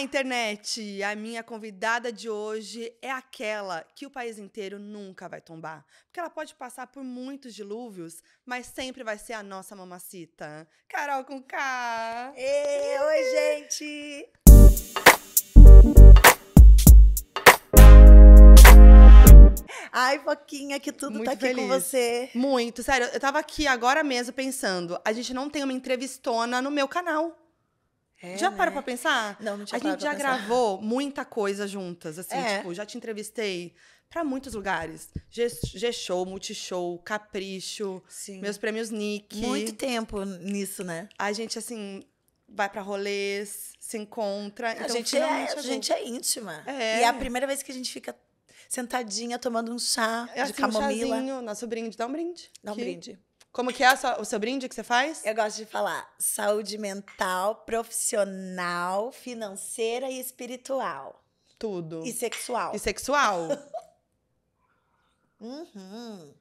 Olá, internet! A minha convidada de hoje é aquela que o país inteiro nunca vai tombar. Porque ela pode passar por muitos dilúvios, mas sempre vai ser a nossa mamacita. Carol com K! Ei, oi, gente! Ai, Foquinha, que tudo Muito tá aqui feliz. com você. Muito, sério. Eu tava aqui agora mesmo pensando, a gente não tem uma entrevistona no meu canal. É, já né? parou pra pensar? Não, não tinha A gente já gravou muita coisa juntas, assim, é. tipo, já te entrevistei para muitos lugares. G-Show, Multishow, Capricho, Sim. meus prêmios Nick. Muito tempo nisso, né? A gente, assim, vai para rolês, se encontra. Então, a, gente é, a é gente é íntima. É. E é a primeira vez que a gente fica sentadinha tomando um chá é, de assim, camomila. Um chazinho, nosso brinde, dá um brinde. Dá um brinde. Como que é sua, o seu brinde que você faz? Eu gosto de falar saúde mental, profissional, financeira e espiritual. Tudo. E sexual. E sexual. uhum.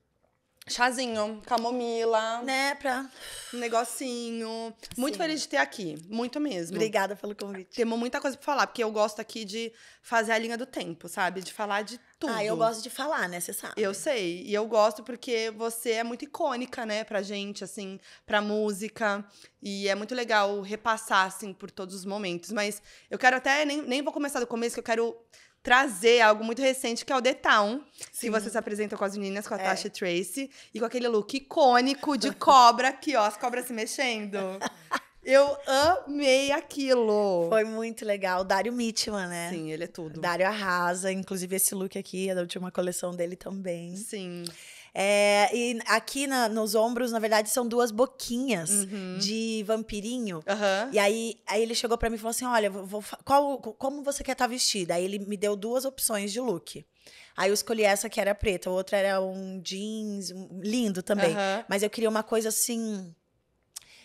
Chazinho, camomila. Né, pra. negocinho. Muito feliz de ter aqui. Muito mesmo. Obrigada pelo convite. Temos muita coisa pra falar, porque eu gosto aqui de fazer a linha do tempo, sabe? De falar de tudo. Ah, eu gosto de falar, né? Você sabe. Eu sei. E eu gosto porque você é muito icônica, né, pra gente, assim, pra música. E é muito legal repassar, assim, por todos os momentos. Mas eu quero até. Nem, nem vou começar do começo, que eu quero trazer algo muito recente, que é o The Town, que vocês apresentam com as meninas, com a é. Tasha Tracy, e com aquele look icônico de cobra, que ó, as cobras se mexendo. Eu amei aquilo. Foi muito legal. O Dário Mitman, né? Sim, ele é tudo. O Dário arrasa. Inclusive, esse look aqui é da última coleção dele também. Sim. É, e aqui na, nos ombros, na verdade, são duas boquinhas uhum. de vampirinho. Uhum. E aí, aí ele chegou para mim e falou assim: Olha, vou, qual, como você quer estar tá vestida? Aí ele me deu duas opções de look. Aí eu escolhi essa que era preta, a outra era um jeans, lindo também. Uhum. Mas eu queria uma coisa assim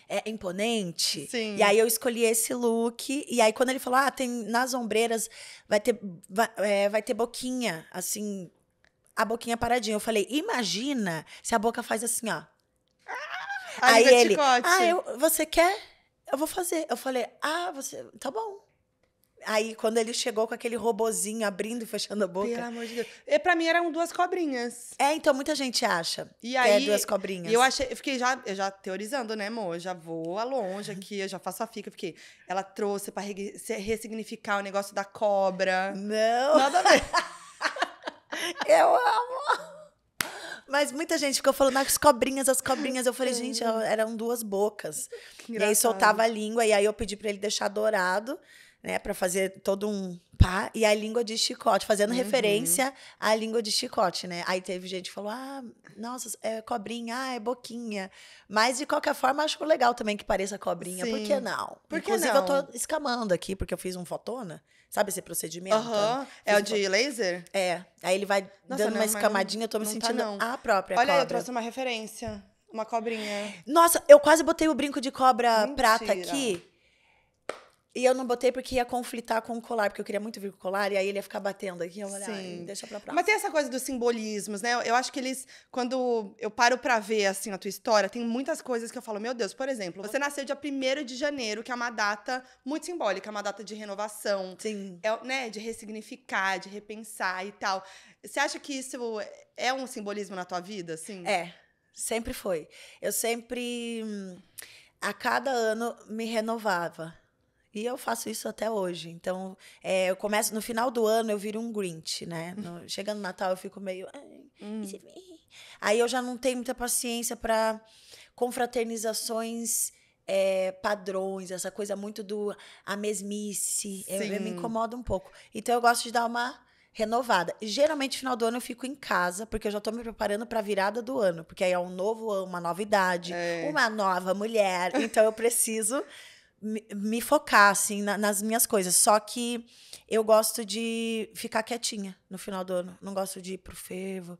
é, imponente. Sim. E aí eu escolhi esse look. E aí quando ele falou, ah, tem nas ombreiras vai ter, vai, é, vai ter boquinha, assim, a boquinha paradinha. Eu falei, imagina se a boca faz assim, ó. Ah, Aí ele, ticote. ah, eu, você quer? Eu vou fazer. Eu falei, ah, você, tá bom. Aí, quando ele chegou com aquele robozinho abrindo e fechando a boca. Pelo amor de Deus. E pra mim eram duas cobrinhas. É, então muita gente acha. E é aí, é duas cobrinhas. Eu achei, eu fiquei já, eu já teorizando, né, amor? Eu já vou a longe aqui, eu já faço a fica. porque ela trouxe pra re ressignificar o negócio da cobra. Não. Nada a ver. Eu amo! Mas muita gente ficou falando, ah, as cobrinhas, as cobrinhas. Eu falei, é. gente, eram duas bocas. E aí soltava a língua, e aí eu pedi para ele deixar dourado né, para fazer todo um pá, e a língua de chicote, fazendo uhum. referência à língua de chicote, né? Aí teve gente que falou: "Ah, nossa, é cobrinha, ah, é boquinha". Mas de qualquer forma, acho legal também que pareça cobrinha, Sim. por que não? Por Inclusive não? eu tô escamando aqui porque eu fiz um fotona, sabe esse procedimento? Uhum. É o de laser? É. Aí ele vai nossa, dando não, uma escamadinha, eu tô me tá sentindo tá, a própria Olha, cobra. eu trouxe uma referência, uma cobrinha. Nossa, eu quase botei o brinco de cobra Mentira. prata aqui e eu não botei porque ia conflitar com o colar, porque eu queria muito vir com o colar, e aí ele ia ficar batendo aqui. Eu olhar, deixa pra próxima. Mas tem essa coisa dos simbolismos, né? Eu acho que eles, quando eu paro pra ver, assim, a tua história, tem muitas coisas que eu falo, meu Deus, por exemplo, você nasceu dia 1 de janeiro, que é uma data muito simbólica, é uma data de renovação. Sim. É, né? De ressignificar, de repensar e tal. Você acha que isso é um simbolismo na tua vida, assim? É, sempre foi. Eu sempre, hum, a cada ano, me renovava e eu faço isso até hoje. Então, é, eu começo no final do ano, eu viro um Grinch, né? No, chegando no Natal, eu fico meio. Hum. É aí eu já não tenho muita paciência para confraternizações. É, padrões, essa coisa muito do a mesmice, eu, eu me incomoda um pouco. Então eu gosto de dar uma renovada. Geralmente, final do ano, eu fico em casa, porque eu já tô me preparando pra virada do ano. Porque aí é um novo ano, uma novidade, é. uma nova mulher. Então, eu preciso me, focar, assim, na, nas minhas coisas. Só que eu gosto de ficar quietinha no final do ano. Não gosto de ir pro fervo.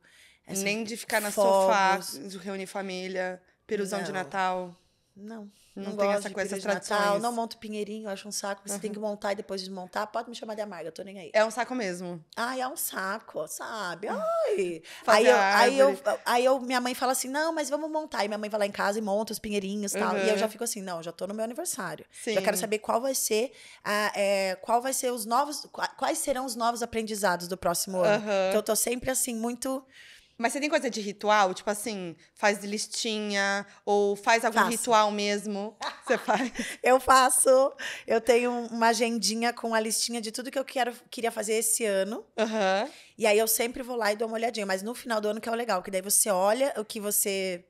Nem de ficar na fogos. sofá, reunir família, perusão Não. de Natal. Não. Não, não tem essa coisa tradicional não monto pinheirinho, acho um saco. Você uhum. tem que montar e depois desmontar. Pode me chamar de amarga, tô nem aí. É um saco mesmo. Ai, é um saco, sabe? Ah. Ai. aí eu, aí, eu, aí eu, minha mãe fala assim: não, mas vamos montar. E minha mãe vai lá em casa e monta os pinheirinhos e uhum. tal. E eu já fico assim: não, já tô no meu aniversário. Sim. Já quero saber qual vai ser a, é, qual vai ser os novos. Quais serão os novos aprendizados do próximo ano. Então eu tô sempre assim, muito. Mas você tem coisa de ritual? Tipo assim, faz listinha ou faz algum faço. ritual mesmo? Você faz? eu faço. Eu tenho uma agendinha com a listinha de tudo que eu quero, queria fazer esse ano. Uhum. E aí eu sempre vou lá e dou uma olhadinha. Mas no final do ano que é o legal, que daí você olha o que você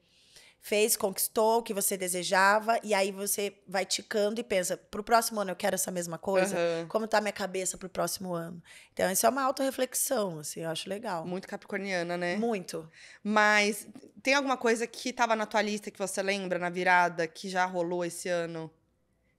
fez, conquistou o que você desejava, e aí você vai ticando e pensa, pro próximo ano eu quero essa mesma coisa? Uhum. Como tá minha cabeça pro próximo ano? Então, isso é uma autorreflexão, assim, eu acho legal. Muito capricorniana, né? Muito. Mas tem alguma coisa que tava na tua lista que você lembra na virada que já rolou esse ano?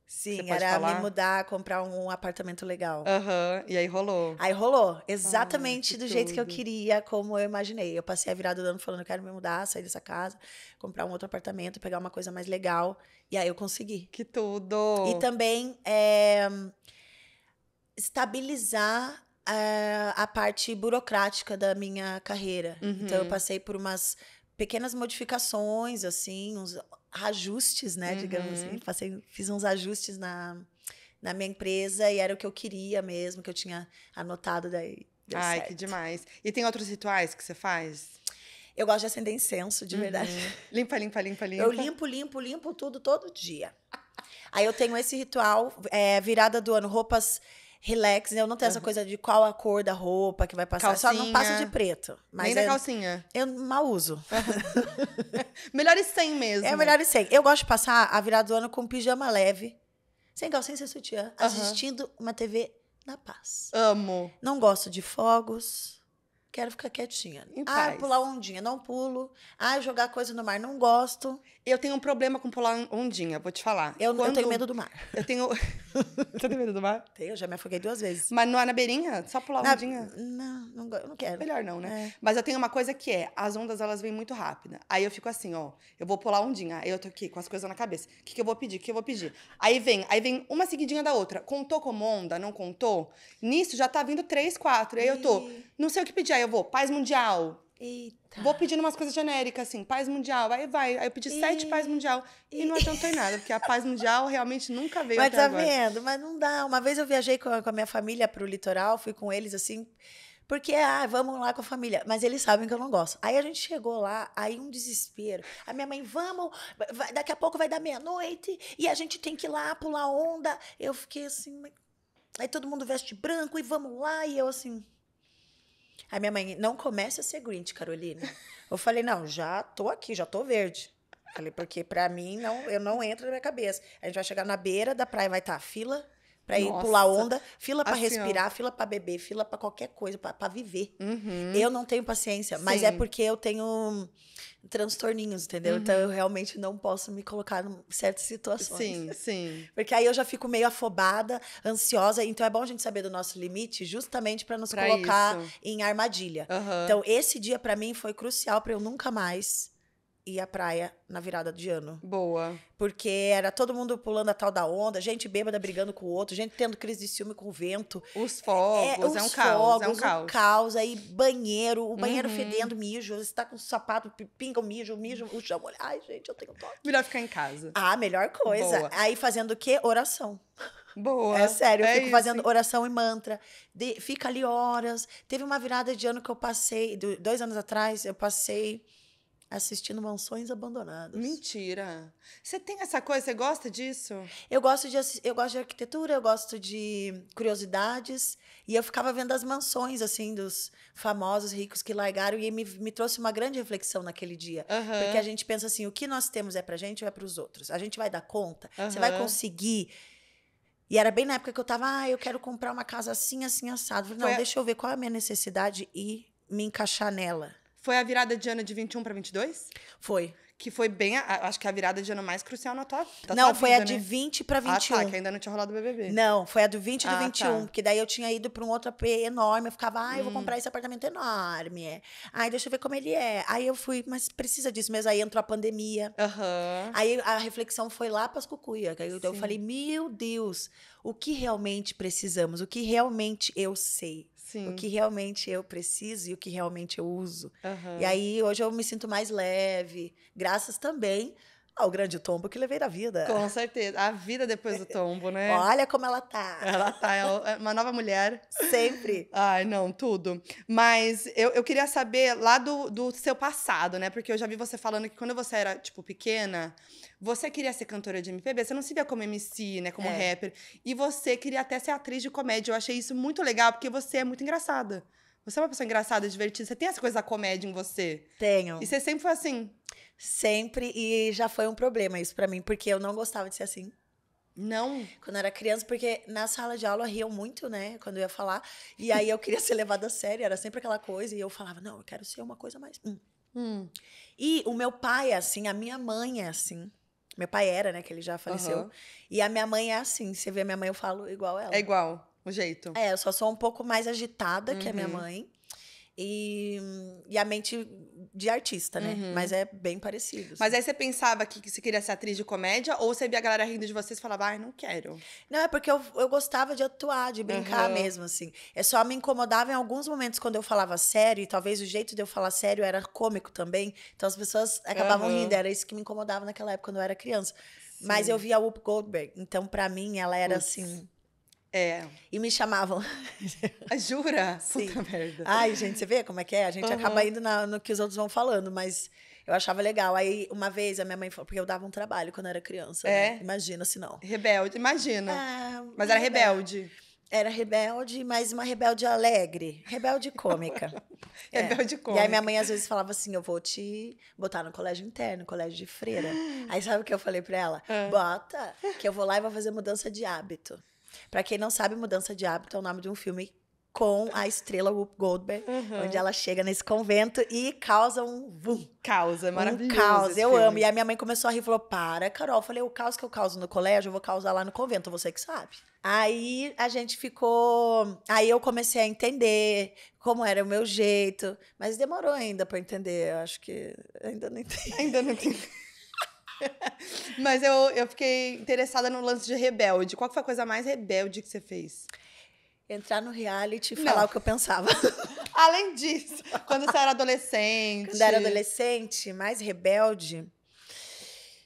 Sim, era me mudar, comprar um apartamento legal. Aham, uhum, e aí rolou. Aí rolou, exatamente do tudo. jeito que eu queria, como eu imaginei. Eu passei a virada do ano falando, eu quero me mudar, sair dessa casa, comprar um outro apartamento, pegar uma coisa mais legal. E aí eu consegui. Que tudo! E também é, estabilizar é, a parte burocrática da minha carreira. Uhum. Então eu uhum. passei por umas pequenas modificações, assim, uns ajustes, né? Uhum. Digamos assim. Uhum. Passei, fiz uns ajustes na, na minha empresa e era o que eu queria mesmo, que eu tinha anotado daí. Ai, certo. que demais. E tem outros rituais que você faz? Eu gosto de acender incenso, de uhum. verdade. Limpa, limpa, limpa, limpa. Eu limpo, limpo, limpo tudo todo dia. Aí eu tenho esse ritual, é, virada do ano, roupas relax, né? Eu não tenho essa coisa de qual a cor da roupa que vai passar. Calcinha. Só não passa de preto. Mas Nem da é, calcinha. Eu mal uso. melhor e sem mesmo. É melhor e sem. Eu gosto de passar a virada do ano com pijama leve, sem calcinha, sem sutiã, assistindo uma TV na paz. Amo. Não gosto de fogos. Quero ficar quietinha. Em ah, paz. pular ondinha, não pulo. Ah, jogar coisa no mar, não gosto. Eu tenho um problema com pular ondinha, vou te falar. Eu, Quando... eu tenho medo do mar. Eu tenho. Você tem medo do mar? Tenho, já me afoguei duas vezes. Mas não é na beirinha? Só pular na... ondinha? Não, não, não quero. Melhor não, né? É. Mas eu tenho uma coisa que é: as ondas elas vêm muito rápida. Aí eu fico assim, ó, eu vou pular ondinha. Aí eu tô aqui com as coisas na cabeça. O que, que eu vou pedir? O que eu vou pedir? Aí vem, aí vem uma seguidinha da outra. Contou como onda? Não contou? Nisso já tá vindo três, quatro. Aí e... eu tô, não sei o que pedir. Aí eu vou, paz mundial Eita. Vou pedindo umas coisas genéricas, assim, paz mundial. Aí vai. Aí eu pedi e... sete paz mundial e, e não adiantou em nada, porque a paz mundial realmente nunca veio Mas até tá agora. vendo? Mas não dá. Uma vez eu viajei com a, com a minha família para o litoral, fui com eles, assim, porque, ah, vamos lá com a família. Mas eles sabem que eu não gosto. Aí a gente chegou lá, aí um desespero. A minha mãe, vamos, vai, daqui a pouco vai dar meia-noite e a gente tem que ir lá pular onda. Eu fiquei assim. Aí todo mundo veste branco e vamos lá. E eu assim. Aí minha mãe, não comece a ser Grinch, Carolina. Eu falei, não, já tô aqui, já tô verde. Falei, porque para mim não, eu não entra na minha cabeça. A gente vai chegar na beira da praia, vai estar tá a fila para ir pular onda, fila para assim, respirar, ó. fila para beber, fila para qualquer coisa, para viver. Uhum. Eu não tenho paciência, Sim. mas é porque eu tenho transtorninhos, entendeu? Uhum. Então eu realmente não posso me colocar em certas situações. Sim, sim. Porque aí eu já fico meio afobada, ansiosa. Então é bom a gente saber do nosso limite, justamente para nos pra colocar isso. em armadilha. Uhum. Então esse dia para mim foi crucial para eu nunca mais e a praia na virada de ano. Boa. Porque era todo mundo pulando a tal da onda, gente bêbada brigando com o outro, gente tendo crise de ciúme com o vento. Os fogos, é, é um fogos, caos. É um caos. Um caos, aí banheiro, o banheiro uhum. fedendo mijo, você tá com o sapato, pinga o mijo, o mijo, o chão molhado. Ai, gente, eu tenho toque. Melhor ficar em casa. Ah, melhor coisa. Boa. Aí fazendo o quê? Oração. Boa. É sério, eu é fico isso, fazendo oração e mantra. De, fica ali horas. Teve uma virada de ano que eu passei, dois anos atrás, eu passei assistindo Mansões Abandonadas. Mentira. Você tem essa coisa, você gosta disso? Eu gosto de eu gosto de arquitetura, eu gosto de curiosidades e eu ficava vendo as mansões assim dos famosos ricos que largaram e me, me trouxe uma grande reflexão naquele dia, uhum. porque a gente pensa assim, o que nós temos é pra gente ou é para os outros? A gente vai dar conta? Uhum. Você vai conseguir e era bem na época que eu tava, ah, eu quero comprar uma casa assim, assim, assado. não, Foi... deixa eu ver qual é a minha necessidade e me encaixar nela. Foi a virada de ano de 21 para 22? Foi. Que foi bem. A, acho que a virada de ano mais crucial na tua. não, foi vida, a de 20 para 21. Ah, tá, que ainda não tinha rolado o BBB. Não, foi a do 20 e ah, do 21. Tá. Que daí eu tinha ido para um outro AP enorme. Eu ficava, ai, ah, eu vou hum. comprar esse apartamento enorme. É. Ai, deixa eu ver como ele é. Aí eu fui, mas precisa disso mesmo. Aí entrou a pandemia. Uhum. Aí a reflexão foi lá para as cucuia. Aí eu, eu falei, meu Deus, o que realmente precisamos? O que realmente eu sei? Sim. o que realmente eu preciso e o que realmente eu uso. Uhum. E aí hoje eu me sinto mais leve, graças também ao ah, grande tombo que levei da vida. Com certeza. A vida depois do tombo, né? Olha como ela tá. Ela tá, é, é uma nova mulher. Sempre. Ai, não, tudo. Mas eu, eu queria saber lá do, do seu passado, né? Porque eu já vi você falando que quando você era, tipo, pequena, você queria ser cantora de MPB, você não se via como MC, né? Como é. rapper. E você queria até ser atriz de comédia. Eu achei isso muito legal, porque você é muito engraçada. Você é uma pessoa engraçada, divertida. Você tem essa coisa da comédia em você? Tenho. E você sempre foi assim? Sempre. E já foi um problema isso para mim, porque eu não gostava de ser assim. Não. Quando eu era criança, porque na sala de aula riam muito, né? Quando eu ia falar. E aí eu queria ser levada a sério, era sempre aquela coisa. E eu falava, não, eu quero ser uma coisa mais. Hum. Hum. E o meu pai é assim, a minha mãe é assim. Meu pai era, né? Que ele já faleceu. Uhum. E a minha mãe é assim. Você vê a minha mãe, eu falo igual ela. É igual o jeito. É, eu só sou um pouco mais agitada uhum. que a minha uhum. mãe. E, e a mente de artista, né? Uhum. Mas é bem parecido. Assim. Mas aí você pensava que você queria ser atriz de comédia ou você via a galera rindo de vocês e falava, ai, ah, não quero? Não, é porque eu, eu gostava de atuar, de brincar uhum. mesmo, assim. É só me incomodava em alguns momentos quando eu falava sério, e talvez o jeito de eu falar sério era cômico também. Então as pessoas acabavam rindo, era isso que me incomodava naquela época quando eu era criança. Sim. Mas eu via a Whoop Goldberg, então para mim ela era Ups. assim é. E me chamavam. Ah, jura? Sim. Puta merda. Ai, gente, você vê como é que é? A gente uhum. acaba indo na, no que os outros vão falando, mas eu achava legal. Aí, uma vez, a minha mãe falou, porque eu dava um trabalho quando eu era criança. Né? É. Né? Imagina se não. Rebelde, imagina. Ah, mas era rebelde. rebelde. Era rebelde, mas uma rebelde alegre. Rebelde cômica. é. Rebelde cômica. E aí minha mãe às vezes falava assim: eu vou te botar no colégio interno, colégio de freira. aí sabe o que eu falei pra ela? É. Bota, que eu vou lá e vou fazer mudança de hábito. Para quem não sabe, Mudança de Hábito é o nome de um filme com a estrela Whoop Goldberg, uhum. onde ela chega nesse convento e causa um vum. Causa, é maravilhoso. Um caos, eu filme. amo. E a minha mãe começou a rir e falou: Para, Carol. Eu falei: O caos que eu causo no colégio, eu vou causar lá no convento, você que sabe. Aí a gente ficou. Aí eu comecei a entender como era o meu jeito, mas demorou ainda para entender. Eu acho que ainda não entendi. Ainda não entendi. Mas eu, eu fiquei interessada no lance de rebelde. Qual foi a coisa mais rebelde que você fez? Entrar no reality e falar o que eu pensava. Além disso, quando você era adolescente. Quando era adolescente, mais rebelde.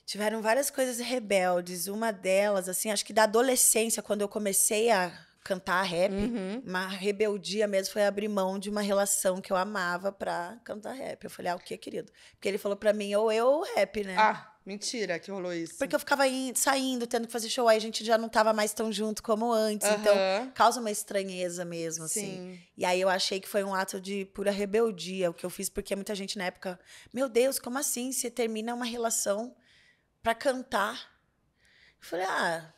Tiveram várias coisas rebeldes. Uma delas, assim, acho que da adolescência, quando eu comecei a cantar rap, uhum. uma rebeldia mesmo foi abrir mão de uma relação que eu amava pra cantar rap. Eu falei, ah, o que, querido? Porque ele falou pra mim, ou eu ou rap, né? Ah. Mentira que rolou isso. Porque eu ficava saindo, tendo que fazer show, aí a gente já não tava mais tão junto como antes. Uhum. Então, causa uma estranheza mesmo, assim. E aí eu achei que foi um ato de pura rebeldia o que eu fiz, porque muita gente na época, meu Deus, como assim? Você termina uma relação para cantar? Eu falei, ah,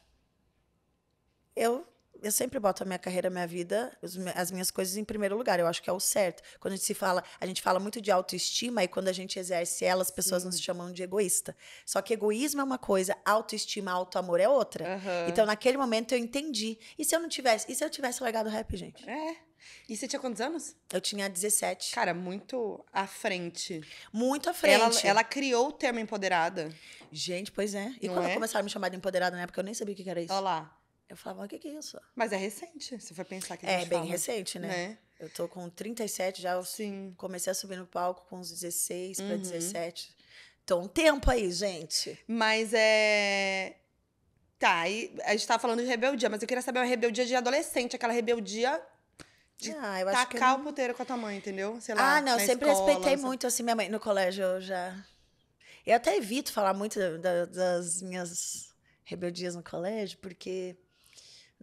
eu eu sempre boto a minha carreira, a minha vida, as minhas coisas em primeiro lugar. Eu acho que é o certo. Quando a gente se fala, a gente fala muito de autoestima e quando a gente exerce ela, as pessoas Sim. nos chamam de egoísta. Só que egoísmo é uma coisa, autoestima, autoamor é outra. Uhum. Então, naquele momento eu entendi. E se eu não tivesse, e se eu tivesse largado o rap, gente? É. E você tinha quantos anos? Eu tinha 17. Cara, muito à frente. Muito à frente. Ela, ela criou o termo empoderada. Gente, pois é. E não quando é? começaram a me chamar de empoderada na época, eu nem sabia o que era isso. Olha lá. Eu falava, mas o que, que é isso? Mas é recente, você foi pensar que É bem fala, recente, né? né? Eu tô com 37 já, Sim. comecei a subir no palco com uns 16 uhum. para 17. Então, um tempo aí, gente. Mas é. Tá, aí a gente tava falando de rebeldia, mas eu queria saber a rebeldia de adolescente, aquela rebeldia de ah, eu acho tacar que eu... o puteiro com a tua mãe, entendeu? Sei lá, ah, não, eu sempre escola, respeitei assim. muito, assim, minha mãe no colégio eu já. Eu até evito falar muito da, das minhas rebeldias no colégio, porque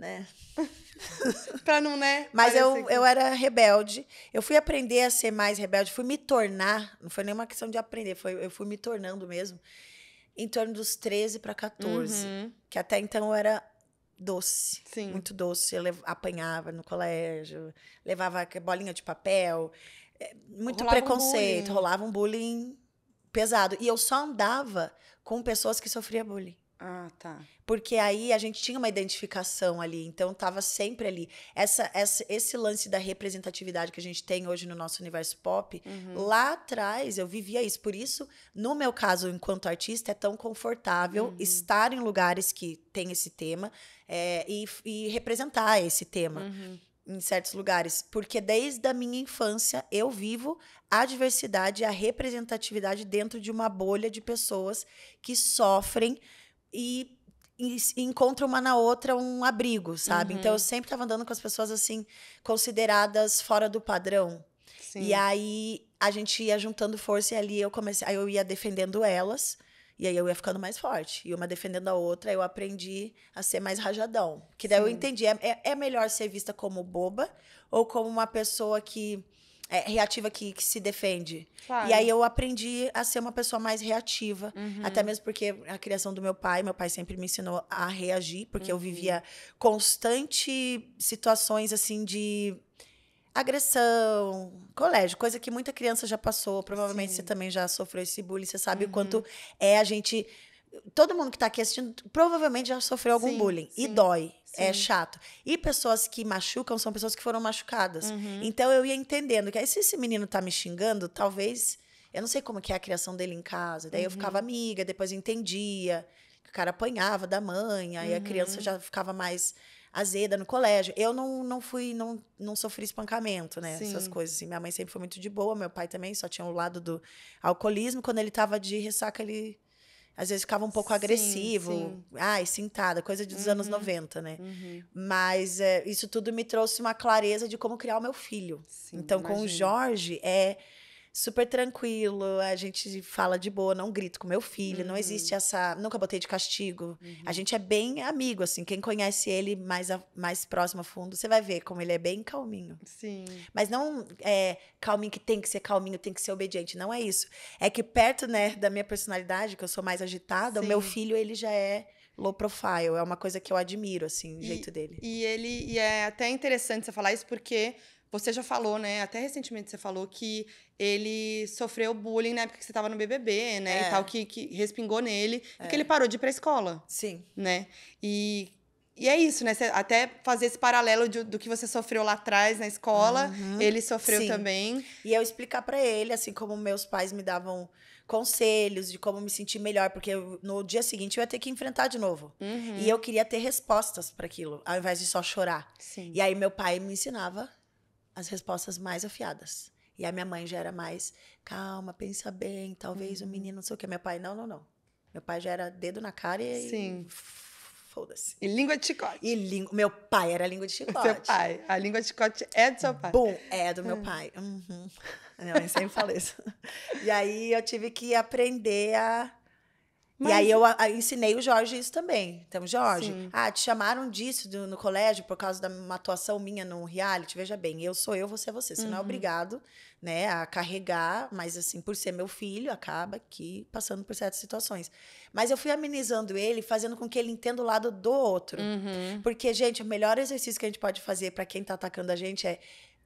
né? pra não, né? Mas eu, que... eu era rebelde. Eu fui aprender a ser mais rebelde, fui me tornar. Não foi nenhuma questão de aprender, foi, eu fui me tornando mesmo em torno dos 13 para 14. Uhum. Que até então eu era doce. Sim. Muito doce. Eu apanhava no colégio, levava bolinha de papel. É, muito rolava preconceito, um rolava um bullying pesado. E eu só andava com pessoas que sofriam bullying. Ah, tá. Porque aí a gente tinha uma identificação ali, então estava sempre ali. Essa, essa, esse lance da representatividade que a gente tem hoje no nosso universo pop, uhum. lá atrás eu vivia isso. Por isso, no meu caso, enquanto artista, é tão confortável uhum. estar em lugares que tem esse tema é, e, e, representar esse tema. Uhum em certos lugares, porque desde a minha infância eu vivo a diversidade e a representatividade dentro de uma bolha de pessoas que sofrem e, encontra uma na outra um abrigo, sabe? Uhum. Então eu uhum. sempre estava andando com as pessoas assim, consideradas fora do padrão. Sim. E aí a gente ia juntando força e ali eu comecei, aí eu ia defendendo elas. E aí eu ia ficando mais forte. E uma defendendo a outra, eu aprendi a ser mais rajadão. Que daí Sim. eu entendi. É, é, é melhor ser vista como boba ou como uma pessoa que é, reativa que, que, se defende. Claro. E aí eu aprendi a ser uma pessoa mais reativa, uhum. até mesmo porque a criação do meu pai, meu pai sempre me ensinou a reagir, porque uhum. eu vivia constante situações assim de agressão, colégio, coisa que muita criança já passou, provavelmente Sim. você também já sofreu esse bullying, você sabe uhum. o quanto é a gente todo mundo que está aqui assistindo provavelmente já sofreu algum sim, bullying. Sim. E dói. É Sim. é chato. E pessoas que machucam são pessoas que foram machucadas. Uhum. Então eu ia entendendo que aí se esse menino tá me xingando, talvez. Eu não sei como que é a criação dele em casa. Daí uhum. eu ficava uhum. amiga, depois eu entendia que o cara apanhava da mãe, aí uhum. a criança uhum. já ficava mais azeda no colégio. Eu não, não fui, não, não sofri espancamento, né? Sim. Essas coisas. Assim. Minha mãe sempre foi muito de boa, meu pai também, só tinha o um lado do alcoolismo. Quando ele tava de ressaca, ele às vezes ficava um pouco sim, agressivo, sim. ai, sentada, coisa dos uhum. anos 90, né? Uhum. Mas é, isso tudo me trouxe uma clareza de como criar o meu filho. Sim, então, com o Jorge, é super tranquilo, a gente fala de boa, não grito com meu filho, uhum. não existe essa. Nunca botei de castigo. Uhum. A gente é bem amigo, assim. Quem conhece ele mais, a, mais próximo a fundo, você vai ver como ele é bem calminho. Sim. Mas não é calminho que tem que ser calminho, tem que ser obediente. Não é isso. É que perto, né, da minha personalidade, que eu sou mais agitada, Sim. o meu filho, ele já é low profile. É uma coisa que eu admiro, assim, o jeito dele. E ele e é até interessante você falar isso, porque você já falou, né? Até recentemente você falou que ele sofreu bullying na época que você estava no BBB, né? É. E tal, que, que respingou nele. É. E que é. ele parou de ir pra escola. Sim. Né? E, e é isso, né? Você até fazer esse paralelo de, do que você sofreu lá atrás na escola, uhum. ele sofreu Sim. também. E eu explicar para ele, assim como meus pais me davam conselhos de como me sentir melhor, porque eu, no dia seguinte eu ia ter que enfrentar de novo. Uhum. E eu queria ter respostas para aquilo, ao invés de só chorar. Sim. E aí meu pai me ensinava as respostas mais afiadas. E a minha mãe já era mais, calma, pensa bem, talvez uhum. o menino não sei o que. Meu pai, não, não, não. Meu pai já era dedo na cara e. Sim. Foda-se. E língua de chicote. E língua. Meu pai era língua de chicote. Seu pai. A língua de chicote é do seu pai. Bom, é do meu é. pai. Uhum. Minha mãe sempre fala isso. E aí eu tive que aprender a mas... E aí eu ensinei o Jorge isso também. Então, Jorge, Sim. ah, te chamaram disso do, no colégio por causa da uma atuação minha no reality. Veja bem, eu sou eu, você é você. Você uhum. não é uhum. obrigado, né, a carregar, mas assim, por ser meu filho, acaba que passando por certas situações. Mas eu fui amenizando ele, fazendo com que ele entenda o lado do outro. Uhum. Porque, gente, o melhor exercício que a gente pode fazer para quem tá atacando a gente é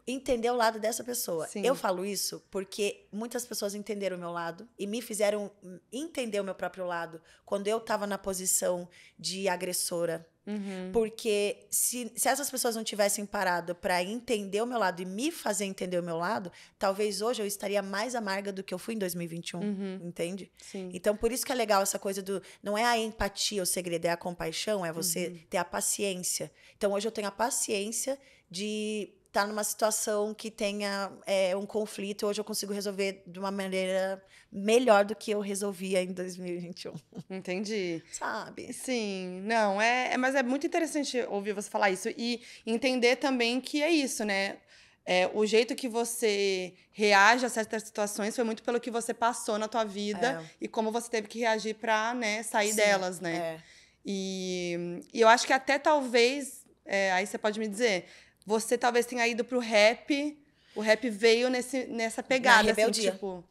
entender o lado dessa pessoa. Sim. Eu falo isso porque muitas pessoas entenderam o meu lado e me fizeram entender o meu próprio lado quando eu estava na posição de agressora. Uhum. Porque se, se essas pessoas não tivessem parado para entender o meu lado e me fazer entender o meu lado, talvez hoje eu estaria mais amarga do que eu fui em 2021, uhum. entende? Sim. Então, por isso que é legal essa coisa do. Não é a empatia o segredo, é a compaixão, é você uhum. ter a paciência. Então, hoje eu tenho a paciência de tá numa situação que tenha é, um conflito, hoje eu consigo resolver de uma maneira melhor do que eu resolvia em 2021. Entendi. Sabe? Sim, não, é, é mas é muito interessante ouvir você falar isso e entender também que é isso, né? É, o jeito que você reage a certas situações foi muito pelo que você passou na tua vida é. e como você teve que reagir para né, sair Sim, delas, né? É. E, e, eu acho que até talvez, é, aí você pode me dizer, você talvez tenha ido pro rap. O rap veio nesse, nessa pegada. Assim, tipo,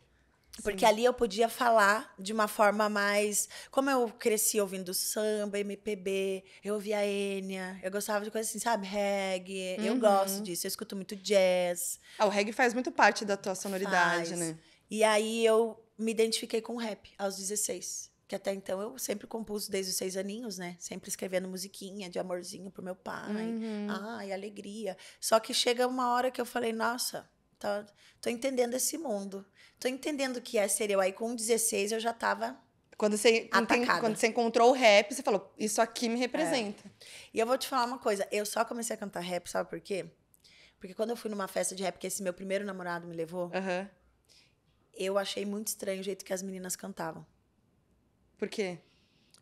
porque Sim. ali eu podia falar de uma forma mais. Como eu cresci ouvindo samba, MPB, eu ouvia Enya, eu gostava de coisas assim, sabe? Reggae. Uhum. Eu gosto disso, eu escuto muito jazz. Ah, o reggae faz muito parte da tua sonoridade, faz. né? E aí eu me identifiquei com o rap aos 16 que até então eu sempre compus desde os seis aninhos, né? Sempre escrevendo musiquinha de amorzinho pro meu pai. Uhum. Ai, alegria. Só que chega uma hora que eu falei, nossa, tá, tô entendendo esse mundo. Tô entendendo o que é ser eu. Aí com 16 eu já tava. Quando você, atacada. quando você encontrou o rap, você falou, isso aqui me representa. É. E eu vou te falar uma coisa, eu só comecei a cantar rap, sabe por quê? Porque quando eu fui numa festa de rap que esse meu primeiro namorado me levou, uhum. eu achei muito estranho o jeito que as meninas cantavam. Por quê?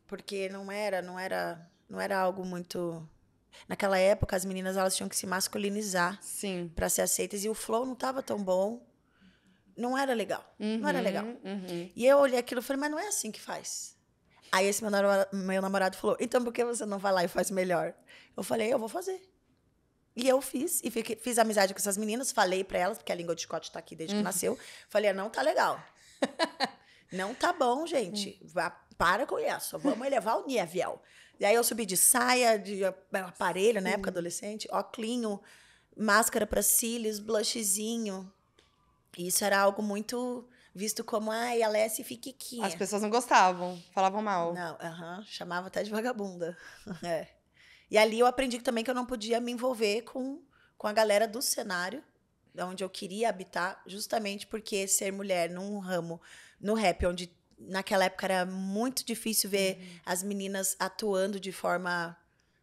Porque não era, não era, não era algo muito Naquela época as meninas elas tinham que se masculinizar para ser aceitas e o flow não tava tão bom. Não era legal. Uhum, não era uhum, legal. Uhum. E eu olhei aquilo e falei, mas não é assim que faz. Aí esse meu namorado, meu namorado falou: então por que você não vai lá e faz melhor? Eu falei: eu vou fazer. E eu fiz. E fiquei, fiz amizade com essas meninas, falei para elas, porque a língua de Scott tá aqui desde uhum. que nasceu. Falei: ah, não tá legal. Não tá bom, gente. Hum. Vá, para com isso. Vamos elevar o nível. E aí eu subi de saia, de eh, aparelho, na né, época adolescente, óculinho, máscara para cílios, blushzinho. E isso era algo muito visto como, ai, a fique aqui. As pessoas não gostavam, falavam mal. Não, chamava até de vagabunda. é. E ali eu aprendi também que eu não podia me envolver com, com a galera do cenário, onde eu queria habitar, justamente porque ser mulher num ramo no rap, onde naquela época era muito difícil ver uhum. as meninas atuando de forma,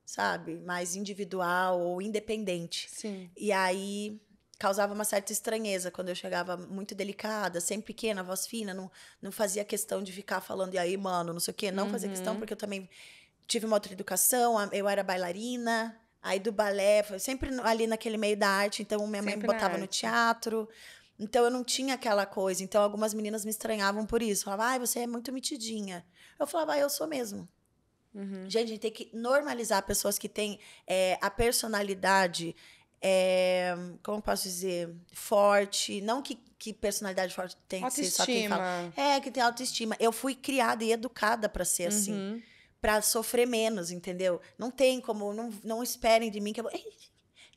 sabe, mais individual ou independente. Sim. E aí causava uma certa estranheza quando eu chegava muito delicada, sempre pequena, voz fina, não, não fazia questão de ficar falando, e aí, mano, não sei o quê, não uhum. fazia questão, uhum. porque eu também tive uma outra educação, eu era bailarina, aí do balé, sempre ali naquele meio da arte, então minha sempre mãe me botava no teatro, então eu não tinha aquela coisa. Então algumas meninas me estranhavam por isso. Falavam, ai, ah, você é muito mitidinha. Eu falava, ah, eu sou mesmo. Uhum. Gente, a gente tem que normalizar pessoas que têm é, a personalidade, é, como posso dizer, forte. Não que, que personalidade forte tem que ser só quem fala. É, que tem autoestima. Eu fui criada e educada para ser assim. uhum. assim. Pra sofrer menos, entendeu? Não tem como, não, não esperem de mim que eu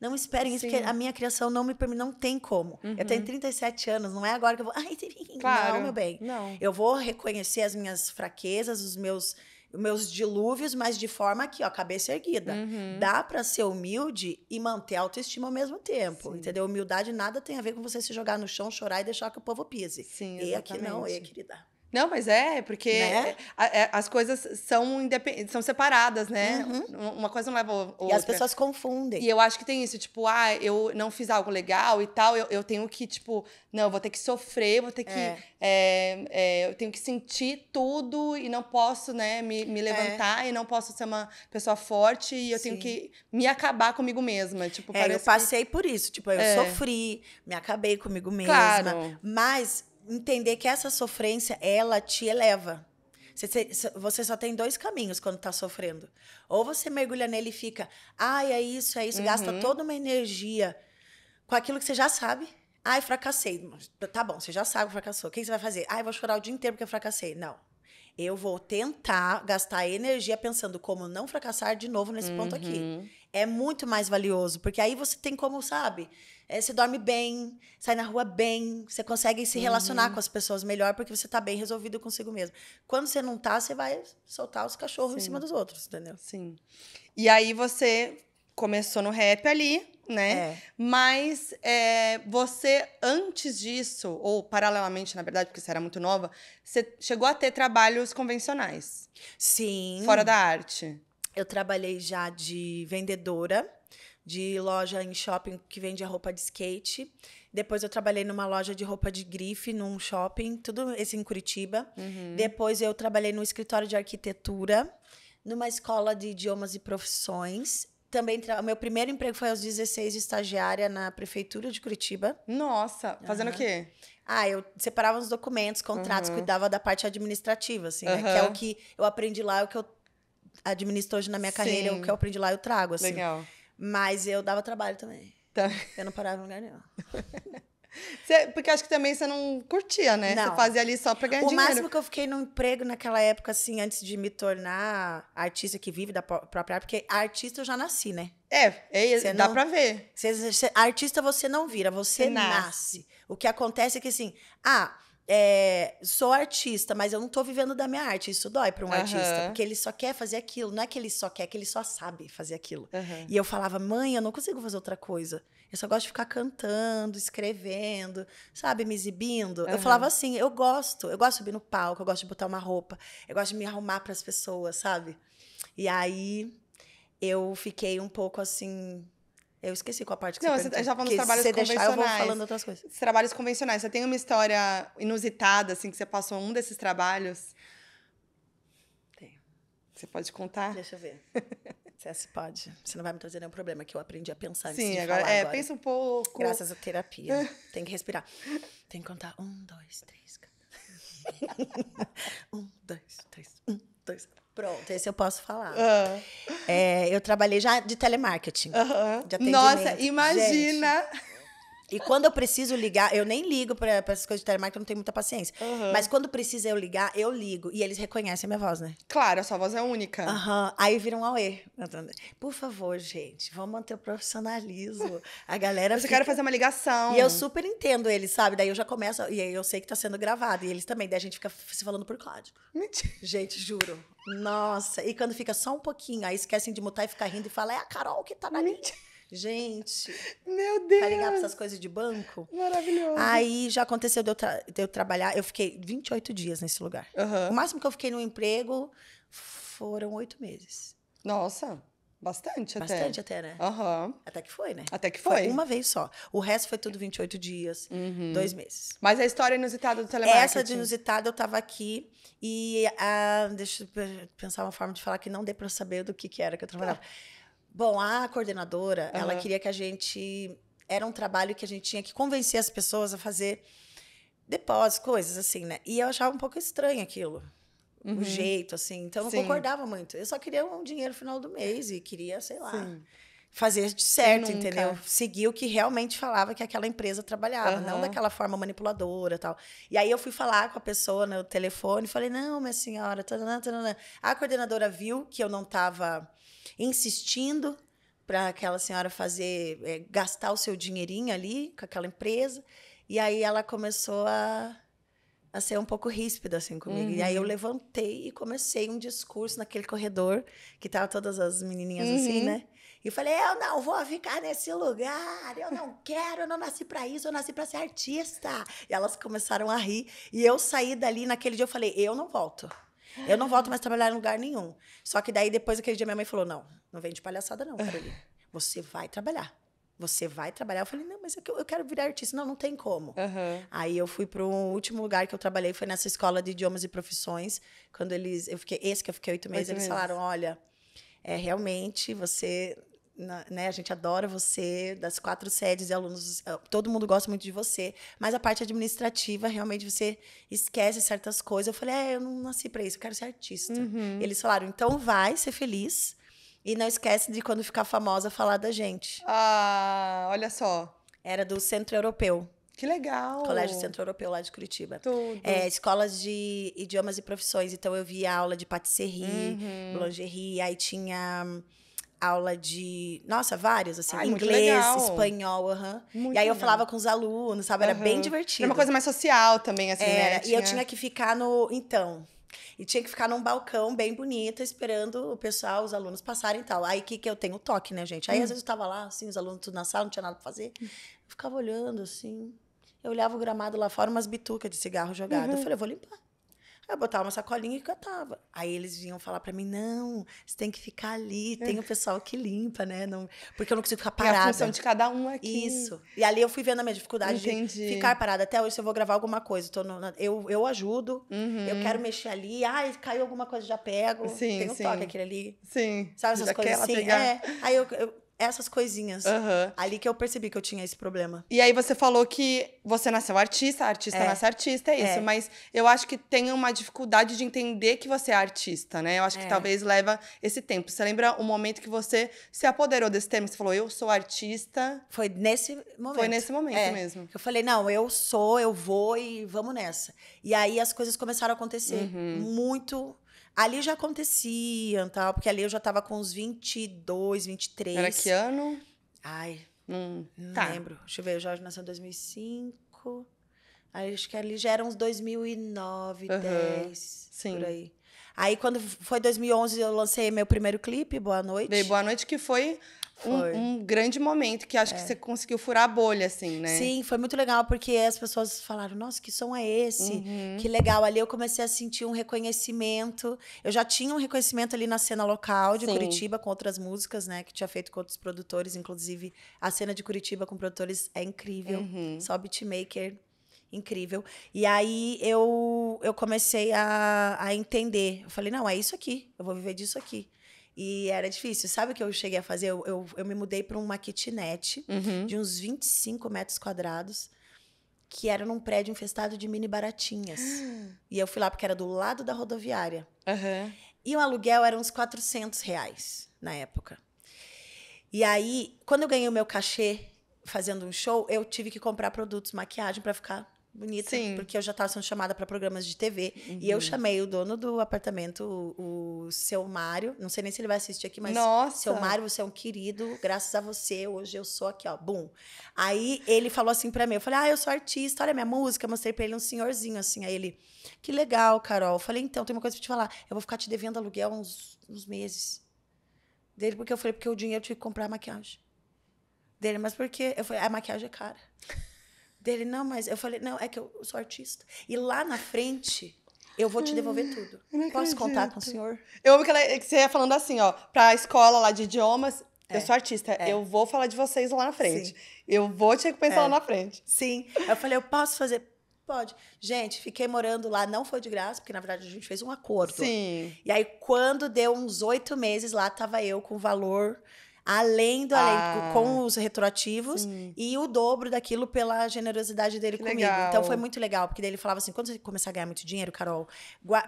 não esperem isso, porque a minha criação não me permite, não tem como. Uhum. Eu tenho 37 uhum. anos, não é agora que eu vou. Ai, claro. não, meu bem. Não. Eu vou reconhecer as minhas fraquezas, os meus meus dilúvios, mas de forma aqui, ó, cabeça erguida. Uhum. Dá para ser humilde e manter a autoestima ao mesmo tempo, Sim. entendeu? Humildade nada tem a ver com você se jogar no chão, chorar e deixar que o povo pise. Sim, exatamente. E aqui não, e querida. Não, mas é, porque né? É, é, as coisas são, independentes, são separadas, né? Uhum. Uma coisa não leva a outra. E as pessoas confundem. E eu acho que tem isso, tipo, ah, eu não fiz algo legal e tal, eu, eu tenho que, tipo, não, eu vou ter que sofrer, vou ter que. É. é eu tenho que sentir tudo e não posso, né, me, me levantar e não posso ser uma pessoa forte e eu Sim. tenho que me acabar comigo mesma. Tipo, é, eu passei que... por isso, tipo, eu sofri, me acabei comigo mesma. Claro. Mas entender que essa sofrência, ela te eleva. Você só tem dois caminhos quando está sofrendo. Ou você mergulha nele e fica, ai, é isso, é isso, uhum. gasta toda uma energia com aquilo que você já sabe. Ai, fracassei. Tá bom, você já sabe que fracassou. O que você vai fazer? Ai, vou chorar o dia inteiro porque eu fracassei. Não, eu vou tentar gastar energia pensando como não fracassar de novo nesse uhum. ponto aqui. Uhum. É muito mais valioso, porque aí você tem como, sabe? É, você dorme bem, sai na rua bem, você consegue se relacionar uhum. com as pessoas melhor porque você está bem resolvido consigo mesmo. Quando você não está, você vai soltar os cachorros Sim. em cima dos outros, entendeu? Sim. E aí você começou no rap ali, né? É. Mas é, você, antes disso, ou paralelamente, na verdade, porque você era muito nova, você chegou a ter trabalhos convencionais. Sim. Fora da arte. Eu trabalhei já de vendedora de loja em shopping que vende roupa de skate. Depois eu trabalhei numa loja de roupa de grife, num shopping, tudo esse em Curitiba. Uhum. Depois eu trabalhei no escritório de arquitetura, numa escola de idiomas e profissões também o meu primeiro emprego foi aos 16 de estagiária na prefeitura de Curitiba. Nossa, fazendo uhum. o quê? Ah, eu separava os documentos, contratos, uhum. cuidava da parte administrativa, assim, uhum. né? Que é o que eu aprendi lá, é o que eu administro hoje na minha carreira, é o que eu aprendi lá eu trago, assim. Legal. Mas eu dava trabalho também. Tá. Eu não parava em lugar nenhum. porque acho que também você não curtia, né? Não. Você fazia ali só pra ganhar o dinheiro. O máximo que eu fiquei no emprego naquela época, assim, antes de me tornar artista que vive da própria arte, porque artista eu já nasci, né? É, é, é dá não, pra ver. artista você não vira, você nasce. nasce. O que acontece é que, assim, ah, é, sou artista, mas eu não estou vivendo da minha arte. Isso dói para um uhum. artista, porque ele só quer fazer aquilo. Não é que ele só quer, é que ele só sabe fazer aquilo. Uhum. E eu falava, mãe, eu não consigo fazer outra coisa. Eu só gosto de ficar cantando, escrevendo, sabe, me exibindo. Uhum. Eu falava assim, eu gosto, eu gosto de subir no palco, eu gosto de botar uma roupa, eu gosto de me arrumar para as pessoas, sabe? E aí eu fiquei um pouco assim, eu esqueci qual a parte que não, você Não, você tá, nos trabalhos se convencionais. Deixar, eu vou falando outras coisas. trabalhos convencionais. Você tem uma história inusitada, assim, que você passou um desses trabalhos? Tenho. Você pode contar? Deixa eu ver. Se pode. Você não vai me trazer nenhum problema, que eu aprendi a pensar Sim, agora, falar é, agora. pensa um pouco. Graças à terapia. É. Tem que respirar. Tem que contar um, dois, três. um, dois, três. Um, dois. Pronto, esse eu posso falar. Ah. É, eu trabalhei já de telemarketing. Uhum. De Nossa, imagina! Gente, e quando eu preciso ligar, eu nem ligo para essas coisas de telemarketing, eu não tenho muita paciência. Uhum. Mas quando precisa eu ligar, eu ligo. E eles reconhecem a minha voz, né? Claro, a sua voz é única. Uhum. Aí viram um auê. Por favor, gente, vamos manter o profissionalismo. A galera. Você fica... quer fazer uma ligação. E eu super entendo eles, sabe? Daí eu já começo. E aí eu sei que tá sendo gravado. E eles também. Daí a gente fica se falando por código. Mentira. Gente, juro. Nossa. E quando fica só um pouquinho, aí esquecem de mutar e ficar rindo e fala: é a Carol que tá na Mentira. Linha. Gente. Meu Deus. Pra ligar pra essas coisas de banco. Maravilhoso. Aí já aconteceu de eu, tra de eu trabalhar. Eu fiquei 28 dias nesse lugar. Uhum. O máximo que eu fiquei no emprego foram oito meses. Nossa. Bastante, até. Bastante até, né? Uhum. Até que foi, né? Até que foi. foi. Uma vez só. O resto foi tudo 28 dias, uhum. dois meses. Mas a história inusitada do telemarketing? Essa de inusitada, eu tava aqui e... Ah, deixa eu pensar uma forma de falar que não dê pra eu saber do que, que era que eu trabalhava. Bom, a coordenadora, uhum. ela queria que a gente. Era um trabalho que a gente tinha que convencer as pessoas a fazer depósitos, coisas assim, né? E eu achava um pouco estranho aquilo. Uhum. O jeito, assim. Então, eu não Sim. concordava muito. Eu só queria um dinheiro no final do mês e queria, sei lá. Sim. Fazer de certo, entendeu? Seguir o que realmente falava que aquela empresa trabalhava, uhum. não daquela forma manipuladora tal. E aí eu fui falar com a pessoa no telefone, falei: não, minha senhora, tanana, tanana. a coordenadora viu que eu não estava insistindo para aquela senhora fazer é, gastar o seu dinheirinho ali com aquela empresa. E aí ela começou a, a ser um pouco ríspida assim comigo. Uhum. E aí eu uhum. levantei e comecei um discurso naquele corredor que tava todas as menininhas assim, uhum. assim, né? E falei: "Eu não vou ficar nesse lugar. Eu não quero, eu não nasci para isso, eu nasci para ser artista". E elas começaram a rir e eu saí dali naquele dia eu falei: "Eu não volto". Eu não volto mais trabalhar em lugar nenhum. Só que daí, depois daquele dia, minha mãe falou: não, não vem de palhaçada, não, Carolina. Você vai trabalhar. Você vai trabalhar. Eu falei, não, mas é eu quero virar artista. Não, não tem como. Uhum. Aí eu fui para o último lugar que eu trabalhei, foi nessa escola de idiomas e profissões. Quando eles. Eu fiquei, esse que eu fiquei oito meses, oito eles meses. falaram: olha, é, realmente você na, né, a gente adora você, das quatro sedes e alunos, eh, todo mundo gosta muito de você, mas a parte administrativa, realmente você esquece certas coisas. Eu falei, é, eu não nasci para isso, eu quero ser artista. Uhum. Eles falaram, então vai ser feliz e não esquece de quando ficar famosa falar da gente. Ah, olha só. Era do Centro Europeu. Que legal! Colégio Centro Europeu lá de Curitiba. Tudo. É, escolas de idiomas e profissões. Então eu via aula de patisserie, uhum. lingerie, aí tinha aula de. Nossa, várias, assim, Ai, inglês, espanhol, aham. Uhum. E aí eu falava com os alunos, sabe? Era uhum. bem divertido. Era uma coisa mais social também, assim, né? é, né? E eu tinha que ficar no. Então. E tinha que ficar num balcão bem bonito, esperando o pessoal, os alunos passarem e tal. Aí que, que eu tenho toque, né, gente? Aí hum. às vezes eu tava lá, assim, os alunos tudo na sala, não tinha nada pra fazer. Eu ficava olhando, assim. Eu olhava o gramado lá fora, umas bitucas de cigarro jogado. Uhum. Eu falei, eu vou limpar. Eu botava uma sacolinha e cantava. Aí eles vinham falar para mim: não, você tem que ficar ali, tem o pessoal que limpa, né? Não, porque eu não consigo ficar parada. É a função de cada um aqui. Isso. E ali eu fui vendo a minha dificuldade Entendi. de ficar parada. Até hoje, se eu vou gravar alguma coisa, eu, no, eu, eu ajudo, uhum. eu quero mexer ali. Ai, caiu alguma coisa, já pego. Sim, tem um sim. toque aquele ali. Sim. Sabe essas coisas assim? É. Aí eu, eu essas coisinhas. Uhum. Ali que eu percebi que eu tinha esse problema. E aí você falou que você nasceu artista, artista é. nasce artista, é isso. É. Mas eu acho que tem uma dificuldade de entender que você é artista, né? Eu acho que é. talvez leva esse tempo. Você lembra o momento que você se apoderou desse tema? Você falou, eu sou artista. Foi nesse momento. Foi nesse momento é. mesmo. Eu falei, não, eu sou, eu vou e vamos nessa. E aí as coisas começaram a acontecer. Uhum. Muito Ali já acontecia, tal, porque ali eu já tava com uns 22, 23. Era que ano? Ai, hum, não tá. lembro. Deixa eu ver, o Jorge nasceu em 2005. Aí acho que ali já era uns 2009, uhum, 10, sim. por aí. Aí quando foi 2011 eu lancei meu primeiro clipe, Boa Noite. Dei Boa Noite que foi um, um, grande momento que acho é. que você conseguiu furar a bolha, assim, né? Sim, foi muito legal, porque as pessoas falaram, nossa, que som é esse? Uhum. Que legal. Ali eu comecei a sentir um reconhecimento. Eu já tinha um reconhecimento ali na cena local de Sim. Curitiba, com outras músicas, né? Que tinha feito com outros produtores. Inclusive, a cena de Curitiba com produtores é incrível. Uhum. Só beatmaker incrível. E aí eu, eu comecei a, a entender. Eu falei, não, é isso aqui, eu vou viver disso aqui. E era difícil. Sabe o que eu cheguei a fazer? Eu, eu, eu me mudei para uma kitnet uhum. de uns 25 metros quadrados, que era num prédio infestado de mini baratinhas. Uhum. E eu fui lá porque era do lado da rodoviária. Uhum. E o aluguel era uns 400 reais na época. E aí, quando eu ganhei o meu cachê fazendo um show, eu tive que comprar produtos, maquiagem para ficar bonita, Sim. porque eu já estava sendo chamada para programas de TV. Uhum. E eu uhum. chamei o dono do apartamento, o, o seu Mário. Não sei nem se ele vai assistir aqui, mas. Nossa! Seu Mário, você é um querido, graças a você, hoje eu sou aqui, ó, bum. Aí ele falou assim para mim: eu falei, ah, eu sou artista, olha minha música. Eu mostrei para ele um senhorzinho assim. Aí ele, que legal, Carol. Eu falei, então, tem uma coisa pra te falar. Eu vou ficar te devendo aluguel uns, uns meses. Dele, porque eu falei, porque o dinheiro eu tive que comprar a maquiagem. Dele, mas porque eu falei, a maquiagem é cara. Dele, não, mas eu falei, não, é que eu sou artista. E lá na frente, eu vou te devolver tudo. Posso contar com o senhor? Eu amo que, ela, que você ia falando assim, ó, pra escola lá de idiomas, é. eu sou artista, é. eu vou falar de vocês lá na frente. Sim. Eu vou te recompensar é. lá na frente. Sim. Eu falei, eu posso fazer? Pode. Gente, fiquei morando lá, não foi de graça, porque na verdade a gente fez um acordo. Sim. E aí, quando deu uns oito meses lá, tava eu com valor Além do ah. além, com os retroativos Sim. e o dobro daquilo pela generosidade dele que comigo. Então, legal. Então foi muito legal, porque ele falava assim: quando você começar a ganhar muito dinheiro, Carol,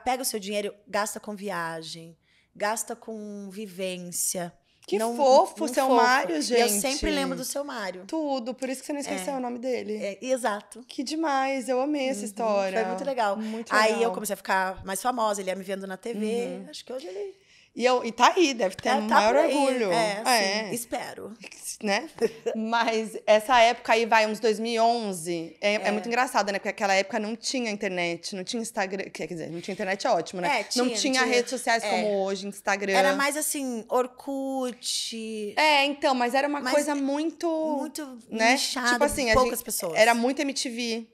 pega o seu dinheiro, gasta com viagem, gasta com vivência. Que não, fofo, não seu fofo. Mário, gente. eu sempre lembro do seu Mário. Tudo, por isso que você não esqueceu é. o nome dele. É, exato. Que demais, eu amei uhum. essa história. Foi muito legal. Muito legal. Aí eu comecei a ficar mais famosa, ele ia me vendo na TV. Uhum. Acho que hoje ele e, eu, e tá aí, deve ter é, um tá maior orgulho. É, é. Sim, espero. Né? Mas essa época aí vai, uns 2011, é, é. é muito engraçado né? Porque aquela época não tinha internet, não tinha Instagram. Quer dizer, não tinha internet, é ótimo, né? É, tinha, não tinha, tinha redes sociais é. como hoje, Instagram. Era mais assim, Orkut. É, então, mas era uma mas coisa muito. Muito né? nichada, tipo assim, poucas pessoas. Era muito MTV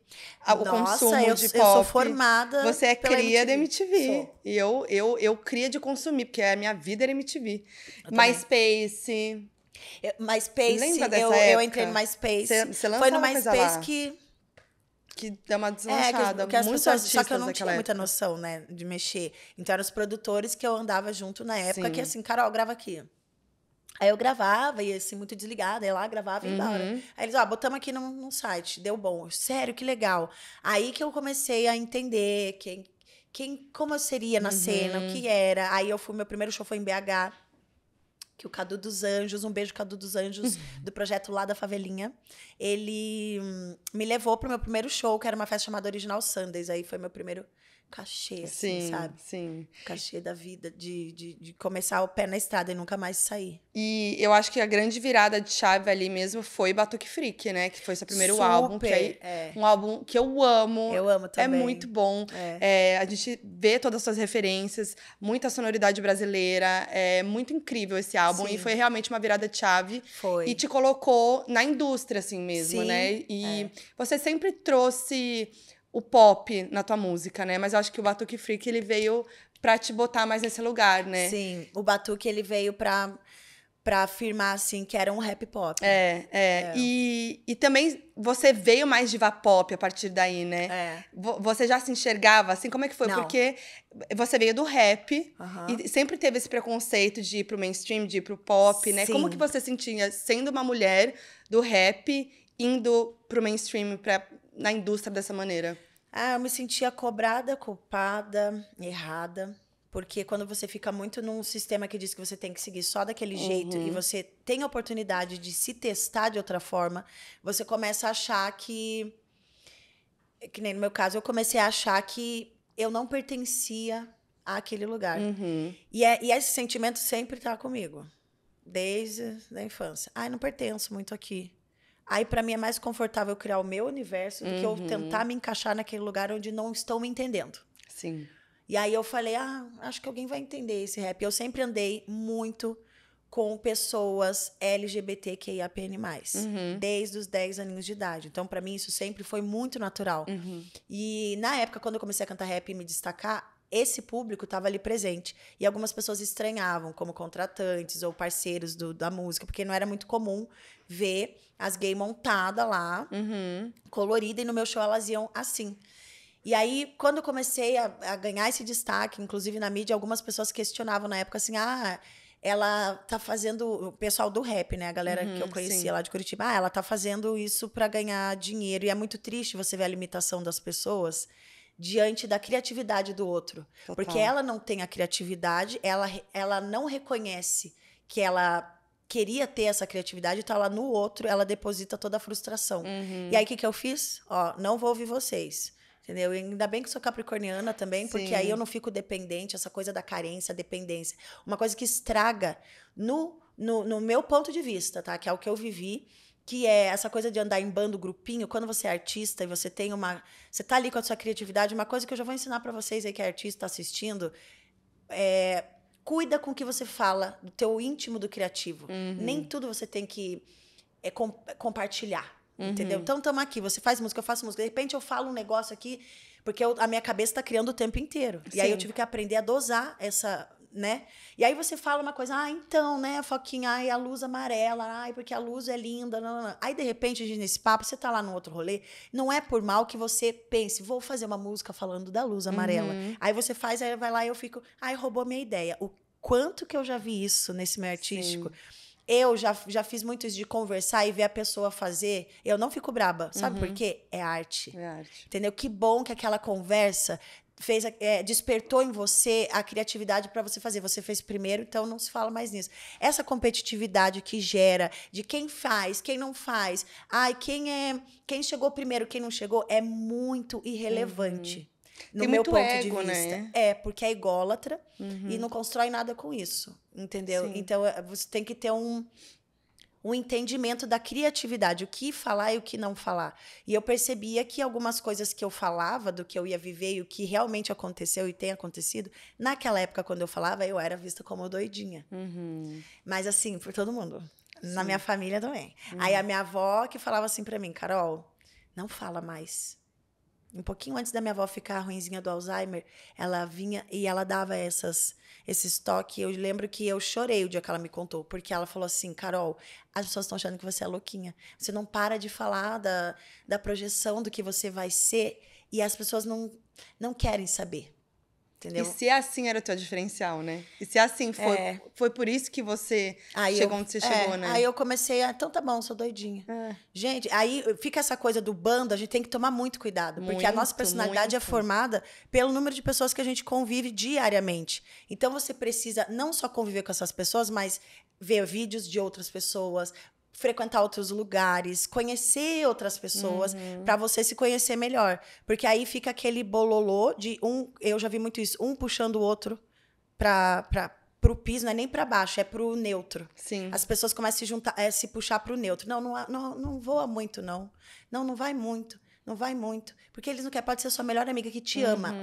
o Nossa, consumo eu, de pop. Eu sou formada. Você é cria MTV. da MTV. Sou. E eu, eu, eu cria de consumir, porque a minha vida era MTV. MySpace. Eu, MySpace, Lembra dessa eu, eu entrei no MySpace. Cê, Foi no MySpace que. Que dá uma deslanchada. É, que, que as pessoas, só que eu não tinha época. muita noção, né, de mexer. Então, eram os produtores que eu andava junto na época, Sim. que assim, Carol, grava aqui. Aí eu gravava, ia assim, muito desligada, ia lá, gravava e ia embora. Uhum. Aí eles, ó, botamos aqui num, site, deu bom. Sério, que legal. Aí que eu comecei a entender quem, quem como eu seria na uhum. cena, o que era. Aí eu fui, meu primeiro show foi em BH, que o Cadu dos Anjos, um beijo Cadu dos Anjos, do projeto lá da favelinha, ele hum, me levou pro meu primeiro show, que era uma festa chamada Original Sundays. Aí foi meu primeiro cachê, assim, sim, sabe? Sim. Cachê da vida, de, de, de, começar o pé na estrada e nunca mais sair. E eu acho que a grande virada de chave ali mesmo foi Batuque Freak, né? Que foi seu primeiro Super, álbum. Que aí, é. Um álbum que eu amo. Eu amo é também. É muito bom. É. É, a gente vê todas as suas referências, muita sonoridade brasileira. É muito incrível esse álbum. Sim. E foi realmente uma virada de chave. Foi. E te colocou na indústria, assim mesmo, sim, né? E é. você sempre trouxe o pop na tua música, né? Mas eu acho que o Batuque Freak ele veio para te botar mais nesse lugar, né? Sim, o Batuque ele veio para para afirmar assim que era um rap pop. É, é. é. E, e também você veio mais diva pop a partir daí, né? É. Você já se enxergava assim? Como é que foi? Não. Porque você veio do rap e sempre teve esse preconceito de ir pro mainstream, de ir pro pop, Sim. né? Como que você sentia sendo uma mulher do rap indo pro mainstream para na indústria dessa maneira? Ah, eu me sentia cobrada, culpada, errada. Porque quando você fica muito num sistema que diz que você tem que seguir só daquele uhum. jeito e você tem a oportunidade de se testar de outra forma, você começa a achar que. Que nem no meu caso, eu comecei a achar que eu não pertencia àquele lugar. Uhum. E, é, e esse sentimento sempre está comigo, desde a infância. Ai, não pertenço muito aqui. Aí, para mim, é mais confortável criar o meu universo do uhum. que eu uhum. tentar me encaixar naquele lugar onde não estão me entendendo. Sim. E aí eu falei, ah, acho que alguém vai entender esse rap. Eu sempre andei muito com pessoas LGBTQIAPN+, uhum. desde os 10 aninhos de idade. Então, para mim, isso sempre foi muito natural. Uhum. E na época, quando eu comecei a cantar rap e me destacar, esse público estava ali presente. E algumas pessoas estranhavam, como contratantes ou parceiros do, da música, porque não era muito comum ver as gay montada lá, uhum. colorida, e no meu show elas iam assim. E aí, quando eu comecei a, a, ganhar esse destaque, inclusive na mídia, algumas pessoas questionavam na época assim: ah, ela tá fazendo. O pessoal do rap, né? A galera uhum, que eu uhum, conhecia lá de Curitiba, ah, ela tá fazendo isso para ganhar dinheiro. E é muito triste você ver a limitação das pessoas diante da criatividade do outro. Total. Porque ela não tem a criatividade, ela, ela não reconhece que ela queria ter essa criatividade, tá lá no outro, ela deposita toda a frustração. Uhum. E aí, o que, que eu fiz? Ó, não vou ouvir vocês. Entendeu? E ainda bem que sou capricorniana também, Sim. porque aí eu não fico dependente, essa coisa da carência, dependência. Uma coisa que estraga no, no, no meu ponto de vista, tá? Que é o que eu vivi que é essa coisa de andar em bando, grupinho, quando você é artista e você tem uma. Você tá ali com a sua criatividade, uma coisa que eu já vou ensinar para vocês aí que é artista assistindo. É, cuida com o que você fala, do teu íntimo do criativo. Uhum. Nem tudo você tem que é, com, é, compartilhar. Uhum. Entendeu? Então estamos aqui, você faz música, eu faço música. De repente eu falo um negócio aqui, porque eu, a minha cabeça está criando o tempo inteiro. Sim. E aí eu tive que aprender a dosar essa, né? E aí você fala uma coisa, ah, então, né, Foquinha, ai, a luz amarela, ai, porque a luz é linda. Não, não, não. Aí, de repente, a gente, nesse papo, você tá lá no outro rolê. Não é por mal que você pense, vou fazer uma música falando da luz amarela. Uhum. Aí você faz, aí vai lá e eu fico, ai, roubou minha ideia. O quanto que eu já vi isso nesse meio artístico. Sim. Eu já, já fiz muito isso de conversar e ver a pessoa fazer. Eu não fico braba, sabe uhum. por quê? É arte. É arte. Entendeu? Que bom que aquela conversa fez é, despertou em você a criatividade para você fazer. Você fez primeiro, então não se fala mais nisso. Essa competitividade que gera de quem faz, quem não faz, ai quem é quem chegou primeiro, quem não chegou é muito irrelevante. Uhum. No Tem meu ponto ego, de né? vista. Né? É, porque é ególatra uhum. e não constrói nada com isso. Entendeu? Sim. Então, é, você tem que ter um, o entendimento da criatividade, o que falar e o que não falar. E eu percebia que algumas coisas que eu falava, do que eu ia viver e o que realmente aconteceu e tem acontecido, naquela época, quando eu falava, eu era vista como doidinha. Uhum. Mas assim, por todo mundo. Sim. Na minha família também. Uhum. Aí a minha avó que falava assim para mim, Carol, não fala mais um pouquinho antes da minha avó ficar ruinzinha do Alzheimer, ela vinha e ela dava essas esses toques. Eu lembro que eu chorei o dia que ela me contou, porque ela falou assim: Carol, as pessoas estão achando que você é louquinha. Você não para de falar da, da projeção do que você vai ser e as pessoas não, não querem saber. Entendeu? E se é assim era o teu diferencial, né? E se é assim foi, é. foi por isso que você aí chegou eu, onde você é, chegou, né? Aí eu comecei a, então tá bom, sou doidinha. É. Gente, aí fica essa coisa do bando, a gente tem que tomar muito cuidado, muito, porque a nossa personalidade muito. é formada pelo número de pessoas que a gente convive diariamente. Então você precisa não só conviver com essas pessoas, mas ver vídeos de outras pessoas, frequentar outros lugares, conhecer outras pessoas, uhum. para você se conhecer melhor. Porque aí fica aquele bololô de um, eu já vi muito isso, um puxando o outro para para pro piso, não é nem para baixo, é pro neutro. Sim. As pessoas começam a se juntar, é, se puxar pro neutro. Não, não, não, não voa muito, não. Não, não vai muito. Não vai muito. Porque eles não querem, pode ser sua melhor amiga que te uhum. ama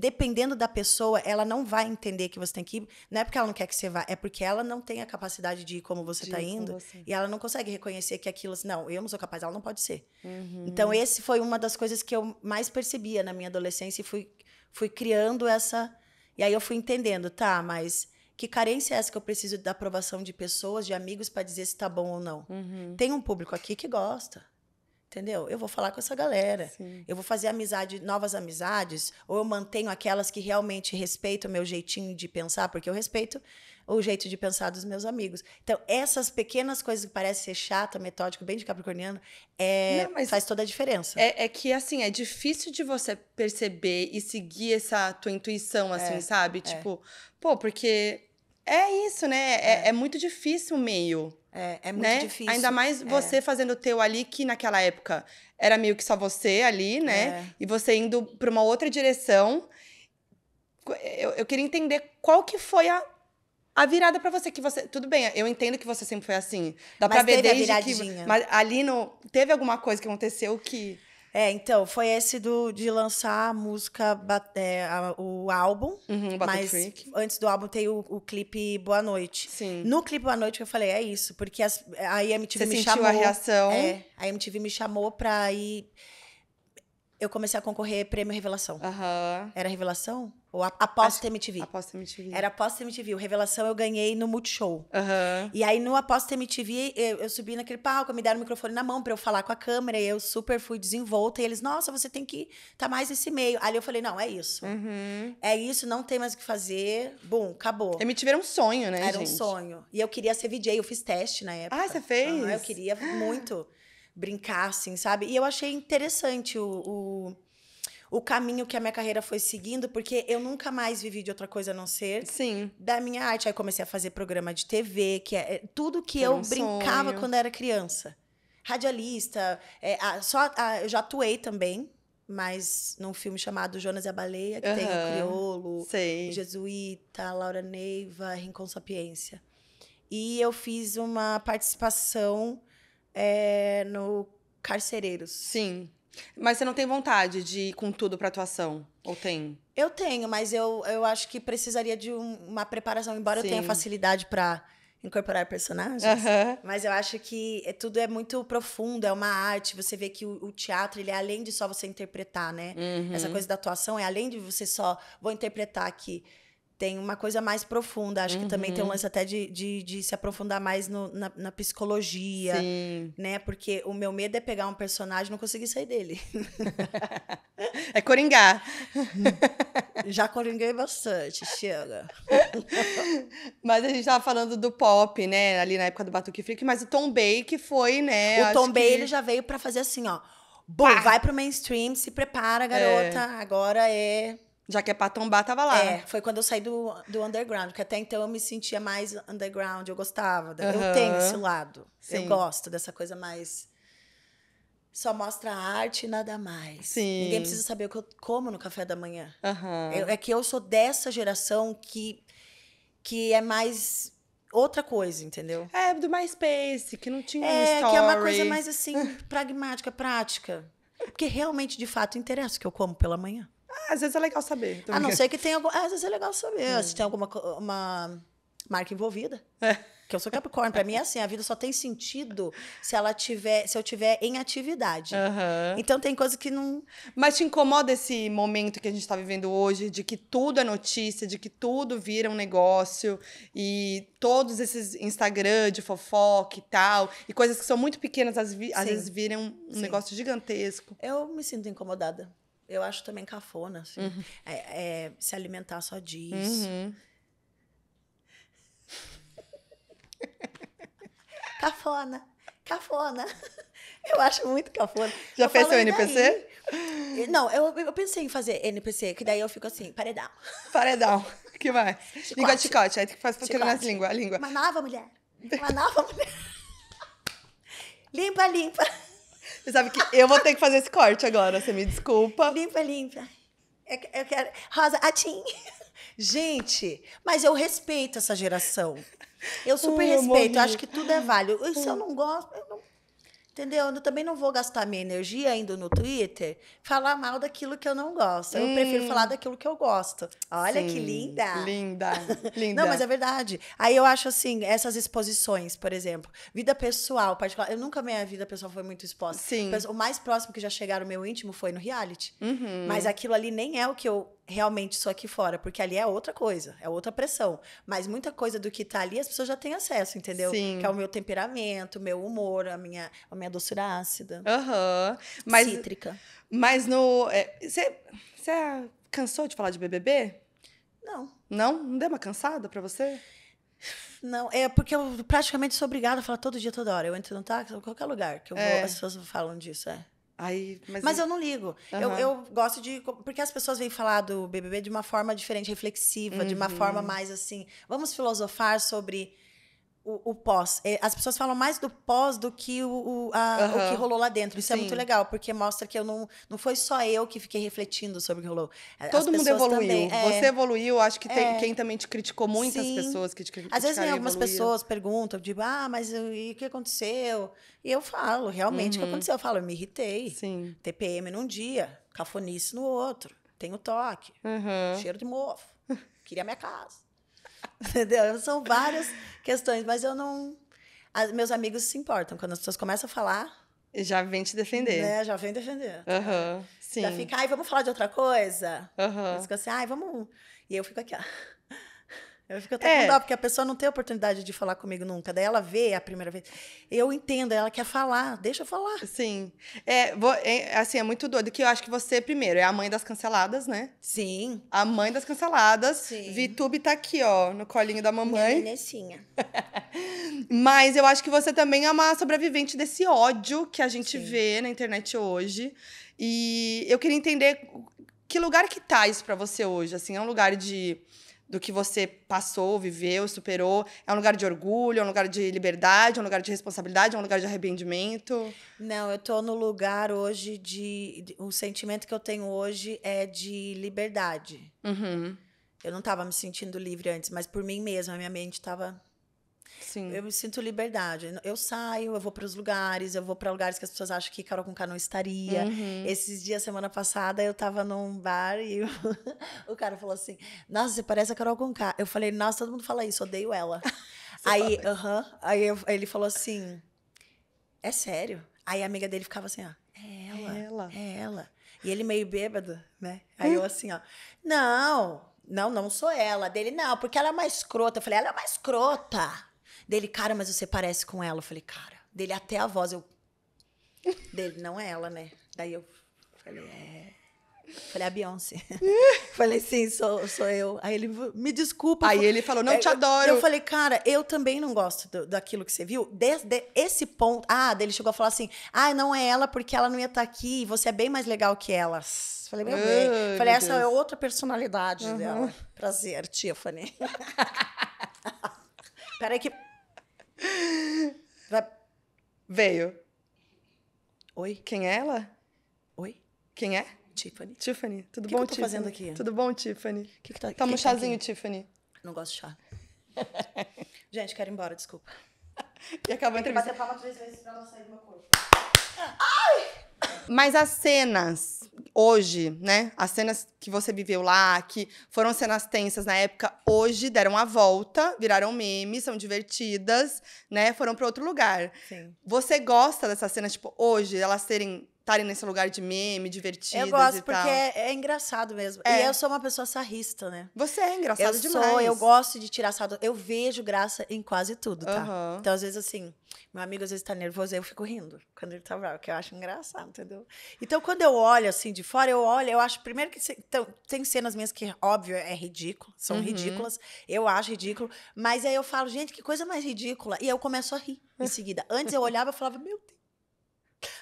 dependendo da pessoa, ela não vai entender que você tem que ir. Não é porque ela não quer que você vá, é porque ela não tem a capacidade de ir como você está indo. Você. E ela não consegue reconhecer que aquilo, assim, não, eu não sou capaz, ela não pode ser. Uhum. Então, esse foi uma das coisas que eu mais percebia na minha adolescência e fui, fui criando essa. E aí eu fui entendendo, tá, mas que carência é essa que eu preciso da aprovação de pessoas, de amigos, para dizer se está bom ou não? Uhum. Tem um público aqui que gosta. Entendeu? Eu vou falar com essa galera. Sim. Eu vou fazer amizade, novas amizades, ou eu mantenho aquelas que realmente respeitam o meu jeitinho de pensar, porque eu respeito o jeito de pensar dos meus amigos. Então, essas pequenas coisas que parecem ser chata, metódico, bem de capricorniano, é, Não, faz toda a diferença. É, é, que, assim, é difícil de você perceber e seguir essa tua intuição, assim, é, sabe? É. Tipo, pô, porque é isso, né? É, é, é muito difícil o meio. É, é muito né? difícil. Ainda mais é. você é. fazendo o teu ali, que naquela época era meio que só você ali, né? É. E você indo para uma outra direção. Eu, eu, queria entender qual que foi a, a virada para você que você tudo bem eu entendo que você sempre foi assim dá pra ver desde que mas ali no teve alguma coisa que aconteceu que é, então, foi esse do, de lançar a música, é, a, o álbum. Uhum, mas Creek. antes do álbum tem o, o, clipe Boa Noite. Sim. No clipe Boa Noite eu falei, é isso, porque as, a MTV Você me sentiu chamou. a reação? É, a MTV me chamou pra ir. Eu comecei a concorrer prêmio Revelação. Uhum. Era Revelação? Ou após Acho, Após Era após TMTV. O Revelação eu ganhei no Multishow. Uhum. E aí, no após TMTV, eu, eu, subi naquele palco, me deram o microfone na mão para eu falar com a câmera. E eu super fui desenvolta. E eles, nossa, você tem que estar tá mais nesse meio. Ali eu falei, não, é isso. Uhum. É isso, não tem mais o que fazer. Bum, acabou. MTV era um sonho, né, Era gente? um sonho. E eu queria ser VJ. Eu fiz teste na época. Ah, você fez? Ah, eu queria muito brincar, assim, sabe? E eu achei interessante o... o o caminho que a minha carreira foi seguindo, porque eu nunca mais vivi de outra coisa a não ser Sim. da minha arte. Aí comecei a fazer programa de TV, que é, é tudo que eu um brincava sonho. quando era criança. Radialista, é, a, só a, eu já atuei também, mas num filme chamado Jonas e a Baleia, que uhum. tem o Criolo, o Jesuíta, Laura Neiva, Rincon Sapiência. E eu fiz uma participação é, no Carcereiros. Sim. Mas você não tem vontade de ir com tudo para atuação? Ou tem? Eu tenho, mas eu, eu acho que precisaria de um, uma preparação, embora Sim. eu tenha facilidade para incorporar personagens. Uhum. Mas eu acho que é, tudo é muito profundo, é uma arte. Você vê que o, o teatro, ele é além de só você interpretar, né? Essa uhum. coisa da atuação é além de você só vou interpretar aqui tem uma coisa mais profunda. Acho uhum. que também tem um uhum. lance até de, de, de se aprofundar mais no, na, na, psicologia, Sim. né? Porque o meu medo é pegar um personagem e não conseguir sair dele. é coringar. Já coringuei bastante, chega. mas a gente tava falando do pop, né? Ali na época do Batuque Freak, mas o Tom Bay que foi, né? O Tom Bay, que... ele já veio para fazer assim, ó. Bom, vai pro mainstream, se prepara, garota. É. Agora é já que é pra tombar, tava lá. É, né? foi quando eu saí do, do underground, porque até então eu me sentia mais underground, eu gostava. Da, uhum. Eu tenho esse lado. Sim. Eu gosto dessa coisa mais. Só mostra arte e nada mais. Sim. Ninguém precisa saber o que eu como no café da manhã. Uhum. é que eu sou dessa geração que, que é mais outra coisa, entendeu? É, do mais space que não tinha é, story. que é uma coisa mais assim, pragmática, prática. Porque realmente, de fato, interessa o que eu como pela manhã. Ah, às vezes é legal saber. Também. A não ser que tenha algum... às vezes é legal saber hum. se tem alguma uma marca envolvida. É. Que eu sou Capricórnio, para mim é assim, a vida só tem sentido se ela tiver, se eu tiver em atividade. Uhum. Então tem coisa que não Mas te incomoda esse momento que a gente está vivendo hoje de que tudo é notícia, de que tudo vira um negócio e todos esses Instagram de fofoca e tal, e coisas que são muito pequenas às, vi... às vezes viram um Sim. negócio gigantesco. Eu me sinto incomodada. Eu acho também cafona, assim. Uhum. É, é, se alimentar só disso. Uhum. cafona, cafona. Eu acho muito cafona. Já eu fez seu NPC? Não, eu, eu pensei em fazer NPC, que daí eu fico assim, paredão. Paredão. que vai? Chicote. Língua de chicote. Aí tem que fazer tirar as língua, a língua. Uma nova mulher. Uma nova mulher. limpa, limpa. Você sabe que eu vou ter que fazer esse corte agora, você me desculpa. Limpa, limpa. Eu, eu quero. Rosa, atim. Ah, Gente, mas eu respeito essa geração. Eu super respeito, eu acho que tudo é válido. Isso eu não gosto, eu Entendeu? Eu também não vou gastar minha energia indo no Twitter falar mal daquilo que eu não gosto. Eu hum. prefiro falar hum. daquilo que eu gosto. Olha Sim. que linda! Linda, linda. não, mas é verdade. Aí eu acho assim, essas exposições, por exemplo, vida pessoal, particular. Eu nunca minha vida pessoal foi muito exposta. Sim. O mais próximo que já chegaram meu íntimo foi no reality. Uhum. Mas aquilo ali nem é o que eu realmente isso aqui fora, porque ali é outra coisa, é outra pressão. Mas muita coisa do que tá ali as pessoas já têm acesso, entendeu? Sim. Que é o meu temperamento, o meu humor, a minha, a minha doçura ácida. Aham. Uhum. cítrica. Mas no. É, você é, cansou de falar de BBB? Não. Não? Não deu uma cansada para você? Não, é porque eu praticamente sou obrigada a falar todo dia, toda hora. Eu entro no táxi, em qualquer lugar que eu é. vou, as pessoas falam disso, é. Aí, mas, mas eu... eu não ligo. Uhum. Eu, eu, gosto de. Porque as pessoas vêm falar do BBB de uma forma diferente, reflexiva, uhum. de uma forma uhum. mais assim. Vamos filosofar sobre o, o, pós. É, as pessoas falam mais do pós do que o, o, a, uhum. o que rolou lá dentro. Isso Sim. é muito legal, porque mostra que eu não, não foi só eu que fiquei refletindo sobre o que rolou. É, as Todo mundo evoluiu. Também, é, Você evoluiu, acho que é, quem também te criticou, muitas Sim. pessoas que te criticaram. Às vezes vem algumas pessoas perguntam, tipo, ah, mas e o que aconteceu? E eu falo, realmente, uhum. o que uhum. aconteceu? Eu falo, eu me irritei. Sim. TPM num dia, cafonice no outro, tenho toque, uhum. cheiro de mofo, queria minha casa. Entendeu? São várias questões, mas eu não. As, meus amigos se importam. Quando as pessoas começam a falar. Já vem te defender. Né? Já vem defender. Uhum, sim. Já fica, ai, vamos falar de outra coisa? Uhum. Eles ficam assim, ai, vamos. E eu fico aqui, ó. Eu fico até é. com dó, porque a pessoa não tem a oportunidade de falar comigo nunca. Daí ela vê a primeira vez. Eu entendo, ela quer falar, deixa eu falar. Sim. É, vou, é, assim, é muito doido que eu acho que você, primeiro, é a mãe das canceladas, né? Sim. A mãe das canceladas. Sim. Vitube tá aqui, ó, no colinho da mamãe. Minha Mas eu acho que você também é uma sobrevivente desse ódio que a gente Sim. vê na internet hoje. E eu queria entender que lugar que tá isso para você hoje, assim, é um lugar de do que você passou, viveu, superou. É um lugar de orgulho, é um lugar de liberdade, é um lugar de responsabilidade, é um lugar de arrependimento? Não, eu tô no lugar hoje de. o sentimento que eu tenho hoje é de liberdade. Uhum. Eu não estava me sentindo livre antes, mas por mim mesma, a minha mente estava Sim. Eu me sinto liberdade. Eu saio, eu vou para os lugares, eu vou para lugares que as pessoas acham que Carol com não estaria. Uhum. Esses dias, semana passada, eu estava num bar e o, o cara falou assim: Nossa, você parece a Carol com Eu falei: Nossa, todo mundo fala isso, odeio ela. aí, aham. Uh -huh, aí ele falou assim: É sério? Aí a amiga dele ficava assim: ó, É ela. É ela. É ela. E ele meio bêbado, né? Aí eu assim, ó, não, não, não sou ela. Dele, não, porque ela é mais escrota. Eu falei, ela é mais escrota. Dele, cara, mas você parece com ela. Eu falei, cara. Dele, até a voz. Eu. Dele, não é ela, né? Daí eu falei, é. Falei, a Beyoncé. falei, sim, sou, sou eu. Aí ele, me desculpa. Aí ele falou, não é, te adoro. Eu falei, cara, eu também não gosto do, daquilo que você viu. Desde esse ponto. Ah, dele chegou a falar assim: ah, não é ela porque ela não ia estar tá aqui e você é bem mais legal que ela Falei, meu bem. Falei, essa é Deus. é outra personalidade uhum. dela. Prazer, Tiffany. Peraí que. Veio. Oi. Quem é ela? Oi. Quem é? Tiffany. Tiffany. Tudo que bom, que eu tô Tiffany? fazendo aqui? Tudo bom, Tiffany? Que que tá, Toma um chazinho, tá Tiffany. Não gosto de chá. Gente, quero ir embora, desculpa. E acabou a entrevista. Tem que bater palma três vezes pra ela sair do meu corpo. Ah! ah! Mas as cenas hoje, né? As cenas que você viveu lá, que foram cenas tensas na época, hoje deram a volta, viraram memes, são divertidas, né? Foram para outro lugar. Sim. Você gosta dessas cenas, tipo, hoje, elas serem estarem nesse lugar de meme, divertidas Eu gosto, porque é, é, engraçado mesmo. É. E eu sou uma pessoa sarrista, né? Você é engraçado eu demais. Sou, eu gosto de tirar sarro. Eu vejo graça em quase tudo, tá? Uhum. Então, às vezes, assim, meu amigo às vezes tá nervoso, eu fico rindo quando ele tá bravo, que eu acho engraçado, entendeu? Então, quando eu olho, assim, de fora, eu olho, eu acho, primeiro que então, tem cenas minhas que, óbvio, é ridículo, são uhum. ridículas, eu acho ridículo, mas aí eu falo, gente, que coisa mais ridícula. E eu começo a rir em seguida. Antes eu olhava e falava, meu Deus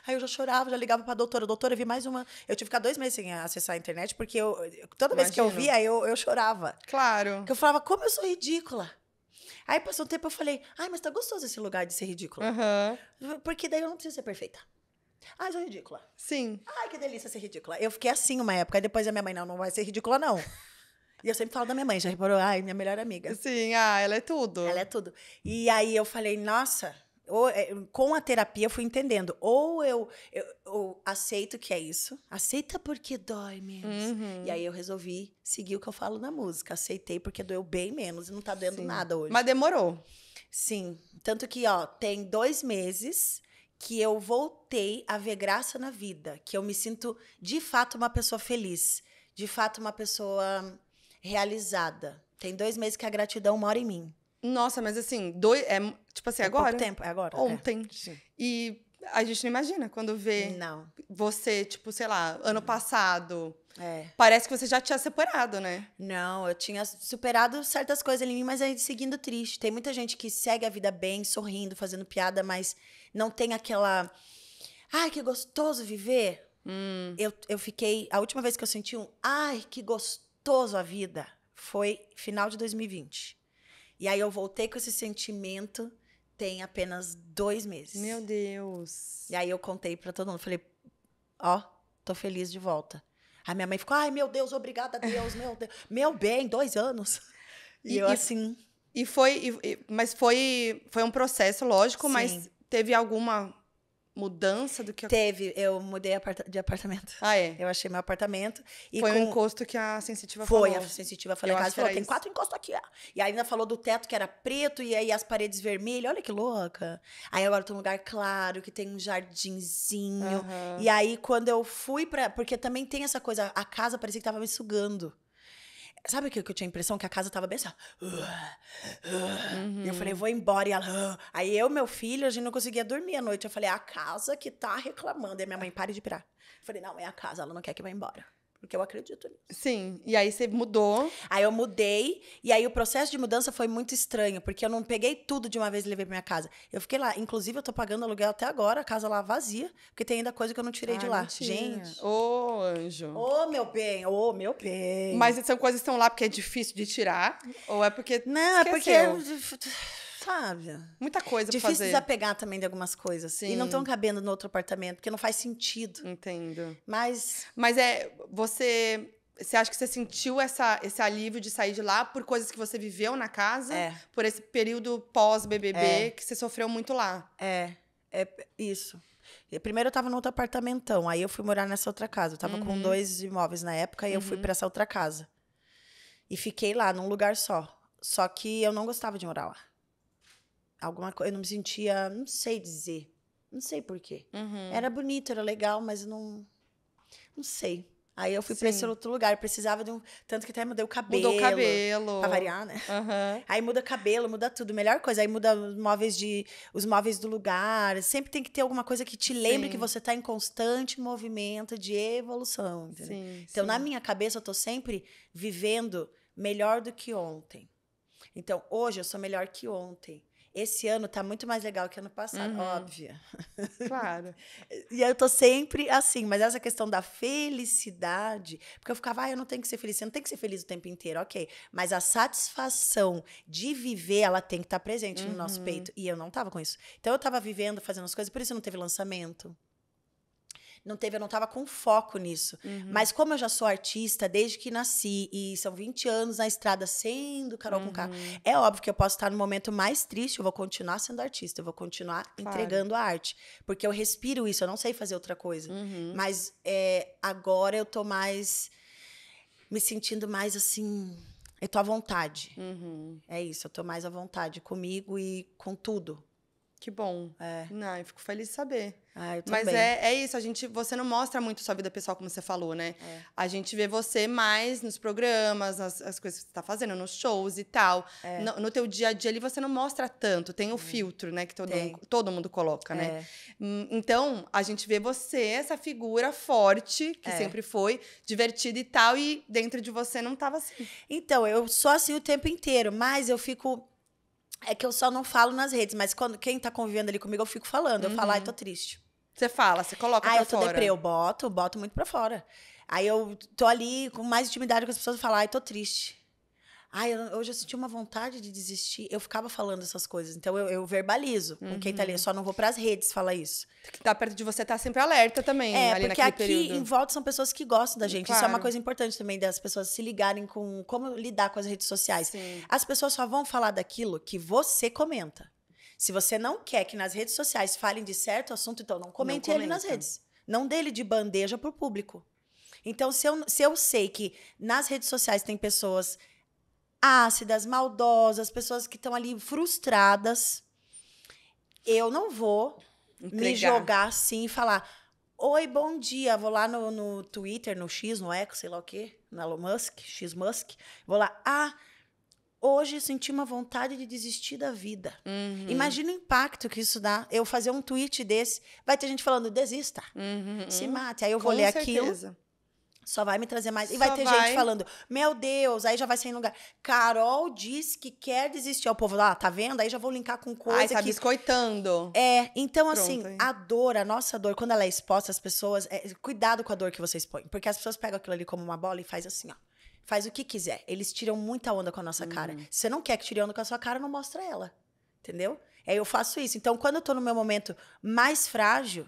Aí eu já chorava, já ligava pra doutora, doutora, vi mais uma. Eu tive que ficar dois meses sem acessar a internet, porque eu, toda Imagino. vez que eu via, eu, eu chorava. Claro. Que eu falava, como eu sou ridícula. Aí passou um tempo, eu falei, ai, mas tá gostoso esse lugar de ser ridícula. Uhum. Porque daí eu não preciso ser perfeita. Ai, sou ridícula. Sim. Ai, que delícia ser ridícula. Eu fiquei assim uma época, e depois a minha mãe, não, não vai ser ridícula, não. E eu sempre falo da minha mãe, já reparou? Ai, minha melhor amiga. Sim, ah, ela é tudo. Ela é tudo. E aí eu falei, nossa, ou, é, com a terapia eu fui entendendo. Ou eu, eu, eu, aceito que é isso, aceita porque dói menos. Uhum. E aí eu resolvi seguir o que eu falo na música. Aceitei porque doeu bem menos e não tá doendo Sim. nada hoje. Mas demorou. Sim. Tanto que, ó, tem dois meses que eu voltei a ver graça na vida, que eu me sinto de fato uma pessoa feliz, de fato uma pessoa realizada. Tem dois meses que a gratidão mora em mim. Nossa, mas assim, dois, é, tipo assim, é agora? Pouco tempo, é agora. É. Ontem. É, e a gente não imagina quando vê não. você, tipo, sei lá, ano passado. É. Parece que você já tinha separado, né? Não, eu tinha superado certas coisas em mim, mas aí seguindo triste. Tem muita gente que segue a vida bem, sorrindo, fazendo piada, mas não tem aquela. Ai, que gostoso viver. Hum. Eu, eu fiquei. A última vez que eu senti um. Ai, que gostoso a vida foi final de 2020. E aí eu voltei com esse sentimento tem apenas dois meses. Meu Deus. E aí eu contei para todo mundo, falei, ó, oh, tô feliz de volta. A minha mãe ficou, ai meu Deus, obrigada a Deus, meu Deus, meu bem, dois anos. E, e eu e, assim. E foi, e, mas foi, foi um processo, lógico, Sim. mas teve alguma mudança do que Teve, eu mudei de apartamento. Ah, é? Eu achei meu apartamento. E foi com... um encosto que a Sensitiva foi, falou. Foi, a Sensitiva falou, a casa falou, tem quatro encostos aqui, ó. E ainda falou do teto que era preto e aí as paredes vermelhas, olha que louca. Aí agora tem um lugar claro, que tem um jardinzinho. Uhum. E aí quando eu fui pra... Porque também tem essa coisa, a casa parecia que tava me sugando. Sabe o que, que eu tinha a impressão? Que a casa tava bem assim, ó. Uhum. E eu falei, uhum. vou embora. E ela. Uh. Aí eu, meu filho, a gente não conseguia dormir à noite. Eu falei, é a casa que tá reclamando. E minha mãe, pare de pirar. Eu falei, não, é a casa, ela não quer que vá embora. Porque eu acredito nisso. Sim. E aí você mudou. Aí eu mudei. E aí o processo de mudança foi muito estranho, porque eu não peguei tudo de uma vez e levei pra minha casa. Eu fiquei lá. Inclusive, eu tô pagando aluguel até agora, a casa lá vazia, porque tem ainda coisa que eu não tirei de lá. Mentira. Gente. Ô, oh, anjo. Ô, oh, meu bem. Ô, oh, meu bem. Mas são coisas que estão lá porque é difícil de tirar? Ou é porque. Não, esqueceu. é porque. Sabe? Muita coisa Difícil pra fazer. desapegar também de algumas coisas. Sim. E não estão cabendo no outro apartamento, porque não faz sentido. Entendo. Mas. Mas é. Você. Você acha que você sentiu essa, esse alívio de sair de lá por coisas que você viveu na casa? É. Por esse período pós-BBB é. que você sofreu muito lá? É. É isso. Primeiro eu tava no outro apartamentão, aí eu fui morar nessa outra casa. Eu tava uhum. com dois imóveis na época e uhum. eu fui uhum. para essa outra casa. E fiquei lá, num lugar só. Só que eu não gostava de morar lá alguma coisa. Eu não me sentia, não sei dizer. Não sei porquê. Uhum. Era bonito, era legal, mas não. Não sei. Aí eu fui para esse outro lugar. Eu precisava de um. Tanto que até mudei o cabelo. Mudou o cabelo. Pra variar, né? Uhum. Aí muda cabelo, muda tudo. Melhor coisa. Aí muda os móveis, de, os móveis do lugar. Sempre tem que ter alguma coisa que te lembre sim. que você tá em constante movimento de evolução. Entendeu? Sim, então, sim. na minha cabeça, eu tô sempre vivendo melhor do que ontem. Então, hoje eu sou melhor que ontem. Esse ano tá muito mais legal que ano passado, uhum. óbvio. Claro. e eu tô sempre assim, mas essa questão da felicidade, porque eu ficava, ah, eu não tenho que ser feliz, você não tem que ser feliz o tempo inteiro, ok. Mas a satisfação de viver, ela tem que estar tá presente uhum. no nosso uhum. peito. E eu não tava com isso. Então eu tava vivendo, fazendo as coisas, por isso não teve lançamento não teve, eu não estava com foco nisso. Uhum. Mas como eu já sou artista desde que nasci e são 20 anos na estrada sendo Carol uhum. com K, uhum. é óbvio que eu posso estar no momento mais triste, eu vou continuar sendo artista, eu vou continuar claro. entregando a arte, porque eu respiro isso, eu não sei fazer outra coisa. Uhum. Mas é, agora eu tô mais me sentindo mais assim, eu tô à vontade. Uhum. É isso, eu tô mais à vontade comigo e com tudo. Que bom. É. Não, eu fico feliz de saber. Ah, Mas bem. É, é isso, a gente, você não mostra muito sua vida pessoal, como você falou, né? É. A gente vê você mais nos programas, nas as coisas que você tá fazendo, nos shows e tal. É. No, no teu dia a dia ali você não mostra tanto, tem o é. filtro, né? Que todo, mundo, todo mundo coloca, né? É. Hum, então, a gente vê você, essa figura forte, que é. sempre foi, divertida e tal, e dentro de você não tava assim. Então, eu sou assim o tempo inteiro, mas eu fico. É que eu só não falo nas redes, mas quando quem tá convivendo ali comigo, eu fico falando. Eu falo, ai, tô uhum. triste. Você fala, você coloca ah, pra fora. Aí eu tô deprê, eu boto, boto muito pra fora. Aí eu tô ali com mais intimidade com as pessoas e falar, ai, tô triste. Ai, eu, hoje eu senti uma vontade de desistir. Eu ficava falando essas coisas. Então eu, eu verbalizo uhum. com quem tá ali. Eu uhum. só não vou pras redes falar isso. Que tá perto de você tá sempre alerta também. É, ali porque aqui período. em volta são pessoas que gostam da hum, gente. Claro. Isso é uma coisa importante também, das pessoas se ligarem com como lidar com as redes sociais. Sim. As pessoas só vão falar daquilo que você comenta. Se você não quer que nas redes sociais falem de certo assunto, então não comente não ele nas redes. Não dê ele de bandeja para o público. Então, se eu, se eu sei que nas redes sociais tem pessoas ácidas, maldosas, pessoas que estão ali frustradas, eu não vou Entregar. me jogar assim e falar: Oi, bom dia. Vou lá no, no Twitter, no X, no Eco, é, sei lá o quê, na Elon Musk, X Musk. Vou lá, ah, Hoje senti uma vontade de desistir da vida. Uhum. Imagina o impacto que isso dá. Eu fazer um tweet desse, vai ter gente falando, desista, uhum. se mate. Aí eu vou Com ler certeza. aquilo. Só vai me trazer mais. E vai ter vai. gente falando, meu Deus, aí já vai sair lugar. Carol diz que quer desistir. o povo lá, ah, tá vendo? Aí já vou linkar com coisa. Ai, tá que... biscoitando. É, então Pronto, assim, hein? a dor, a nossa dor, quando ela é exposta às pessoas, é... cuidado com a dor que você expõe. Porque as pessoas pegam aquilo ali como uma bola e faz assim, ó faz o que quiser. Eles tiram muita onda com a nossa uhum. cara. Se você não quer que tire onda com a sua cara, não mostra ela. Entendeu? É, eu faço isso. Então, quando eu tô no meu momento mais frágil,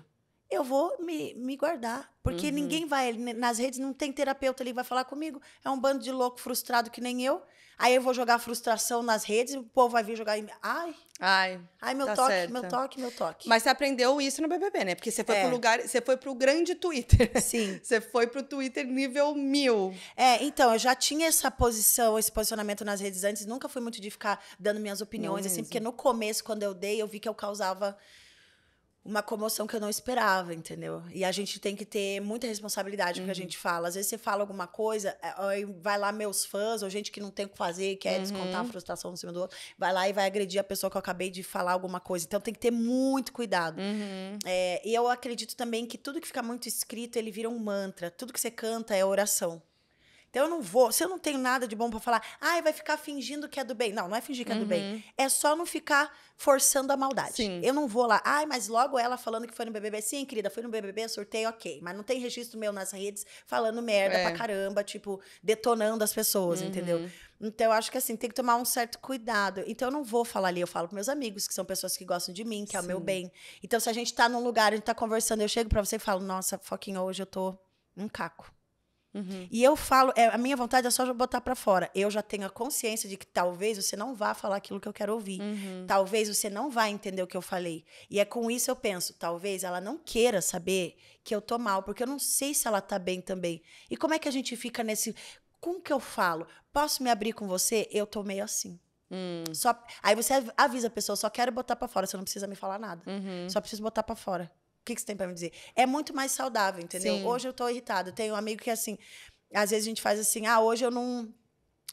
eu vou me, me guardar. Porque uhum. ninguém vai. Né, nas redes não tem terapeuta ali que vai falar comigo. É um bando de louco frustrado que nem eu. Aí eu vou jogar frustração nas redes, o povo vai vir jogar em Ai. Ai. Ai, meu tá toque, certa. meu toque, meu toque. Mas você aprendeu isso no BBB, né? Porque você foi é. pro lugar, você foi pro grande Twitter. Sim. Você foi pro Twitter nível mil. É, então, eu já tinha essa posição, esse posicionamento nas redes antes. Nunca fui muito de ficar dando minhas opiniões, não assim, mesmo. porque no começo, quando eu dei, eu vi que eu causava uma comoção que eu não esperava, entendeu? E a gente tem que ter muita responsabilidade uhum. com o que a uhum. gente fala. Às vezes você fala alguma coisa, é, aí vai lá meus fãs, ou gente que não tem o que fazer, quer uhum. descontar a frustração em cima do outro, vai lá e vai agredir a pessoa que eu acabei de falar alguma coisa. Então tem que ter muito cuidado. Uhum. É, e eu acredito também que tudo que fica muito escrito, ele vira um mantra. Tudo que você canta é oração. Então eu não vou, se eu não tenho nada de bom para falar, ai, vai ficar fingindo que é do bem. Não, não é fingir que uhum. é do bem. Uhum. É só não ficar forçando a maldade. Sim. Eu não vou lá, ai, mas logo ela falando que foi no BBB. Sim, querida, foi no BBB, sorteio, ok. Mas não tem registro meu nas redes falando merda é. pra caramba, tipo, detonando as pessoas, uhum. entendeu? Então, eu acho que assim, tem que tomar um certo cuidado. Então, eu não vou falar ali, eu falo com meus amigos, que são pessoas que gostam de mim, que Sim. é o meu bem. Então, se a gente tá num lugar, a gente tá conversando, eu chego para você e falo, nossa, Foquinha, hoje eu tô um caco. Uhum. E eu falo, é, a minha vontade é só botar para fora. Eu já tenho a consciência de que talvez você não vá falar aquilo que eu quero ouvir. Uhum. Talvez você não vá entender o que eu falei. E é com isso eu penso, talvez ela não queira saber que eu tô mal, porque eu não sei se ela tá bem também. E como é que a gente fica nesse o que eu falo? Posso me abrir com você? Eu tô meio assim. Hum. Só, aí você avisa a pessoa, só quero botar para fora, você não precisa me falar nada. Uhum. Só preciso botar para fora. O que, que você tem para me dizer? É muito mais saudável, entendeu? Sim. Hoje eu tô irritada. Tem um amigo que, assim, às vezes a gente faz assim, ah, hoje eu não.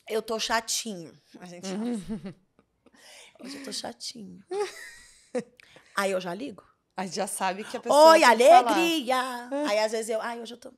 Eu tô chatinho. A gente uhum. Hoje eu tô chatinho. Aí eu já ligo. Aí já sabe que a pessoa. Oi, alegria! Falar. É. Aí às vezes eu, ai, hoje eu tô.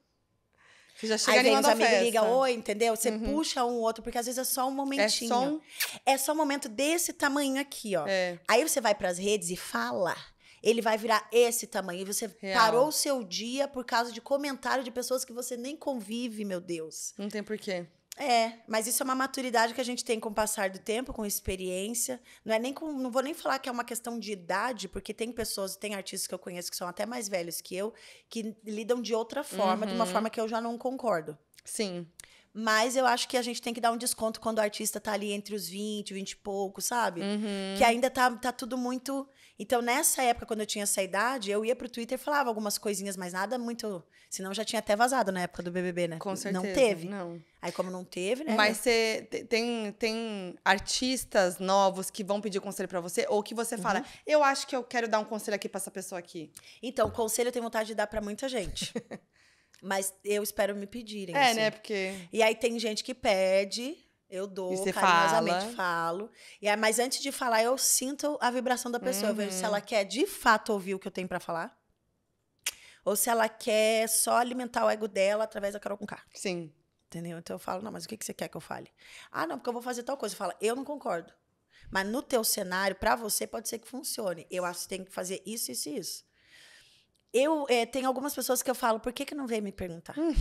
já chega Aí vem os amigos e liga, oi, entendeu? Você uhum. puxa um outro, porque às vezes é só um momentinho. É só um, é só um momento desse tamanho aqui, ó. É. Aí você vai pras redes e fala ele vai virar esse tamanho. E você Real. parou o seu dia por causa de comentário de pessoas que você nem convive, meu Deus. Não tem porquê. É, mas isso é uma maturidade que a gente tem com o passar do tempo, com experiência. Não é nem com, não vou nem falar que é uma questão de idade, porque tem pessoas, tem artistas que eu conheço que são até mais velhos que eu, que lidam de outra forma, uhum. de uma uhum. forma que eu já não concordo. Sim. Mas eu acho que a gente tem que dar um desconto quando o artista tá ali entre os 20, 20 e pouco, sabe? Uhum. Que ainda tá, tá tudo muito então, nessa época, quando eu tinha essa idade, eu ia pro Twitter e falava algumas coisinhas, mas nada muito. Senão já tinha até vazado na época do BBB, né? Com certeza. Não teve. Não. Aí, como não teve, né? Mas você tem, tem artistas novos que vão pedir conselho para você ou que você uhum. fala, eu acho que eu quero dar um conselho aqui para essa pessoa aqui. Então, conselho eu tenho vontade de dar para muita gente. mas eu espero me pedirem. É, assim. né? Porque. E aí tem gente que pede, eu dou, e carinhosamente fala. falo. E aí, é, mas antes de falar, eu sinto a vibração da pessoa. Uhum. Eu vejo se ela uhum. quer de fato ouvir o que eu tenho para falar. Ou se ela quer só alimentar o ego dela através da Carol com K. Sim. Entendeu? Então eu falo, não, mas o que, que você quer que eu fale? Ah, não, porque eu vou fazer tal coisa. Fala, eu não concordo. Mas no teu cenário, para você, pode ser que funcione. Eu acho que tem que fazer isso, isso e isso. Eu é, tenho algumas pessoas que eu falo, por que, que não veio me perguntar? Hum.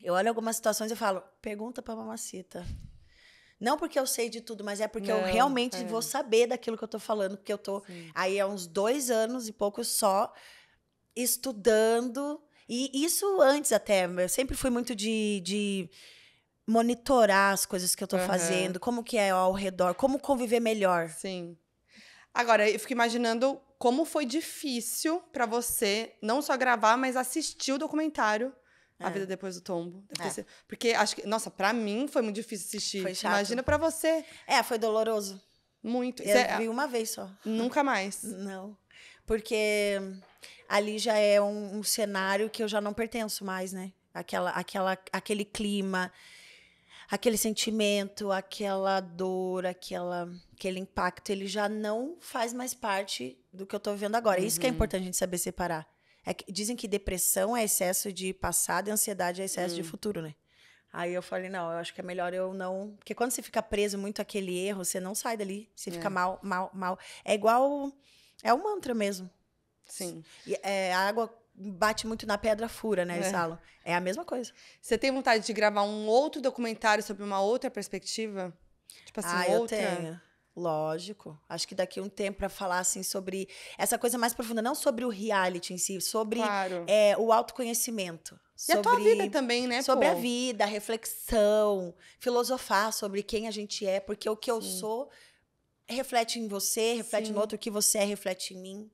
Eu olho algumas situações e falo, pergunta pra mamacita. Não porque eu sei de tudo, mas é porque não, eu realmente é. vou saber daquilo que eu tô falando, porque eu tô Sim. aí há uns dois anos e pouco só estudando. E isso antes até, eu sempre fui muito de, de monitorar as coisas que eu tô uhum. fazendo, como que é ao redor, como conviver melhor. Sim. Agora, eu fico imaginando como foi difícil para você não só gravar, mas assistir o documentário a é. vida depois do tombo. Depois é. Porque acho que. Nossa, pra mim foi muito difícil assistir. Foi chato. Imagina pra você. É, foi doloroso. Muito. Eu Cê, é vi uma vez só. Nunca mais. Não. Porque ali já é um, um cenário que eu já não pertenço mais, né? Aquela, aquela, aquele clima, aquele sentimento, aquela dor, aquela, aquele impacto, ele já não faz mais parte do que eu tô vivendo agora. Uhum. Isso que é uhum. importante a gente saber separar. É que, dizem que depressão é excesso de passado e ansiedade é excesso hum. de futuro, né? Aí eu falei, não, eu acho que é melhor eu não. Porque quando você fica preso muito àquele erro, você não sai dali. Você é. fica mal, mal, mal. É igual. É um mantra mesmo. Sim. E, é, a água bate muito na pedra fura, né, é. É a mesma coisa. Você tem vontade de gravar um outro documentário sobre uma outra perspectiva? Tipo assim, ah, outra? Eu tenho. Lógico. Acho que daqui um tempo para falar assim sobre essa coisa mais profunda, não sobre o reality em si, sobre claro. é, o autoconhecimento. E a tua vida também, né? Sobre pô? a vida, a reflexão, filosofar sobre quem a gente é, porque o que eu sou reflete em você, reflete Sim. no outro, o que você é reflete em mim.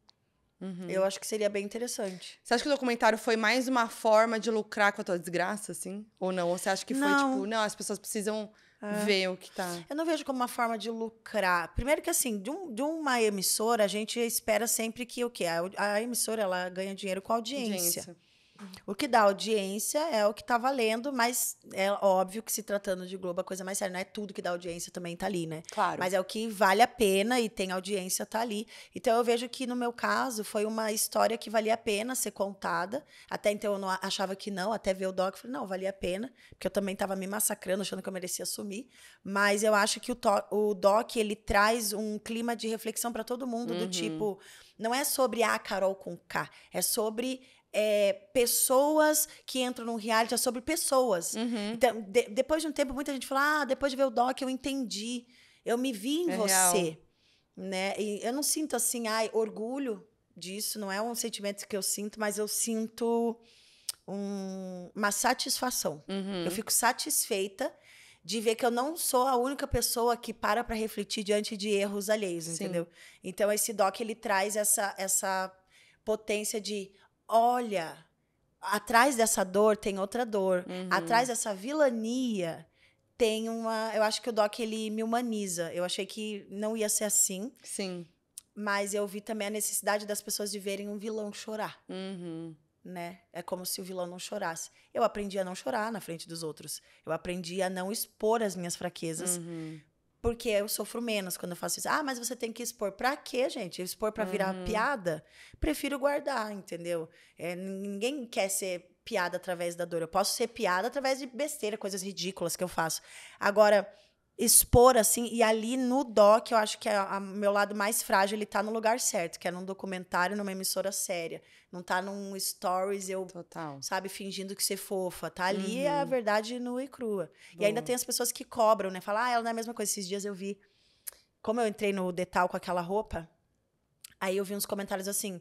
Uhum. Eu acho que seria bem interessante. Você acha que o documentário foi mais uma forma de lucrar com a tua desgraça, assim? Ou não? Ou você acha que foi, não. tipo, não, as pessoas precisam é. ver o que tá. Eu não vejo como uma forma de lucrar. Primeiro que assim, de, um, de uma emissora, a gente espera sempre que o quê? A, a emissora ela ganha dinheiro com a audiência. audiência. O que dá audiência é o que tá valendo, mas é óbvio que se tratando de Globo, a coisa mais séria não é tudo que dá audiência também tá ali, né? Claro. Mas é o que vale a pena e tem audiência tá ali. Então eu vejo que no meu caso foi uma história que valia a pena ser contada. Até então eu não achava que não, até ver o doc, falei, não, valia a pena, porque eu também tava me massacrando, achando que eu merecia sumir. Mas eu acho que o, o doc, ele traz um clima de reflexão para todo mundo, uhum. do tipo, não é sobre a ah, Carol com K, é sobre é, pessoas que entram no reality, é sobre pessoas. Uhum. Então, de, depois de um tempo, muita gente fala: ah, depois de ver o doc, eu entendi. Eu me vi em é você. Né? E eu não sinto assim, ai, orgulho disso, não é um sentimento que eu sinto, mas eu sinto um, uma satisfação. Uhum. Eu fico satisfeita de ver que eu não sou a única pessoa que para para refletir diante de erros alheios, Sim. entendeu? Então esse doc ele traz essa essa potência de, olha, atrás dessa dor tem outra dor, uhum. atrás dessa vilania tem uma. Eu acho que o Doc ele me humaniza. Eu achei que não ia ser assim. Sim. Mas eu vi também a necessidade das pessoas de verem um vilão chorar. Uhum. Né? É como se o vilão não chorasse. Eu aprendi a não chorar na frente dos outros. Eu aprendi a não expor as minhas fraquezas. Uhum porque eu sofro menos quando eu faço isso. Ah, mas você tem que expor. Pra quê, gente? Expor pra virar uhum. piada? Prefiro guardar, entendeu? É, ninguém quer ser piada através da dor. Eu posso ser piada através de besteira, coisas ridículas que eu faço. Agora expor assim e ali no doc eu acho que é a, meu lado mais frágil ele tá no lugar certo que é num documentário numa emissora séria não tá num stories eu Total. sabe fingindo que ser fofa tá ali uhum. a verdade nua e crua Boa. e ainda tem as pessoas que cobram né falar ah, ela não é a mesma coisa esses dias eu vi como eu entrei no detal com aquela roupa aí eu vi uns comentários assim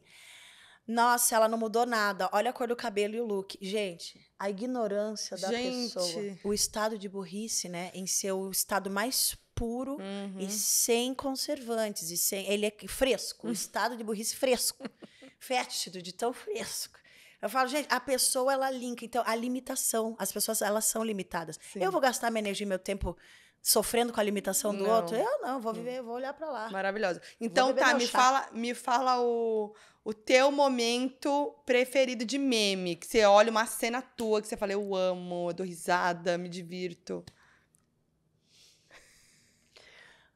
nossa, ela não mudou nada. Olha a cor do cabelo e o look. Gente, a ignorância da Gente. pessoa. O estado de burrice, né? Em seu estado mais puro uhum. e sem conservantes. e sem Ele é fresco. O uhum. estado de burrice fresco. Fétido, de tão fresco. Eu falo, gente, a pessoa ela linka, então a limitação, as pessoas elas são limitadas. Sim. Eu vou gastar minha energia, e meu tempo sofrendo com a limitação do não. outro. Eu não, vou viver, vou olhar para lá. Maravilhosa. Então tá, me chá. fala, me fala o, o teu momento preferido de meme, que você olha uma cena tua que você fala eu amo, eu dou risada, me divirto.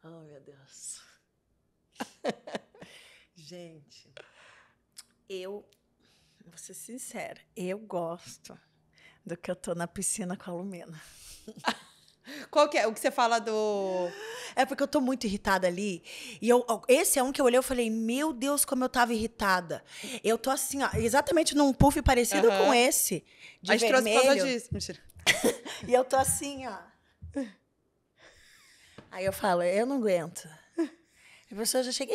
Oh, meu Deus. Gente, eu vou ser sincera, eu gosto do que eu tô na piscina com a Lumena. Qual que é? O que você fala do. É porque eu tô muito irritada ali. E eu, esse é um que eu olhei e falei, meu Deus, como eu tava irritada. Eu tô assim, ó, exatamente num puff parecido uhum. com esse. De A gente vermelho. trouxe disso. Mentira. e eu tô assim, ó. Aí eu falo, eu não aguento. A pessoa já chega.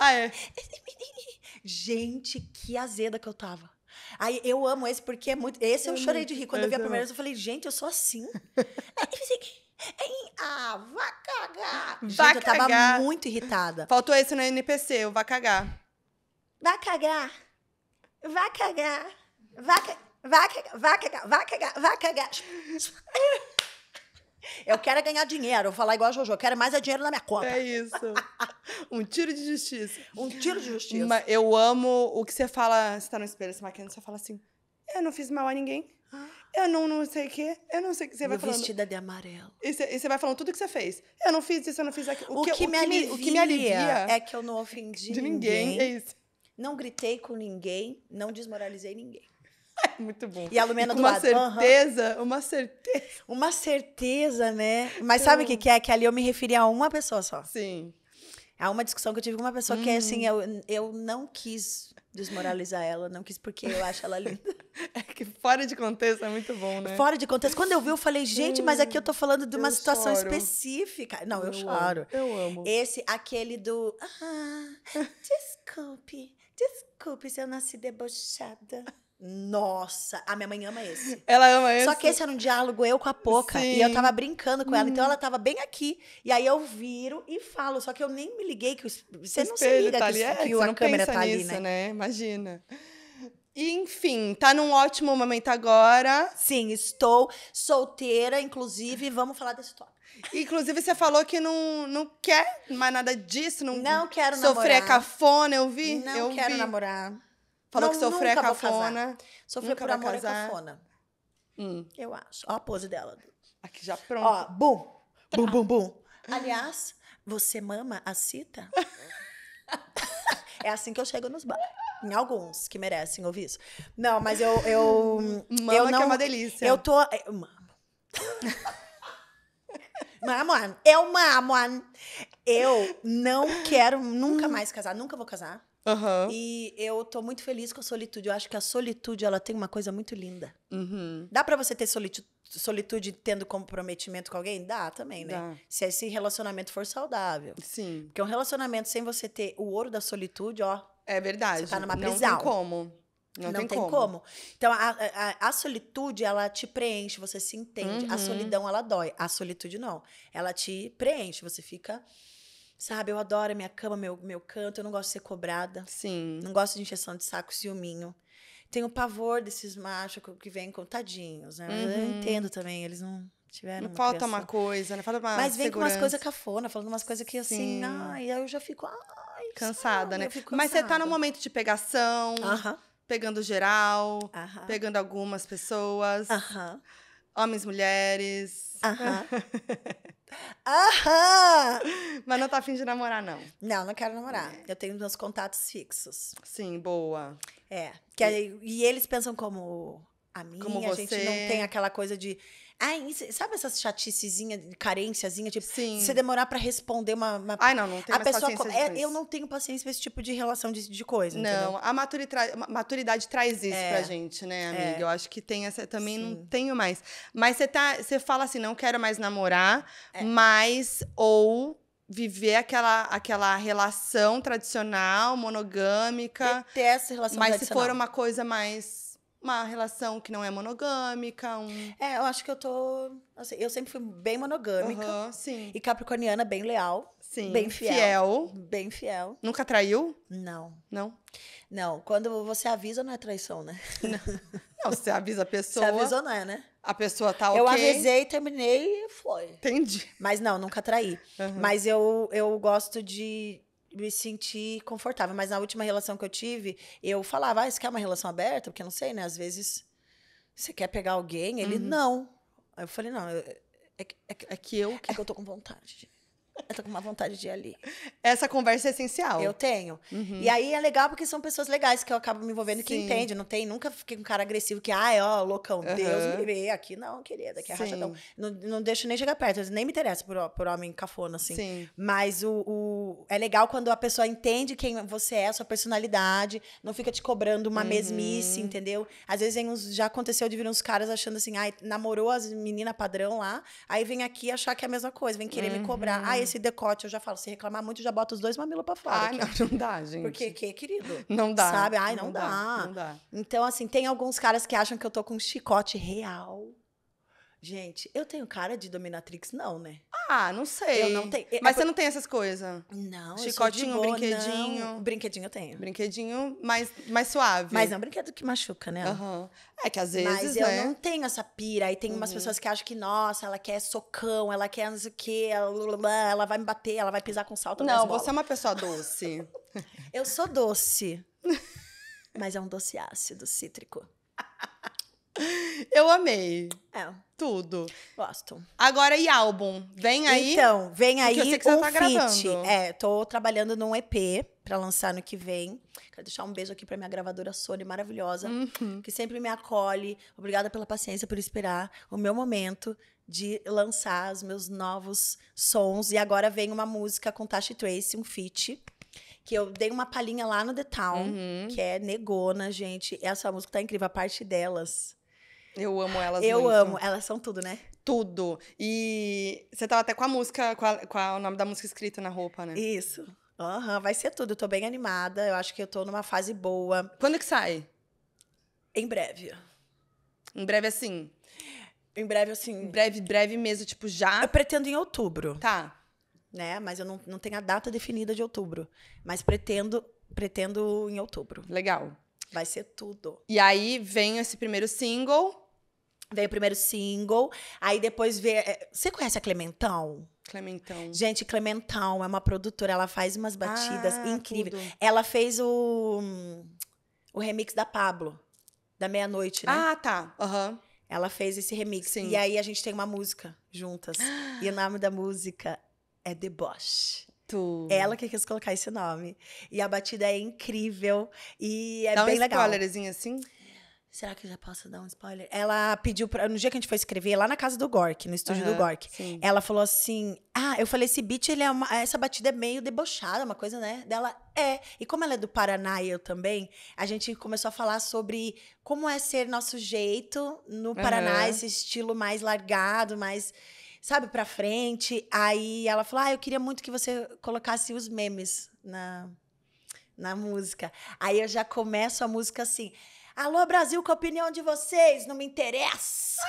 Ah, é? Gente, que azeda que eu tava. Aí eu amo esse porque é muito. Esse eu, eu chorei de rir. Quando eu vi a primeira vez, eu falei, gente, eu sou assim. É, é ah, vá cagar! Gente, cagar. eu tava muito irritada. Faltou esse no NPC, o vá cagar. Vá cagar! Vá cagar! Vá cagar! Vá cagar! Vá cagar! Vá cagar! Vá cagar! Eu quero é ganhar dinheiro. Eu vou falar igual a Jojo. Eu quero mais é dinheiro na minha conta. É isso. um tiro de justiça. Um tiro de justiça. eu amo o que você fala. Você tá no espelho se maquiando, você fala assim: eu não fiz mal a ninguém. Ah. Eu não, não sei o quê. Eu não sei o que você vai falando. vestida é de amarelo. E você vai falando tudo o que você fez. Eu não fiz isso, eu não fiz aquilo. O, o, que, que, o, me alivia, o que, me alivia é que eu não ofendi de ninguém. ninguém. É isso. Não gritei com ninguém, não desmoralizei ninguém. Muito bom. E a Lumena e do uma lado. Certeza, uhum. Uma certeza, uma certeza. né? Mas então sabe o que, que é? Que ali eu me referi a uma pessoa só. Sim. Há uma discussão que eu tive com uma pessoa que é assim, uhum. eu, eu não quis desmoralizar ela, não quis porque eu acho ela linda. É que fora de contexto é muito bom, né? Fora de contexto. Quando eu vi, eu falei, gente, mas aqui eu tô falando de uma eu situação choro. específica. Não, eu, eu choro. Amo. Eu amo. Esse, aquele do. Ah, desculpe, desculpe se eu nasci debochada. Nossa, a minha mãe ama esse. Ela ama esse. Só que esse era um diálogo eu com a Poca. Sim. E eu tava brincando com ela. Hum. Então uhum. ela tava bem aqui. E aí eu viro e falo. Só que eu nem me liguei que você o não se liga tá que, ali, é, que a câmera tá nisso, né? né? Imagina. Enfim, tá num ótimo momento agora. Sim, estou solteira, inclusive, vamos falar desse tópico. Inclusive, você falou que não, não quer mais nada disso, não, não quero sofrer namorar. cafona, eu vi? Não eu quero vi. namorar. Falou não, que sofreu cafona. Sofreu por amor casar. a cafona. Hum. Eu acho. Ó a pose dela. Aqui já pronto. Ó, bum. Bum, bum, bum. Ah. Aliás, você mama a cita? é assim que eu chego nos bares. Em alguns que merecem ouvir isso. Não, mas eu. eu mama eu não, que é uma delícia. Eu tô. Eu mamo. mamo, eu mamo. Eu não quero nunca mais casar, nunca vou casar. Uhum. E eu tô muito feliz com a solitude. Eu acho que a solitude ela tem uma coisa muito linda. Uhum. Dá para você ter solitude, solitude tendo comprometimento com alguém? Dá também, né? Dá. Se esse relacionamento for saudável. Sim. Porque um relacionamento sem você ter o ouro da solitude, ó. É verdade. Você tá numa prisão. Não tem como. Não, não tem, tem como. como. Então, a, a, a, solitude, ela te preenche, você se entende. Uhum. A solidão, ela dói. A solitude, não. Ela te preenche, você fica Sabe, eu adoro a minha cama, meu, meu canto, eu não gosto de ser cobrada. Sim. Não gosto de injeção de saco, ciúminho. Tenho pavor desses machos que vêm contadinhos, né? Uhum. Eu entendo também, eles não tiveram. Não falta criação. uma coisa, né? fala uma Mas vem segurança. com umas coisas cafona, falando umas coisas que assim, Sim. ai, aí eu já fico. Ai, cansada, sabe? né? Fico Mas você tá no momento de pegação. Uh -huh pegando geral, uh -huh. pegando algumas pessoas. Uh -huh. Homens, mulheres. Aham. Aham! Mas não tá afim de namorar, não. Não, não quero namorar. É. Eu tenho meus contatos fixos. Sim, boa. É. Que, e... e eles pensam como a minha. Como você. A gente não tem aquela coisa de Ai, é, sabe essas chaticezinha, carênciazinha, tipo, Sim. você demorar para responder uma, uma, Ai, não, não tenho a pessoa paciência. É, eu não tenho paciência pra esse tipo de relação de, de coisa. Não, entendeu? a maturidade, maturidade traz isso é. pra gente, né, amiga? É. Eu acho que tem essa. Também Sim. não tenho mais. Mas você tá. Você fala assim, não quero mais namorar, é. mas ou viver aquela, aquela relação tradicional, monogâmica. essa relação mas tradicional. Mas se for uma coisa mais uma relação que não é monogâmica, um... É, eu acho que eu tô... Assim, eu sempre fui bem monogâmica. Uhum, sim. E capricorniana, bem leal. Sim. Bem fiel, fiel. Bem fiel. Nunca traiu? Não. Não? Não. Quando você avisa, não é traição, né? Não. Não, você avisa a pessoa. Você avisou, não é, né? A pessoa tá ok. Eu avisei, terminei e foi. Entendi. Mas não, nunca traí. Uhum. Mas eu, eu gosto de, me senti confortável. Mas na última relação que eu tive, eu falava, ah, isso quer uma relação aberta? Porque não sei, né? Às vezes você quer pegar alguém, ele, uhum. não. Aí eu falei, não, é, é, é, que é eu que... É que eu tô com vontade. Eu tô com uma vontade de ir ali. Essa conversa é essencial. Eu tenho. Uhum. E aí é legal porque são pessoas legais que eu acabo me envolvendo Sim. que entende. Não tem, nunca fiquei com um cara agressivo que, ai, ó, loucão, uhum. Deus me vê. Aqui não, querida, aqui é rachadão. Não, não deixo nem chegar perto, nem me interessa por, por homem cafona, assim. Sim. Mas o, o, é legal quando a pessoa entende quem você é, a sua personalidade, não fica te cobrando uma uhum. mesmice, entendeu? Às vezes uns, já aconteceu de vir uns caras achando assim, ai, namorou as meninas padrão lá, aí vem aqui achar que é a mesma coisa, vem querer me cobrar. Uhum. Ah, esse esse decote, eu já falo, se reclamar muito, já bota os dois mamilos pra fora. Ai, não, não dá, gente. Porque, que, querido? Não dá. Sabe? Ai, não, não dá. dá. Não dá. Então, assim, tem alguns caras que acham que eu tô com um chicote real. Gente, eu tenho cara de dominatrix, não, né? Ah, não sei. Eu não tenho. É, mas é, você não tem essas coisas? Não, Chicotinho, boa, brinquedinho. Não. Brinquedinho eu tenho. Brinquedinho mais, mais suave. Mas é um brinquedo que machuca, né? Uhum. É que às vezes. Mas eu né? não tenho essa pira. Aí tem uhum. umas pessoas que acham que, nossa, ela quer socão, ela quer não sei o quê, ela, ela vai me bater, ela vai pisar com salto. Não, você é uma pessoa doce. eu sou doce. mas é um doce ácido, cítrico. Eu amei. É. Tudo. Gosto. Agora, e álbum? Vem aí? Então, vem aí eu sei que você um tá feat. É, tô trabalhando num EP para lançar no que vem. Quero deixar um beijo aqui para minha gravadora Sony maravilhosa, uhum. que sempre me acolhe. Obrigada pela paciência por esperar o meu momento de lançar os meus novos sons. E agora vem uma música com Tasha Trace, um feat que eu dei uma palhinha lá no The Town, uhum. que é Negona, gente. Essa música tá incrível, a parte delas. Eu amo elas Eu muito. amo, elas são tudo, né? Tudo. E você tava até com a música, com, a, com o nome da música escrita na roupa, né? Isso. Uhum, vai ser tudo. Eu tô bem animada. Eu acho que eu tô numa fase boa. Quando que sai? Em breve. Em breve, assim. Em breve, assim. Em breve, breve mesmo, tipo, já. Eu pretendo em outubro. Tá. Né? Mas eu não, não tenho a data definida de outubro. Mas pretendo, pretendo em outubro. Legal. Vai ser tudo. E aí vem esse primeiro single. Vem o primeiro single. Aí depois vem. É, você conhece a Clementão? Clementão. Gente, Clementão é uma produtora, ela faz umas batidas ah, incríveis. Tudo. Ela fez o, o remix da Pablo, da meia-noite, né? Ah, tá. Uhum. Ela fez esse remix. Sim. E aí a gente tem uma música juntas. e o nome da música é Deboche. Ela que quis colocar esse nome. E a batida é incrível e é Dá bem um legal. Dá um spoilerzinho assim? Será que eu já posso dar um spoiler? Ela pediu para no dia que a gente foi escrever lá na casa do Gork, no estúdio uhum, do Gork. Sim. Ela falou assim: "Ah, eu falei esse beat, ele é uma, essa batida é meio debochada, uma coisa, né?" Dela é. E como ela é do Paraná e eu também, a gente começou a falar sobre como é ser nosso jeito no Paraná, uhum. esse estilo mais largado, mais sabe, pra frente. Aí ela falou: Ah, eu queria muito que você colocasse os memes na, na música. Aí eu já começo a música assim. Alô, Brasil, com a opinião de vocês, não me interessa.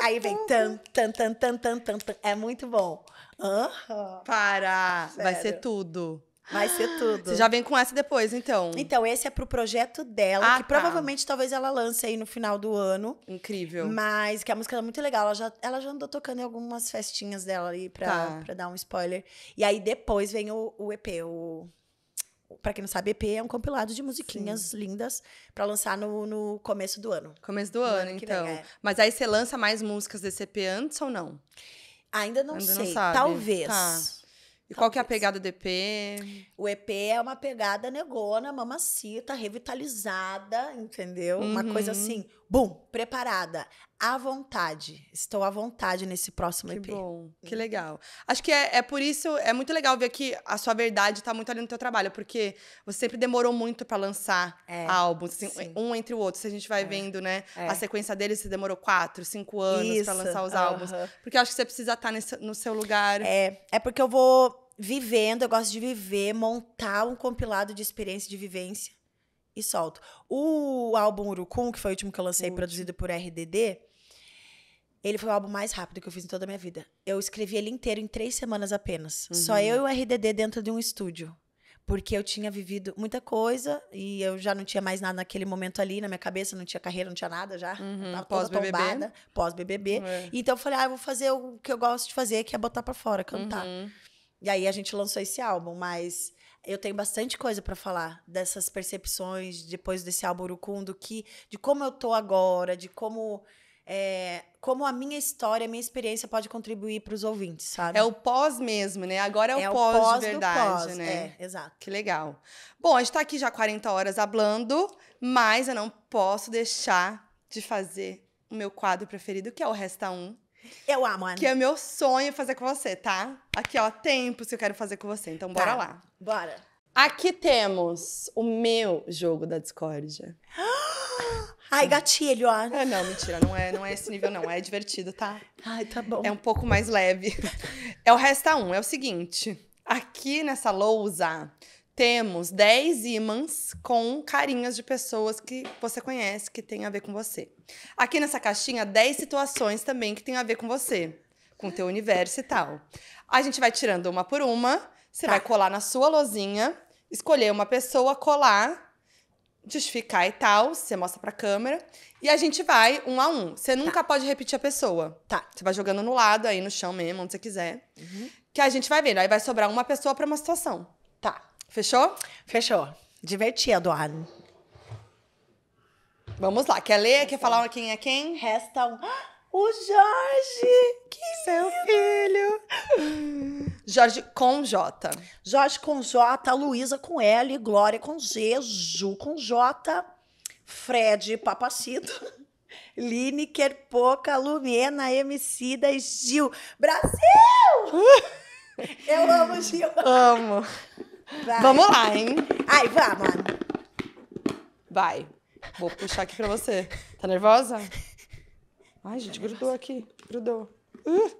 Ah, Aí vem tan, tan, tan, tan, tan, tan, tan. É muito bom. Uhum. Para, Sério. vai ser tudo. Vai ser ah, tudo. Você já vem com essa depois, então. Então, esse é pro projeto dela, ah, que tá. provavelmente talvez ela lance aí no final do ano. Incrível. Mas que a música é muito legal. Ela já, ela já andou tocando em algumas festinhas dela ali pra, tá. Pra dar um spoiler. E aí depois vem o, o EP, o. Pra quem não sabe, EP é um compilado de musiquinhas Sim. lindas para lançar no, no começo do ano. Começo do ano, ano então. Vem, é. Mas aí você lança mais músicas desse EP antes ou não? Ainda não Ainda sei. Não Talvez. Tá qual que é a pegada do EP? O EP é uma pegada negona, mamacita, revitalizada, entendeu? Uhum. Uma coisa uhum. assim, bum, preparada, à vontade. Estou à vontade nesse próximo que EP. Que bom, que uhum. legal. Acho que é, é, por isso, é muito legal ver que a sua verdade está muito ali no teu trabalho, porque você sempre demorou muito para lançar é, álbuns, assim, um entre o outro. Se a gente vai é, vendo, né, é. a sequência deles, você demorou quatro, cinco anos para lançar os álbuns. Uhum. Porque eu acho que você precisa estar tá nesse, no seu lugar. É, é porque eu vou vivendo, eu gosto de viver, montar um compilado de experiência de vivência e solto. O álbum Urucum, que foi o último que eu lancei, Muito. produzido por RDD, ele foi o álbum mais rápido que eu fiz em toda a minha vida. Eu escrevi ele inteiro em três semanas apenas. Uhum. Só eu e o RDD dentro de um estúdio. Porque eu tinha vivido muita coisa e eu já não tinha mais nada naquele momento ali na minha cabeça, não tinha carreira, não tinha nada já. Uhum. Tava pós-BBB. Pós-BBB. É. Então eu falei, ah, eu vou fazer o que eu gosto de fazer, que é botar pra fora, cantar. Uhum. E aí a gente lançou esse álbum, mas eu tenho bastante coisa para falar dessas percepções depois desse álbum Urucundo, que, de como eu tô agora, de como é, como a minha história, a minha experiência pode contribuir para os ouvintes, sabe? É o pós mesmo, né? Agora é, é o, pós, de verdade, pós, né? É, exato. Que legal. Bom, a gente está aqui já 40 horas hablando, mas eu não posso deixar de fazer o meu quadro preferido, que é o Resta Um. Eu amo, Ana. Que é meu sonho fazer com você, tá? Aqui, ó, tempos que eu quero fazer com você. Então, bora tá. lá. Bora. Aqui temos o meu jogo da discórdia. Ai, gatilho, ó. É não, mentira, não é, não é esse nível, não. É divertido, tá? Ai, tá bom. É um pouco mais leve. É o resta um, é o seguinte. Aqui nessa lousa temos 10 ímãs com carinhas de pessoas que você conhece que tem a ver com você. Aqui nessa caixinha, 10 situações também que tem a ver com você, com o teu universo e tal. A gente vai tirando uma por uma, você tá. vai colar na sua lozinha, escolher uma pessoa, colar, justificar e tal, você mostra pra câmera, e a gente vai um a um. Você tá. nunca tá. pode repetir a pessoa. Tá. Você vai jogando no lado, aí no chão mesmo, onde você quiser. Uhum. Que a gente vai vendo. Aí vai sobrar uma pessoa para uma situação. Fechou? Fechou. Divertido, Anne. Vamos lá. Quer ler? Quer falar quem é quem? Resta um. o Jorge! Que Seu filho! Jorge com J. Jorge com J, Luísa com L, Glória com G, Ju com J, Fred Papacito. Lineker, Poca, Lumena, MC da Gil. Brasil! Eu amo Gil. Amo. Vai. Vamos lá, hein? Ai, vamos. Vai. Vou puxar aqui pra você. Tá nervosa? Ai, gente, grudou aqui. Grudou. Uh,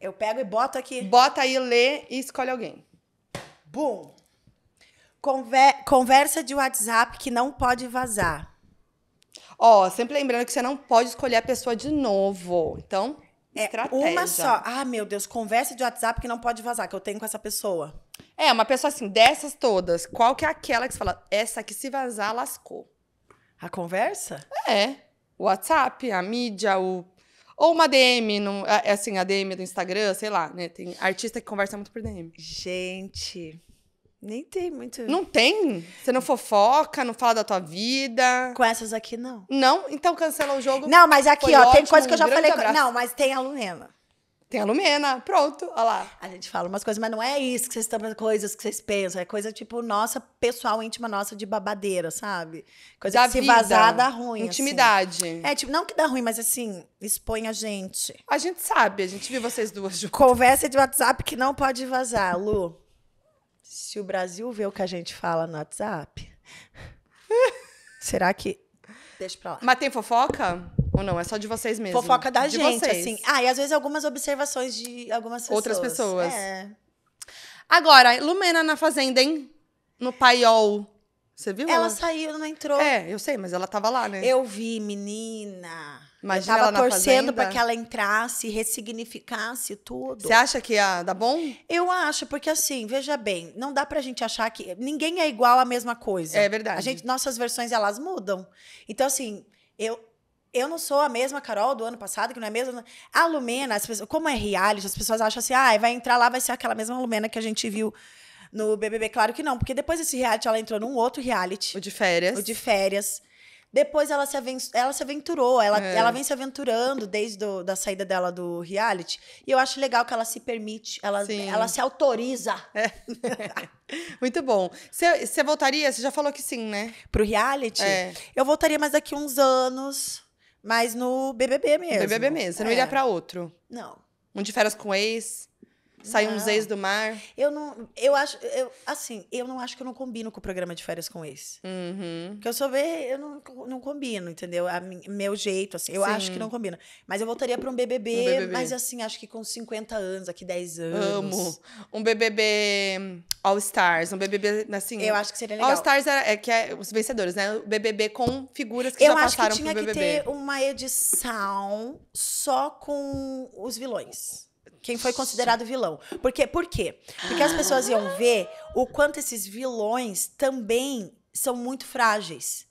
Eu pego e boto aqui. Bota aí, lê e escolhe alguém. Bum. Conver- conversa de WhatsApp que não pode vazar. Ó, sempre lembrando que você não pode escolher a pessoa de novo. Então, É estratégia. uma só. Ah, meu Deus, conversa de WhatsApp que não pode vazar, que eu tenho com essa pessoa. É, uma pessoa assim, dessas todas, qual que é aquela que você fala, essa que se vazar, lascou? A conversa? É. O WhatsApp, a mídia, o... Ou uma DM, é, é assim, a DM do Instagram, sei lá, né? Tem artista que conversa muito por DM. Gente, nem tem muito. Não tem? Você não fofoca, não fala da tua vida. Com essas aqui, não. Não? Então cancela o jogo. Não, mas aqui, ó, ótimo, tem coisa que eu já um falei. Com... Não, mas tem a Lumena. Tem a Lumena, pronto, olha lá. A gente fala umas coisas, mas não é isso que vocês estão, coisas que vocês pensam, é coisa tipo nossa, pessoal, íntima nossa de babadeira, sabe? Coisa da que vida, se vazar dá ruim. Assim. Intimidade. Assim. É, tipo, não que dá ruim, mas assim, expõe a gente. A gente sabe, a gente viu vocês duas juntas. Conversa de WhatsApp que não pode vazar, Lu. Se o Brasil vê o que a gente fala no WhatsApp, será que deixa pra lá. Mas tem fofoca? Ou não? É só de vocês mesmo? Fofoca da de gente, vocês. assim. Ah, e às vezes algumas observações de algumas pessoas. Outras pessoas. É. Agora, Lumena na Fazenda, hein? No paiol. Você viu? Ela, ela saiu, não entrou. É, eu sei, mas ela tava lá, né? Eu vi, menina. Imagina eu tava torcendo para que ela entrasse, ressignificasse tudo. Você acha que ia dar bom? Eu acho, porque assim, veja bem, não dá pra gente achar que ninguém é igual à mesma coisa. É verdade. A gente, nossas versões elas mudam. Então assim, eu eu não sou a mesma Carol do ano passado, que não é a mesma. A Lumena, as pessoas, como é reality, as pessoas acham assim: ah, vai entrar lá, vai ser aquela mesma Lumena que a gente viu no BBB. Claro que não, porque depois desse reality ela entrou num outro reality. O de férias. O de férias depois ela se, ela se aventurou, ela, é. ela vem se aventurando desde do, da saída dela do reality. E eu acho legal que ela se permite, ela, ela se autoriza. É. Muito bom. Você voltaria? Você já falou que sim, né? Pro reality? É. Eu voltaria mais daqui uns anos, mas no BBB mesmo. BBB mesmo. Você não é. iria pra outro? Não. Um de férias com ex? Sai não. uns ex do mar. Eu não. Eu acho. Eu, assim, eu não acho que eu não combino com o programa de férias com ex. Uhum. Porque eu sou bem. Eu não, não combino, entendeu? A, meu jeito, assim. Eu Sim. acho que não combina. Mas eu voltaria para um, um BBB, mas assim, acho que com 50 anos, aqui 10 anos. Amo. Um BBB hum, All Stars. Um BBB, assim. Eu acho que seria legal. All Stars era, é, é que é os vencedores, né? O BBB com figuras que eu já passaram pro BBB. Eu acho que tinha que ter uma edição só com os vilões quem foi considerado vilão. Porque, por quê? Porque as pessoas iam ver o quanto esses vilões também são muito frágeis.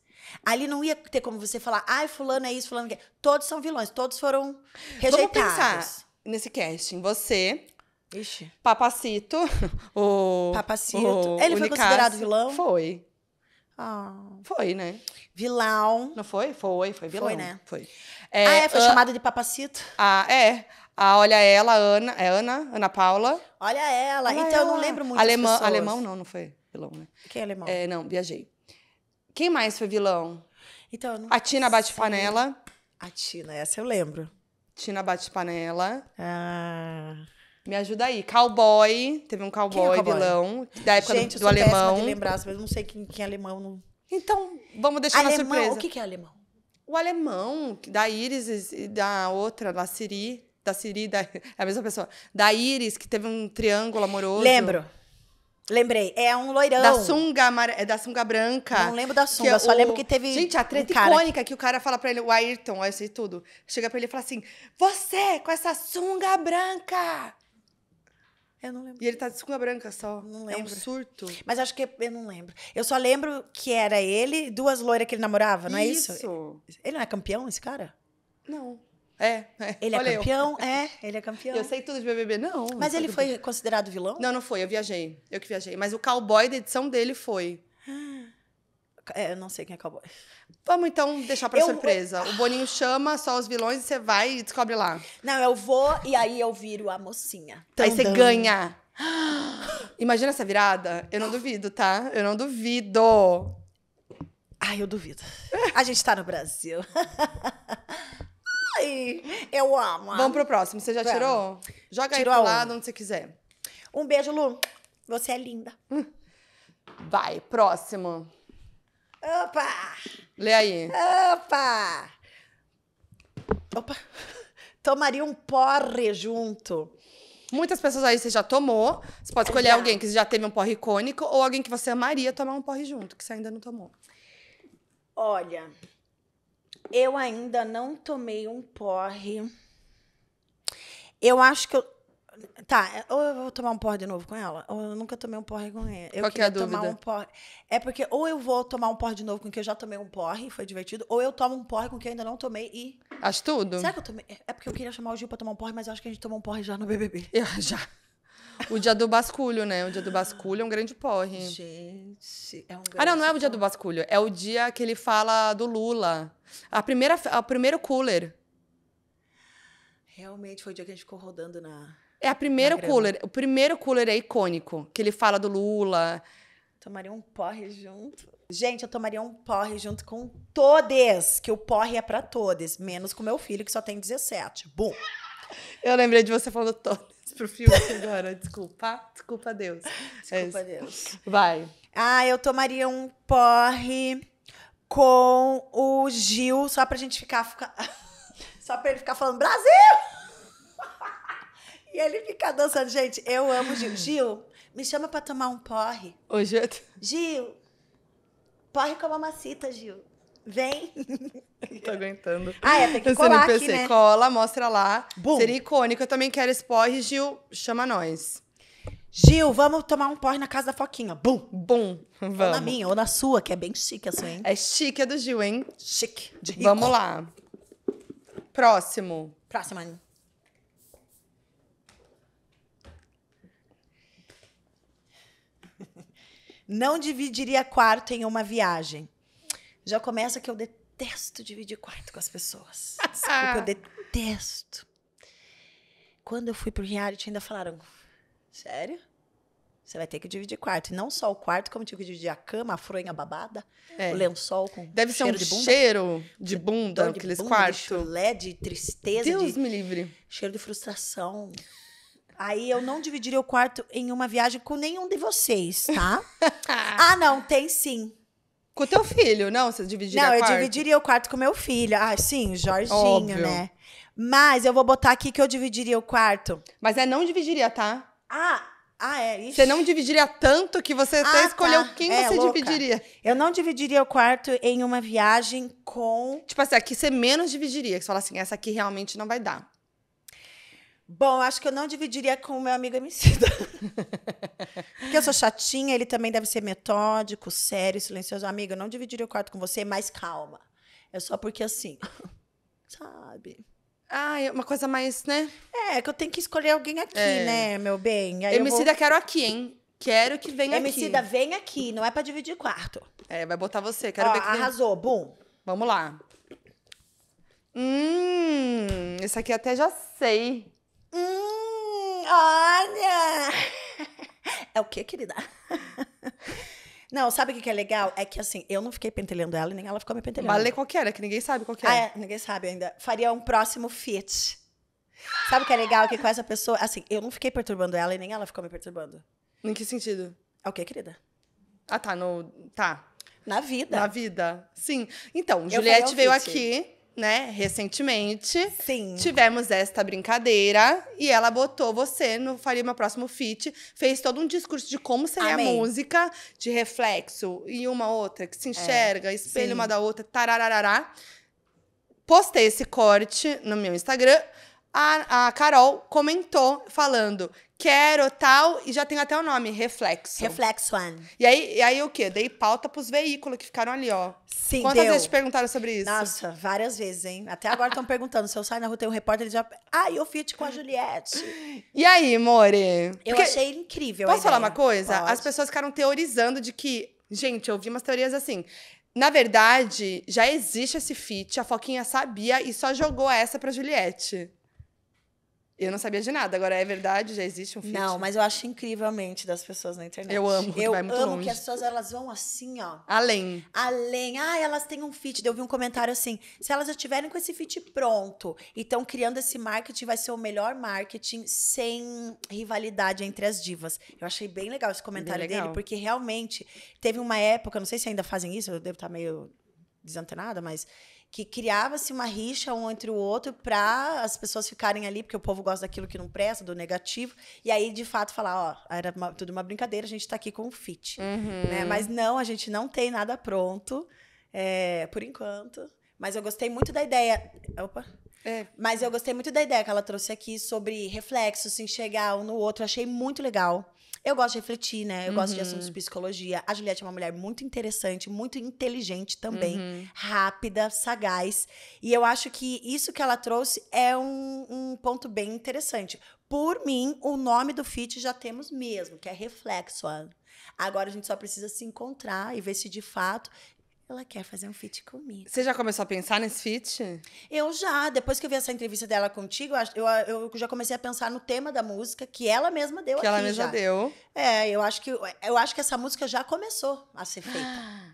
Ali não ia ter como você falar, ai, fulano é isso, fulano é. Todos são vilões, todos foram rejeitados. Vamos pensar nesse casting. Você, Ixi. Papacito, o. Papacito. O, ele foi considerado vilão? Foi. Ah. Foi, né? Vilão. Não foi? Foi, foi vilão. Foi, né? Foi. É, ah, é, foi é, chamado ah, de Papacito? Ah, é. Ah, olha ela, Ana. É Ana? Ana Paula? Olha ela. Olha então ela. eu não lembro muito Alemã, Alemão não, não foi vilão, né? Quem é alemão? É, não, viajei. Quem mais foi vilão? Então, eu não A Tina Bate Panela. A Tina, essa eu lembro. Tina Bate Panela. Ah. Me ajuda aí. Cowboy. Teve um é cowboy, é cowboy? vilão. Da época Gente, do, do eu alemão. De lembrar, mas eu não sei quem, quem é alemão. Não... Então, vamos deixar alemão, na surpresa. O que, que é alemão? O alemão, da Iris e da outra, da Siri da Siri, da, é a mesma pessoa. Da Iris, que teve um triângulo amoroso. Lembro. Lembrei, é um loirão. Da sunga, é da sunga branca. Não lembro da sunga, só o... lembro que teve. Gente, a treta um cara... icônica que o cara fala pra ele, o Ayrton, eu sei tudo. Chega pra ele e fala assim: Você com essa sunga branca! Eu não lembro. E ele tá de sunga branca só. Não lembro. É um surto. Mas acho que eu não lembro. Eu só lembro que era ele, duas loiras que ele namorava, não é isso. é isso? Ele não é campeão, esse cara? Não. É, é. Ele é Olha é campeão? Eu. É, ele é campeão. Eu sei tudo de BBB, não. Mas ele foi considerado vilão? Não, não foi, eu viajei. Eu que viajei. Mas o cowboy da edição dele foi. Ah, é, eu não sei quem é cowboy. Vamos então deixar pra eu... surpresa. O Boninho chama só os vilões e você vai e descobre lá. Não, eu vou e aí eu viro a mocinha. Então, aí você ganha. Imagina essa virada? Eu não duvido, tá? Eu não duvido. Ai, eu duvido. A gente tá no Brasil. Eu amo. Vamos pro próximo. Você já Vamos. tirou? Joga tirou aí pro lado, onde você quiser. Um beijo, Lu. Você é linda. Vai, próximo. Opa! Lê aí. Opa! Opa! Tomaria um porre junto. Muitas pessoas aí você já tomou. Você pode escolher já. alguém que já teve um porre icônico ou alguém que você amaria tomar um porre junto, que você ainda não tomou. Olha, eu ainda não tomei um porre. Eu acho que eu. Tá, ou eu vou tomar um porre de novo com ela, ou eu nunca tomei um porre com ela. Eu Qual que é a dúvida? tomar um porre. É porque ou eu vou tomar um porre de novo com que eu já tomei um porre, foi divertido, ou eu tomo um porre com que eu ainda não tomei e. Acho tudo? Será que eu tomei? É porque eu queria chamar o Gil pra tomar um porre, mas eu acho que a gente tomou um porre já no BBB. Eu, já. O dia do basculho, né? O dia do basculho é um grande porre. Gente, é um grande Ah, não, não é o dia do basculho. É o dia que ele fala do Lula. A primeira, a primeiro cooler. Realmente foi o dia que a gente ficou rodando na. É a primeiro cooler. O primeiro cooler é icônico, que ele fala do Lula. Tomaria um porre junto. Gente, eu tomaria um porre junto com todes, que o porre é para todes, menos com meu filho que só tem 17. Bum. Eu lembrei de você falando todo perfil agora. Desculpa, desculpa Deus. Desculpa a Deus. Vai. Ah, eu tomaria um porre com o Gil, só pra gente ficar. ficar só pra ele ficar falando Brasil! e ele ficar dançando. Gente, eu amo o Gil. Gil, me chama pra tomar um porre. Hoje eu... Gil, porre com a mamacita, Gil. Vem! Não tô aguentando. Ah, é, tem que colar aqui, né? Cola, mostra lá. Bum. Seria icônico. Eu também quero esse porre, Gil. Chama nós. Gil, vamos tomar um porre na casa da Foquinha. Bum! Bum! Vamos. Ou na minha, ou na sua, que é bem chique a sua, hein? É chique a é do Gil, hein? Chique. De rico. Vamos lá. Próximo. Próximo. Não dividiria quarto em uma viagem. Já começa que eu detesto dividir quarto com as pessoas. Desculpa, eu detesto. Quando eu fui pro reality, ainda falaram: sério? Você vai ter que dividir quarto. E não só o quarto, como tinha que dividir a cama, a fronha babada, é. o lençol com Deve ser um de bunda. cheiro de bunda, de aqueles quartos. De chulé, de tristeza. Deus de... me livre. Cheiro de frustração. Aí eu não dividiria o quarto em uma viagem com nenhum de vocês, tá? ah, não, tem sim. Com o teu filho, não? Você dividiria Não, eu quarto? dividiria o quarto com meu filho. Ah, sim, Jorginho, Óbvio. né? Mas eu vou botar aqui que eu dividiria o quarto. Mas é não dividiria, tá? Ah, ah, é. Ixi. Você não dividiria tanto que você ah, até escolheu tá. quem é, você louca. dividiria. Eu não dividiria o quarto em uma viagem com. Tipo assim, aqui você menos dividiria. Que você fala assim, essa aqui realmente não vai dar. Bom, acho que eu não dividiria com o meu amigo Emicida. Porque eu sou chatinha, ele também deve ser metódico, sério, silencioso. Amiga, eu não dividiria o quarto com você, mas calma. É só porque assim, sabe? Ah, é uma coisa mais, né? É, que eu tenho que escolher alguém aqui, é. né, meu bem? Aí Emicida, vou... quero aqui, hein? Quero que venha Emicida, aqui. Emicida, vem aqui. Não é pra dividir quarto. É, vai botar você. Quero Ó, ver que arrasou. Vem... Bum. Vamos lá. Hum, esse aqui até já sei. Hum, olha! É o que, querida? Não, sabe o que, que é legal? É que assim, eu não fiquei pentelhando ela e nem ela ficou me pentelhando. Vale qual que era, que ninguém sabe qual que era. Ah, é. é, ninguém sabe ainda. Faria um próximo fit. Sabe o que é legal? Que com essa pessoa, assim, eu não fiquei perturbando ela e nem ela ficou me perturbando. Em que sentido? É o que, querida? Ah, tá. No, tá. Na vida. Na vida. Sim. Então, Juliette é veio aqui né, recentemente. Sim. Tivemos esta brincadeira e ela botou você no Faria Meu Próximo Fit. Fez todo um discurso de como seria a música, de reflexo e uma outra, que se é, enxerga, é. uma da outra, tararará. Postei esse corte no meu Instagram a, a Carol comentou falando: quero tal, e já tenho até o nome, Reflexo. Reflexo One. E aí, e aí o quê? Dei pauta pros veículos que ficaram ali, ó. Sim, Quantas deu. vezes te perguntaram sobre isso? Nossa, várias vezes, hein? Até agora estão perguntando. Se eu sair na rua, tem um repórter, ele já. Ah, eu fit com a Juliette. E aí, More? Eu Porque... achei incrível. Posso falar uma coisa? Pode. As pessoas ficaram teorizando de que. Gente, eu vi umas teorias assim. Na verdade, já existe esse fit. a Foquinha sabia e só jogou essa pra Juliette. Eu não sabia de nada. Agora é verdade, já existe um fit. Não, mas eu acho incrivelmente das pessoas na internet. Eu amo, eu amo longe. que as pessoas elas vão assim, ó. Além. Além. Ah, elas têm um fit. Eu vi um comentário assim: se elas já tiverem com esse fit pronto e estão criando esse marketing, vai ser o melhor marketing sem rivalidade entre as divas. Eu achei bem legal esse comentário legal. dele, porque realmente teve uma época, não sei se ainda fazem isso, eu devo estar tá meio desantenada, mas que criava-se uma rixa um entre o outro para as pessoas ficarem ali, porque o povo gosta daquilo que não presta, do negativo, e aí de fato falar, ó, era uma, tudo uma brincadeira, a gente está aqui com o fit, uhum. né? Mas não, a gente não tem nada pronto, é, por enquanto. Mas eu gostei muito da ideia. Opa. É. Mas eu gostei muito da ideia que ela trouxe aqui sobre reflexos, se enxergar um no outro. achei muito legal. Eu gosto de refletir, né? Eu uhum. gosto de assuntos de uhum. psicologia. A Juliette é uma mulher muito interessante, muito inteligente também, uhum. rápida, sagaz. E eu acho que isso que ela trouxe é um, um ponto bem interessante. Por mim, o nome do feat já temos mesmo, que é Reflexo. Agora a gente só precisa se encontrar e ver se de fato ela quer fazer um feat comigo. Você já começou a pensar nesse feat? Eu já. Depois que eu vi essa entrevista dela contigo, eu, eu já comecei a pensar no tema da música que ela mesma deu que aqui. Que ela mesma já. deu. É, eu acho, que, eu acho que essa música já começou a ser feita. Ah.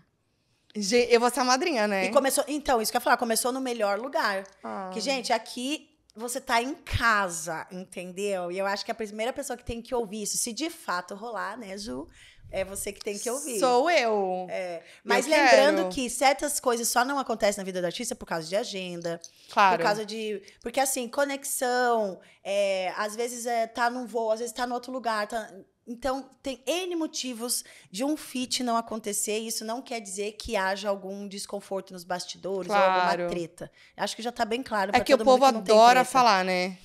Eu vou ser a madrinha, né? E começou. Então, isso que eu ia falar, começou no melhor lugar. Ah. Que, gente, aqui você tá em casa, entendeu? E eu acho que a primeira pessoa que tem que ouvir isso, se de fato rolar, né, Ju? É você que tem que ouvir. Sou eu. É. Mas eu lembrando quero. que certas coisas só não acontecem na vida da artista por causa de agenda. Claro. Por causa de. Porque, assim, conexão. É, às vezes é, tá num voo, às vezes tá em outro lugar. Tá... Então, tem N motivos de um fit não acontecer. Isso não quer dizer que haja algum desconforto nos bastidores claro. ou alguma treta. Acho que já tá bem claro. É que o povo que adora falar, né?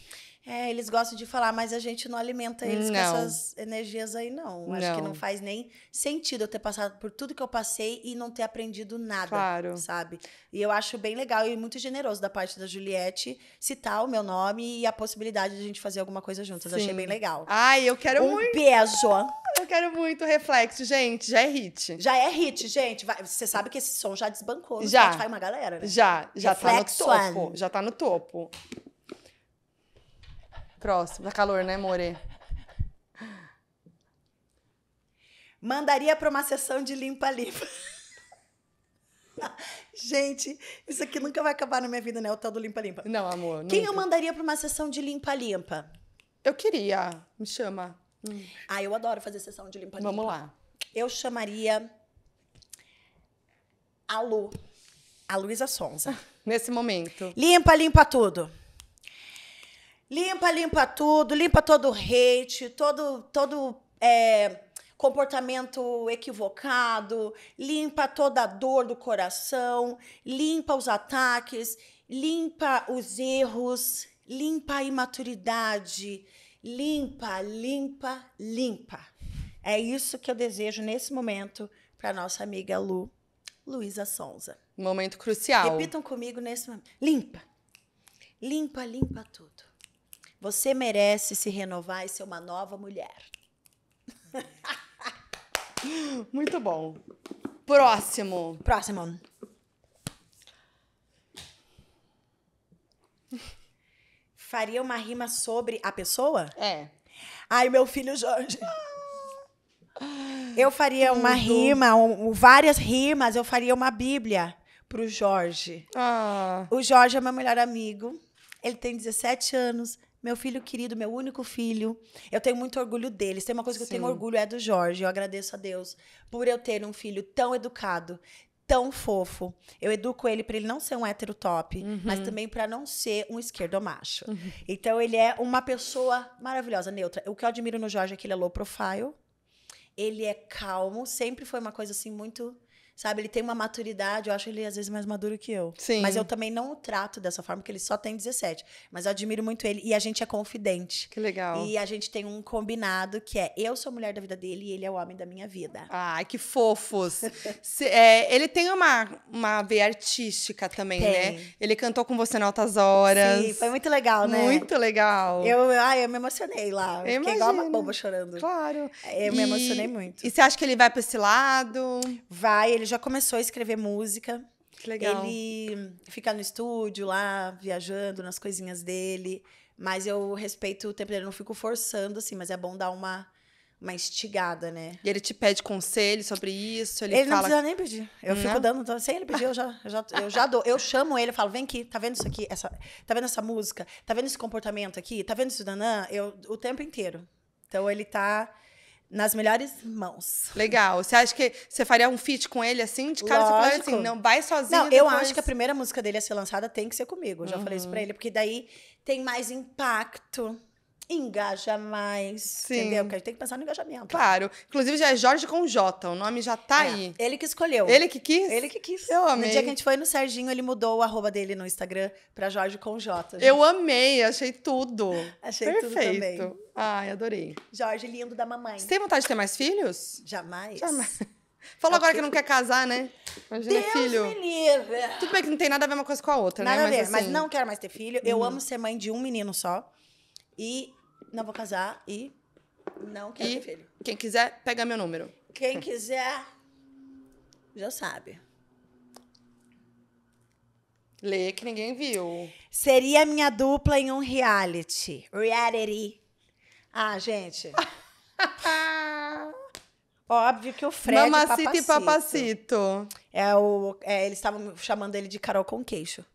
É, eles gostam de falar, mas a gente não alimenta eles não. com essas energias aí, não. Acho que não faz nem sentido eu ter passado por tudo que eu passei e não ter aprendido nada, claro. sabe? E eu acho bem legal e muito generoso da parte da Juliette citar o meu nome e a possibilidade de a gente fazer alguma coisa juntas. Sim. Achei bem legal. Ai, eu quero um muito. Um beijo. Eu quero muito reflexo, gente. Já é hit. Já é hit, gente. Vai, você sabe que esse som já desbancou. já. Spotify uma galera, né? Já, já reflexo. tá no topo. Já tá no topo. Próximo. Tá calor, né, More? Mandaria para uma sessão de limpa-limpa. Gente, isso aqui nunca vai acabar na minha vida, né? O tal do limpa-limpa. Não, amor. Quem nunca. eu mandaria para uma sessão de limpa-limpa? Eu queria. Me chama. Hum. Ah, eu adoro fazer sessão de limpa-limpa. Vamos lá. Eu chamaria a Lu, a Luísa Sonza. Nesse momento. Limpa, limpa tudo. Limpa, limpa tudo, limpa todo hate, todo, todo é, comportamento equivocado, limpa toda a dor do coração, limpa os ataques, limpa os erros, limpa a imaturidade, limpa, limpa, limpa. É isso que eu desejo nesse momento para nossa amiga Lu, Luísa Sonza. Momento crucial. Repitam comigo nesse momento. Limpa. Limpa, limpa tudo. Você merece se renovar e ser uma nova mulher. Muito bom. Próximo. Próximo. Faria uma rima sobre a pessoa? É. Ai, meu filho Jorge. Eu faria uma rima, um, várias rimas, eu faria uma bíblia pro Jorge. Ah. O Jorge é meu melhor amigo. Ele tem 17 anos, meu filho querido, meu único filho. Eu tenho muito orgulho dele. tem uma coisa que Sim. eu tenho orgulho é do Jorge. Eu agradeço a Deus por eu ter um filho tão educado, tão fofo. Eu educo ele para ele não ser um hétero top, uhum. mas também para não ser um esquerdo macho. Uhum. Então ele é uma pessoa maravilhosa, neutra. O que eu admiro no Jorge é que ele é low profile. Ele é calmo, sempre foi uma coisa assim muito Sabe, ele tem uma maturidade, eu acho ele às vezes mais maduro que eu. Sim. Mas eu também não o trato dessa forma, porque ele só tem 17. Mas eu admiro muito ele e a gente é confidente. Que legal. E a gente tem um combinado que é: eu sou mulher da vida dele e ele é o homem da minha vida. Ai, que fofos. Se, é, ele tem uma, uma veia artística também, né? Tem. né? Ele cantou com você em altas horas. Sim, foi muito legal, né? Muito legal. Eu, ai, eu me emocionei lá. Eu fiquei igual uma boba chorando. Claro. Eu e... me emocionei muito. E você acha que ele vai para esse lado? Vai, ele já começou a escrever música. Que legal. Ele fica no estúdio lá, viajando nas coisinhas dele. Mas eu respeito o tempo dele, não fico forçando, assim, mas é bom dar uma mastigada, né? E ele te pede conselho sobre isso, ele, ele fala... não precisa nem pedir. Eu não? fico dando, então, sem ele pedir, eu já, eu já, eu já dou. Eu chamo ele, eu falo, vem aqui, tá vendo isso aqui? Essa, tá vendo essa música? Tá vendo esse comportamento aqui? Tá vendo isso, Danã? Eu, o tempo inteiro. Então, ele tá nas melhores mãos. Legal. Você acha que você faria um feat com ele assim? De cara, assim, Lógico. você falaria assim, não, vai sozinho. Não, eu depois... acho que a primeira música dele a ser lançada tem que ser comigo. Eu já uhum. falei isso pra hum. ele, porque daí tem mais impacto engaja mais. Sim. Entendeu? Porque a gente tem que pensar no engajamento. Claro. Inclusive, já é Jorge com J, o nome já tá é. aí. Ele que escolheu. Ele que quis? Ele que quis. Eu amei. No dia que a gente foi no Serginho, ele mudou o arroba dele no Instagram pra Jorge com J. Gente. Eu amei, achei tudo. achei Perfeito. tudo também. Ai, adorei. Jorge, lindo da mamãe. Você tem vontade de ter mais filhos? Jamais. Jamais. Falou é agora que não quer casar, né? Imagina Deus filho. Me Tudo bem que não tem nada a ver uma coisa com a outra, nada né? Nada a ver, assim... mas não quero mais ter filho. Eu uhum. amo ser mãe de um menino só. E não vou casar e não quero e ter filho. Quem quiser, pega meu número. Quem quiser, já sabe. Lê que ninguém viu. Seria minha dupla em um reality. Reality. Ah, gente. Óbvio que o Fred é Mamacita e Papacito. É o, é, eles estavam chamando ele de Carol com queixo.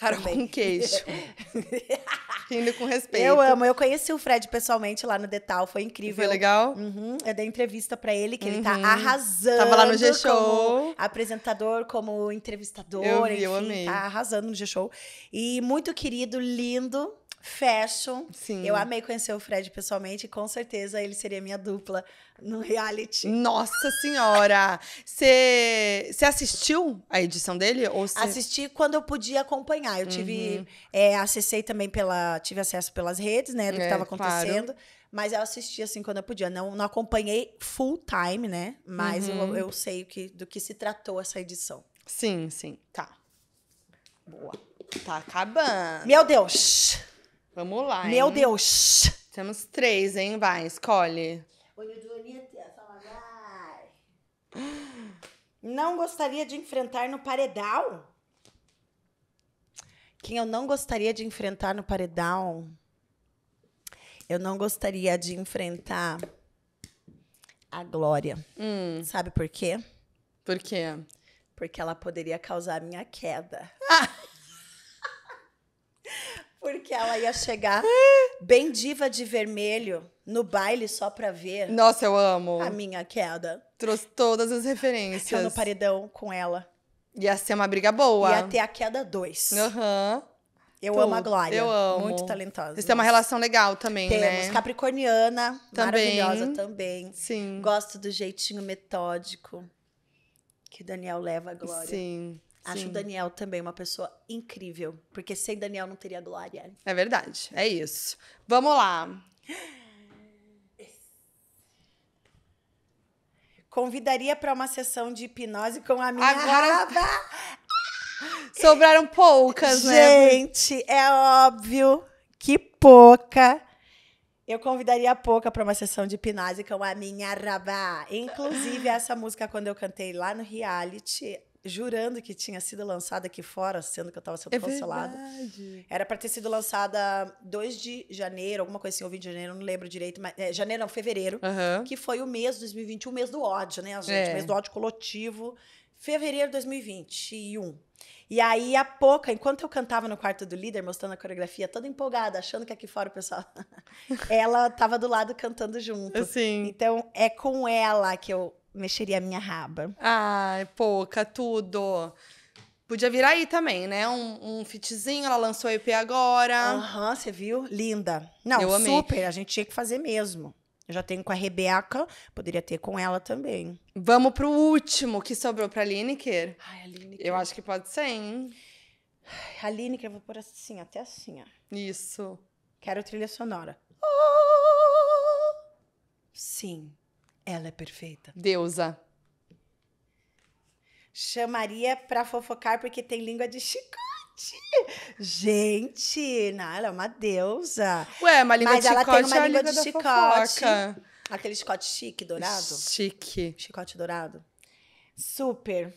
Carol com queijo. indo com respeito. Eu amo. Eu conheci o Fred pessoalmente lá no Detal, foi incrível. Foi legal? Uhum, eu dei entrevista para ele, que uhum. ele tá uhum. arrasando. Tava lá no G-Show. apresentador, como entrevistador, eu vi, enfim, eu amei. tá arrasando no G-Show. E muito querido, lindo fashion. Sim. Eu amei conhecer o Fred pessoalmente e com certeza ele seria minha dupla no reality. Nossa senhora! Você assistiu a edição dele? Ou cê... Assisti quando eu podia acompanhar. Eu tive. Uhum. É, acessei também pela. Tive acesso pelas redes, né? Do que estava é, acontecendo. Claro. Mas eu assisti assim quando eu podia. Não, não acompanhei full time, né? Mas uhum. eu, eu sei que, do que se tratou essa edição. Sim, sim. Tá. Boa. Tá acabando. Meu Deus! Vamos lá. Meu hein? Deus! Temos três, hein? Vai, escolhe. Não gostaria de enfrentar no paredão? Quem eu não gostaria de enfrentar no paredão? Eu não gostaria de enfrentar a Glória. Hum. Sabe por quê? Por quê? Porque ela poderia causar minha queda. Ah! porque ela ia chegar bem diva de vermelho no baile só pra ver Nossa, eu amo. a minha queda. Trouxe todas as referências. Eu no paredão com ela. Ia ser uma briga boa. Ia ter a queda 2. Aham. Eu amo a Glória. Eu amo. Muito talentosa. Vocês têm é uma relação legal também, né? Temos. né? Capricorniana, também. maravilhosa também. Sim. Gosto do jeitinho metódico que Daniel leva a Glória. Sim. Acho o Daniel também uma pessoa incrível, porque sem Daniel não teria glória. É verdade, é isso. Vamos lá. Convidaria para uma sessão de hipnose com a minha Agora... raba. Sobraram poucas, né? Gente, é óbvio que pouca. Eu convidaria a Pouca para uma sessão de hipnose com a minha rabá. Inclusive, essa música, quando eu cantei lá no reality, jurando que tinha sido lançada aqui fora, sendo que eu estava sendo é cancelada. Verdade. Era para ter sido lançada 2 de janeiro, alguma coisa assim, ou 20 de janeiro, não lembro direito, mas é, janeiro não, fevereiro, uhum. que foi o mês de 2021, o mês do ódio, né, gente, é. mês do ódio coletivo. Fevereiro de 2021. E aí, a pouca, enquanto eu cantava no quarto do líder, mostrando a coreografia toda empolgada, achando que aqui fora o pessoal. ela tava do lado cantando junto. Sim. Então, é com ela que eu mexeria a minha raba. Ai, pouca, tudo. Podia vir aí também, né? Um, um fitzinho, ela lançou EP agora. Aham, uhum, você viu? Linda. Não, Eu super, a gente tinha que fazer mesmo. Eu já tenho com a Rebeca, poderia ter com ela também. Vamos pro último que sobrou pra Lineker. Ai, a Lineker. Eu acho que pode ser, hein? a Lineker, eu vou pôr assim, até assim, ó. Isso. Quero trilha sonora. Oh! Sim. Ela é perfeita. Deusa. Chamaria para fofocar porque tem língua de chicote. Gente, não, ela é uma deusa. Ué, uma língua Mas de ela chicote tem uma é língua, de chicote. Fofoca. Aquele chicote chique, dourado. Chique. Chicote dourado. Super.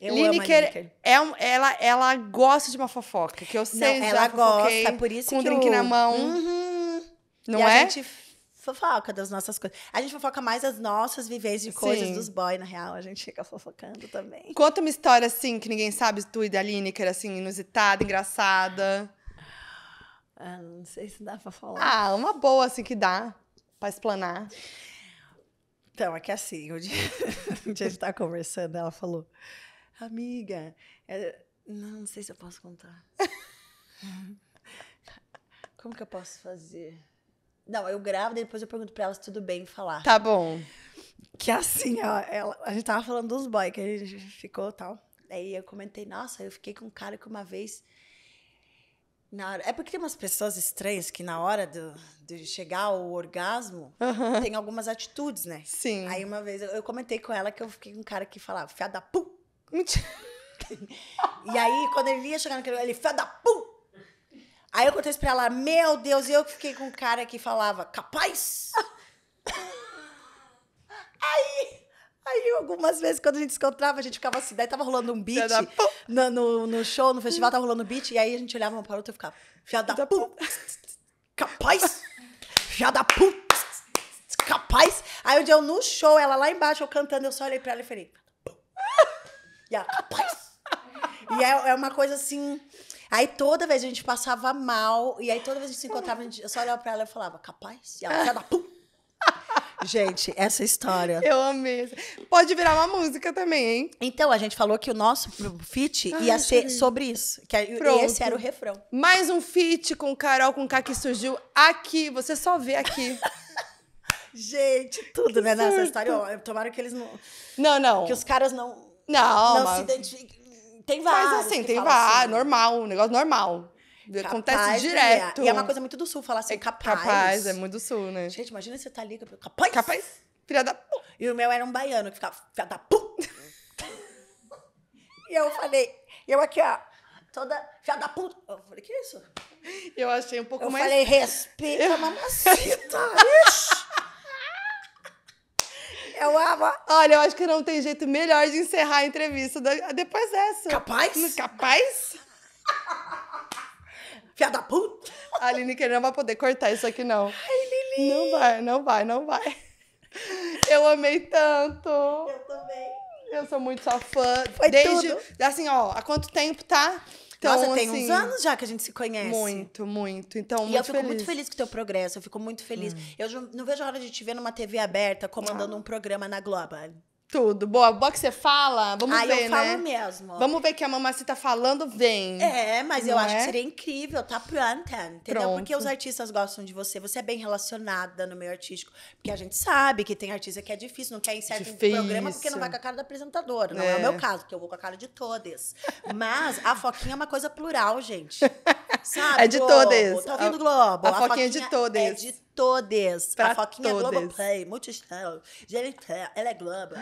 Eu Lineker, Lineker. É ela, ela gosta de uma fofoca, que eu sei. Não, ela gosta, por isso com que um drink eu... na mão. Uhum. Não e é? A gente fofoca das nossas coisas. A gente fofoca mais as nossas vivências de coisas Sim. dos boys, na real. A gente fica fofocando também. Conta uma história, assim, que ninguém sabe, tu e da Aline, que era, assim, inusitada, engraçada. Ah, não sei se dá pra falar. Ah, uma boa, assim, que dá pra explanar. Então, é que assim, o dia, o dia a gente tá conversando, ela falou, amiga, é, não sei se eu posso contar. Como que eu posso fazer? Não, eu gravo e depois eu pergunto pra elas se tudo bem falar. Tá bom. Que assim, ó, ela, a gente tava falando dos boys que a gente ficou tal. Aí eu comentei, nossa, eu fiquei com um cara que uma vez. Na hora... É porque tem umas pessoas estranhas que na hora do, de chegar ao orgasmo tem algumas atitudes, né? Sim. Aí uma vez eu, eu, comentei com ela que eu fiquei com um cara que falava, fiada pum! e aí, quando ele ia chegar naquele, ele fiada pum! Aí eu contei isso pra ela, meu Deus, eu que fiquei com um cara que falava, capaz? aí, aí algumas vezes quando a gente se encontrava, a gente ficava assim, daí tava rolando um beat no, no, no, show, no festival, tava rolando um beat, e aí a gente olhava uma para outra e ficava, fiada da puta, capaz? Fiada puta, capaz? Aí um dia eu no show, ela lá embaixo, eu cantando, eu só olhei pra ela e falei, e ela, capaz? E é, é uma coisa assim Aí toda vez a gente passava mal, e aí toda vez a gente se encontrava, gente, eu só olhava pra ela e falava, capaz? E ela, cada pum! Gente, essa história. Eu amei. Pode virar uma música também, hein? Então, a gente falou que o nosso feat ia Ai, ser gente. sobre isso. Que Pronto. esse era o refrão. Mais um feat com Carol com K que surgiu aqui. Você só vê aqui. gente, tudo, que né? Surto. Nessa história. tomara que eles não. Não, não. Que os caras não. Não, não mas... se identifiquem. Tem vários. Mas assim, tem vários. Assim, normal, um negócio normal. Capaz, Acontece direto. É. E é uma coisa muito do sul falar assim, é capaz. Capaz, é muito do sul, né? Gente, imagina você tá ali, capaz. Capaz. Filha da p... E o meu era um baiano que ficava, filha da p... e eu falei, eu aqui, ó, toda, filha da puta. Eu falei, que isso? Eu achei um pouco eu mais. Eu falei, respeita a mamacita. Ixi. Eu amo. Olha, eu acho que não tem jeito melhor de encerrar a entrevista depois dessa. Capaz? Hum, capaz? Fiada puta. A que não vai poder cortar isso aqui, não. Ai, Lili. Não vai, não vai, não vai. Eu amei tanto. Eu também. Eu sou muito sua fã. Foi Desde, tudo. Assim, ó, há quanto tempo, tá? Então, Nossa, tem uns assim, anos já que a gente se conhece. Muito, muito. Então, e muito eu fico feliz. muito feliz com o teu progresso, eu fico muito feliz. Hum. Eu não vejo a hora de te ver numa TV aberta comandando ah. um programa na Globo. Tudo. Boa, boa que você fala. Vamos ah, ver, eu né? falo mesmo. Vamos ver que a mamacita tá falando vem. É, mas Não eu é? acho que é? seria incrível, tá pronta, entendeu? Pronto. Porque os artistas gostam de você, você é bem relacionada no meio artístico. Porque a gente sabe que tem artista que é difícil, não quer inserir em programa porque não vai com a cara da apresentadora. Não é. é o meu caso, que eu vou com a cara de todas. Mas a foquinha é uma coisa plural, gente. Sabe? É de todas. Tá ouvindo, Globo? A, a foquinha, é foquinha, é de todas. É de todas. Pra a Foquinha é todas. Globoplay, Multistel, Genitel, ela é Globo.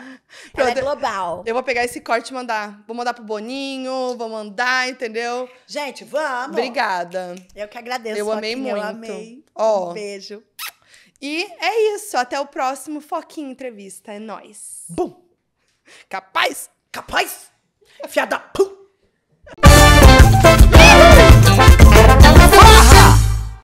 Ela é global. Eu vou pegar esse corte e mandar. Vou mandar pro Boninho, vou mandar, entendeu? Gente, vamos! Obrigada. Eu que agradeço, Eu amei Foquinha, muito. Eu amei. Oh. Um beijo. E é isso. Até o próximo Foquinha Entrevista. É nóis. Bum! Capaz! Capaz! Fiada! Pum!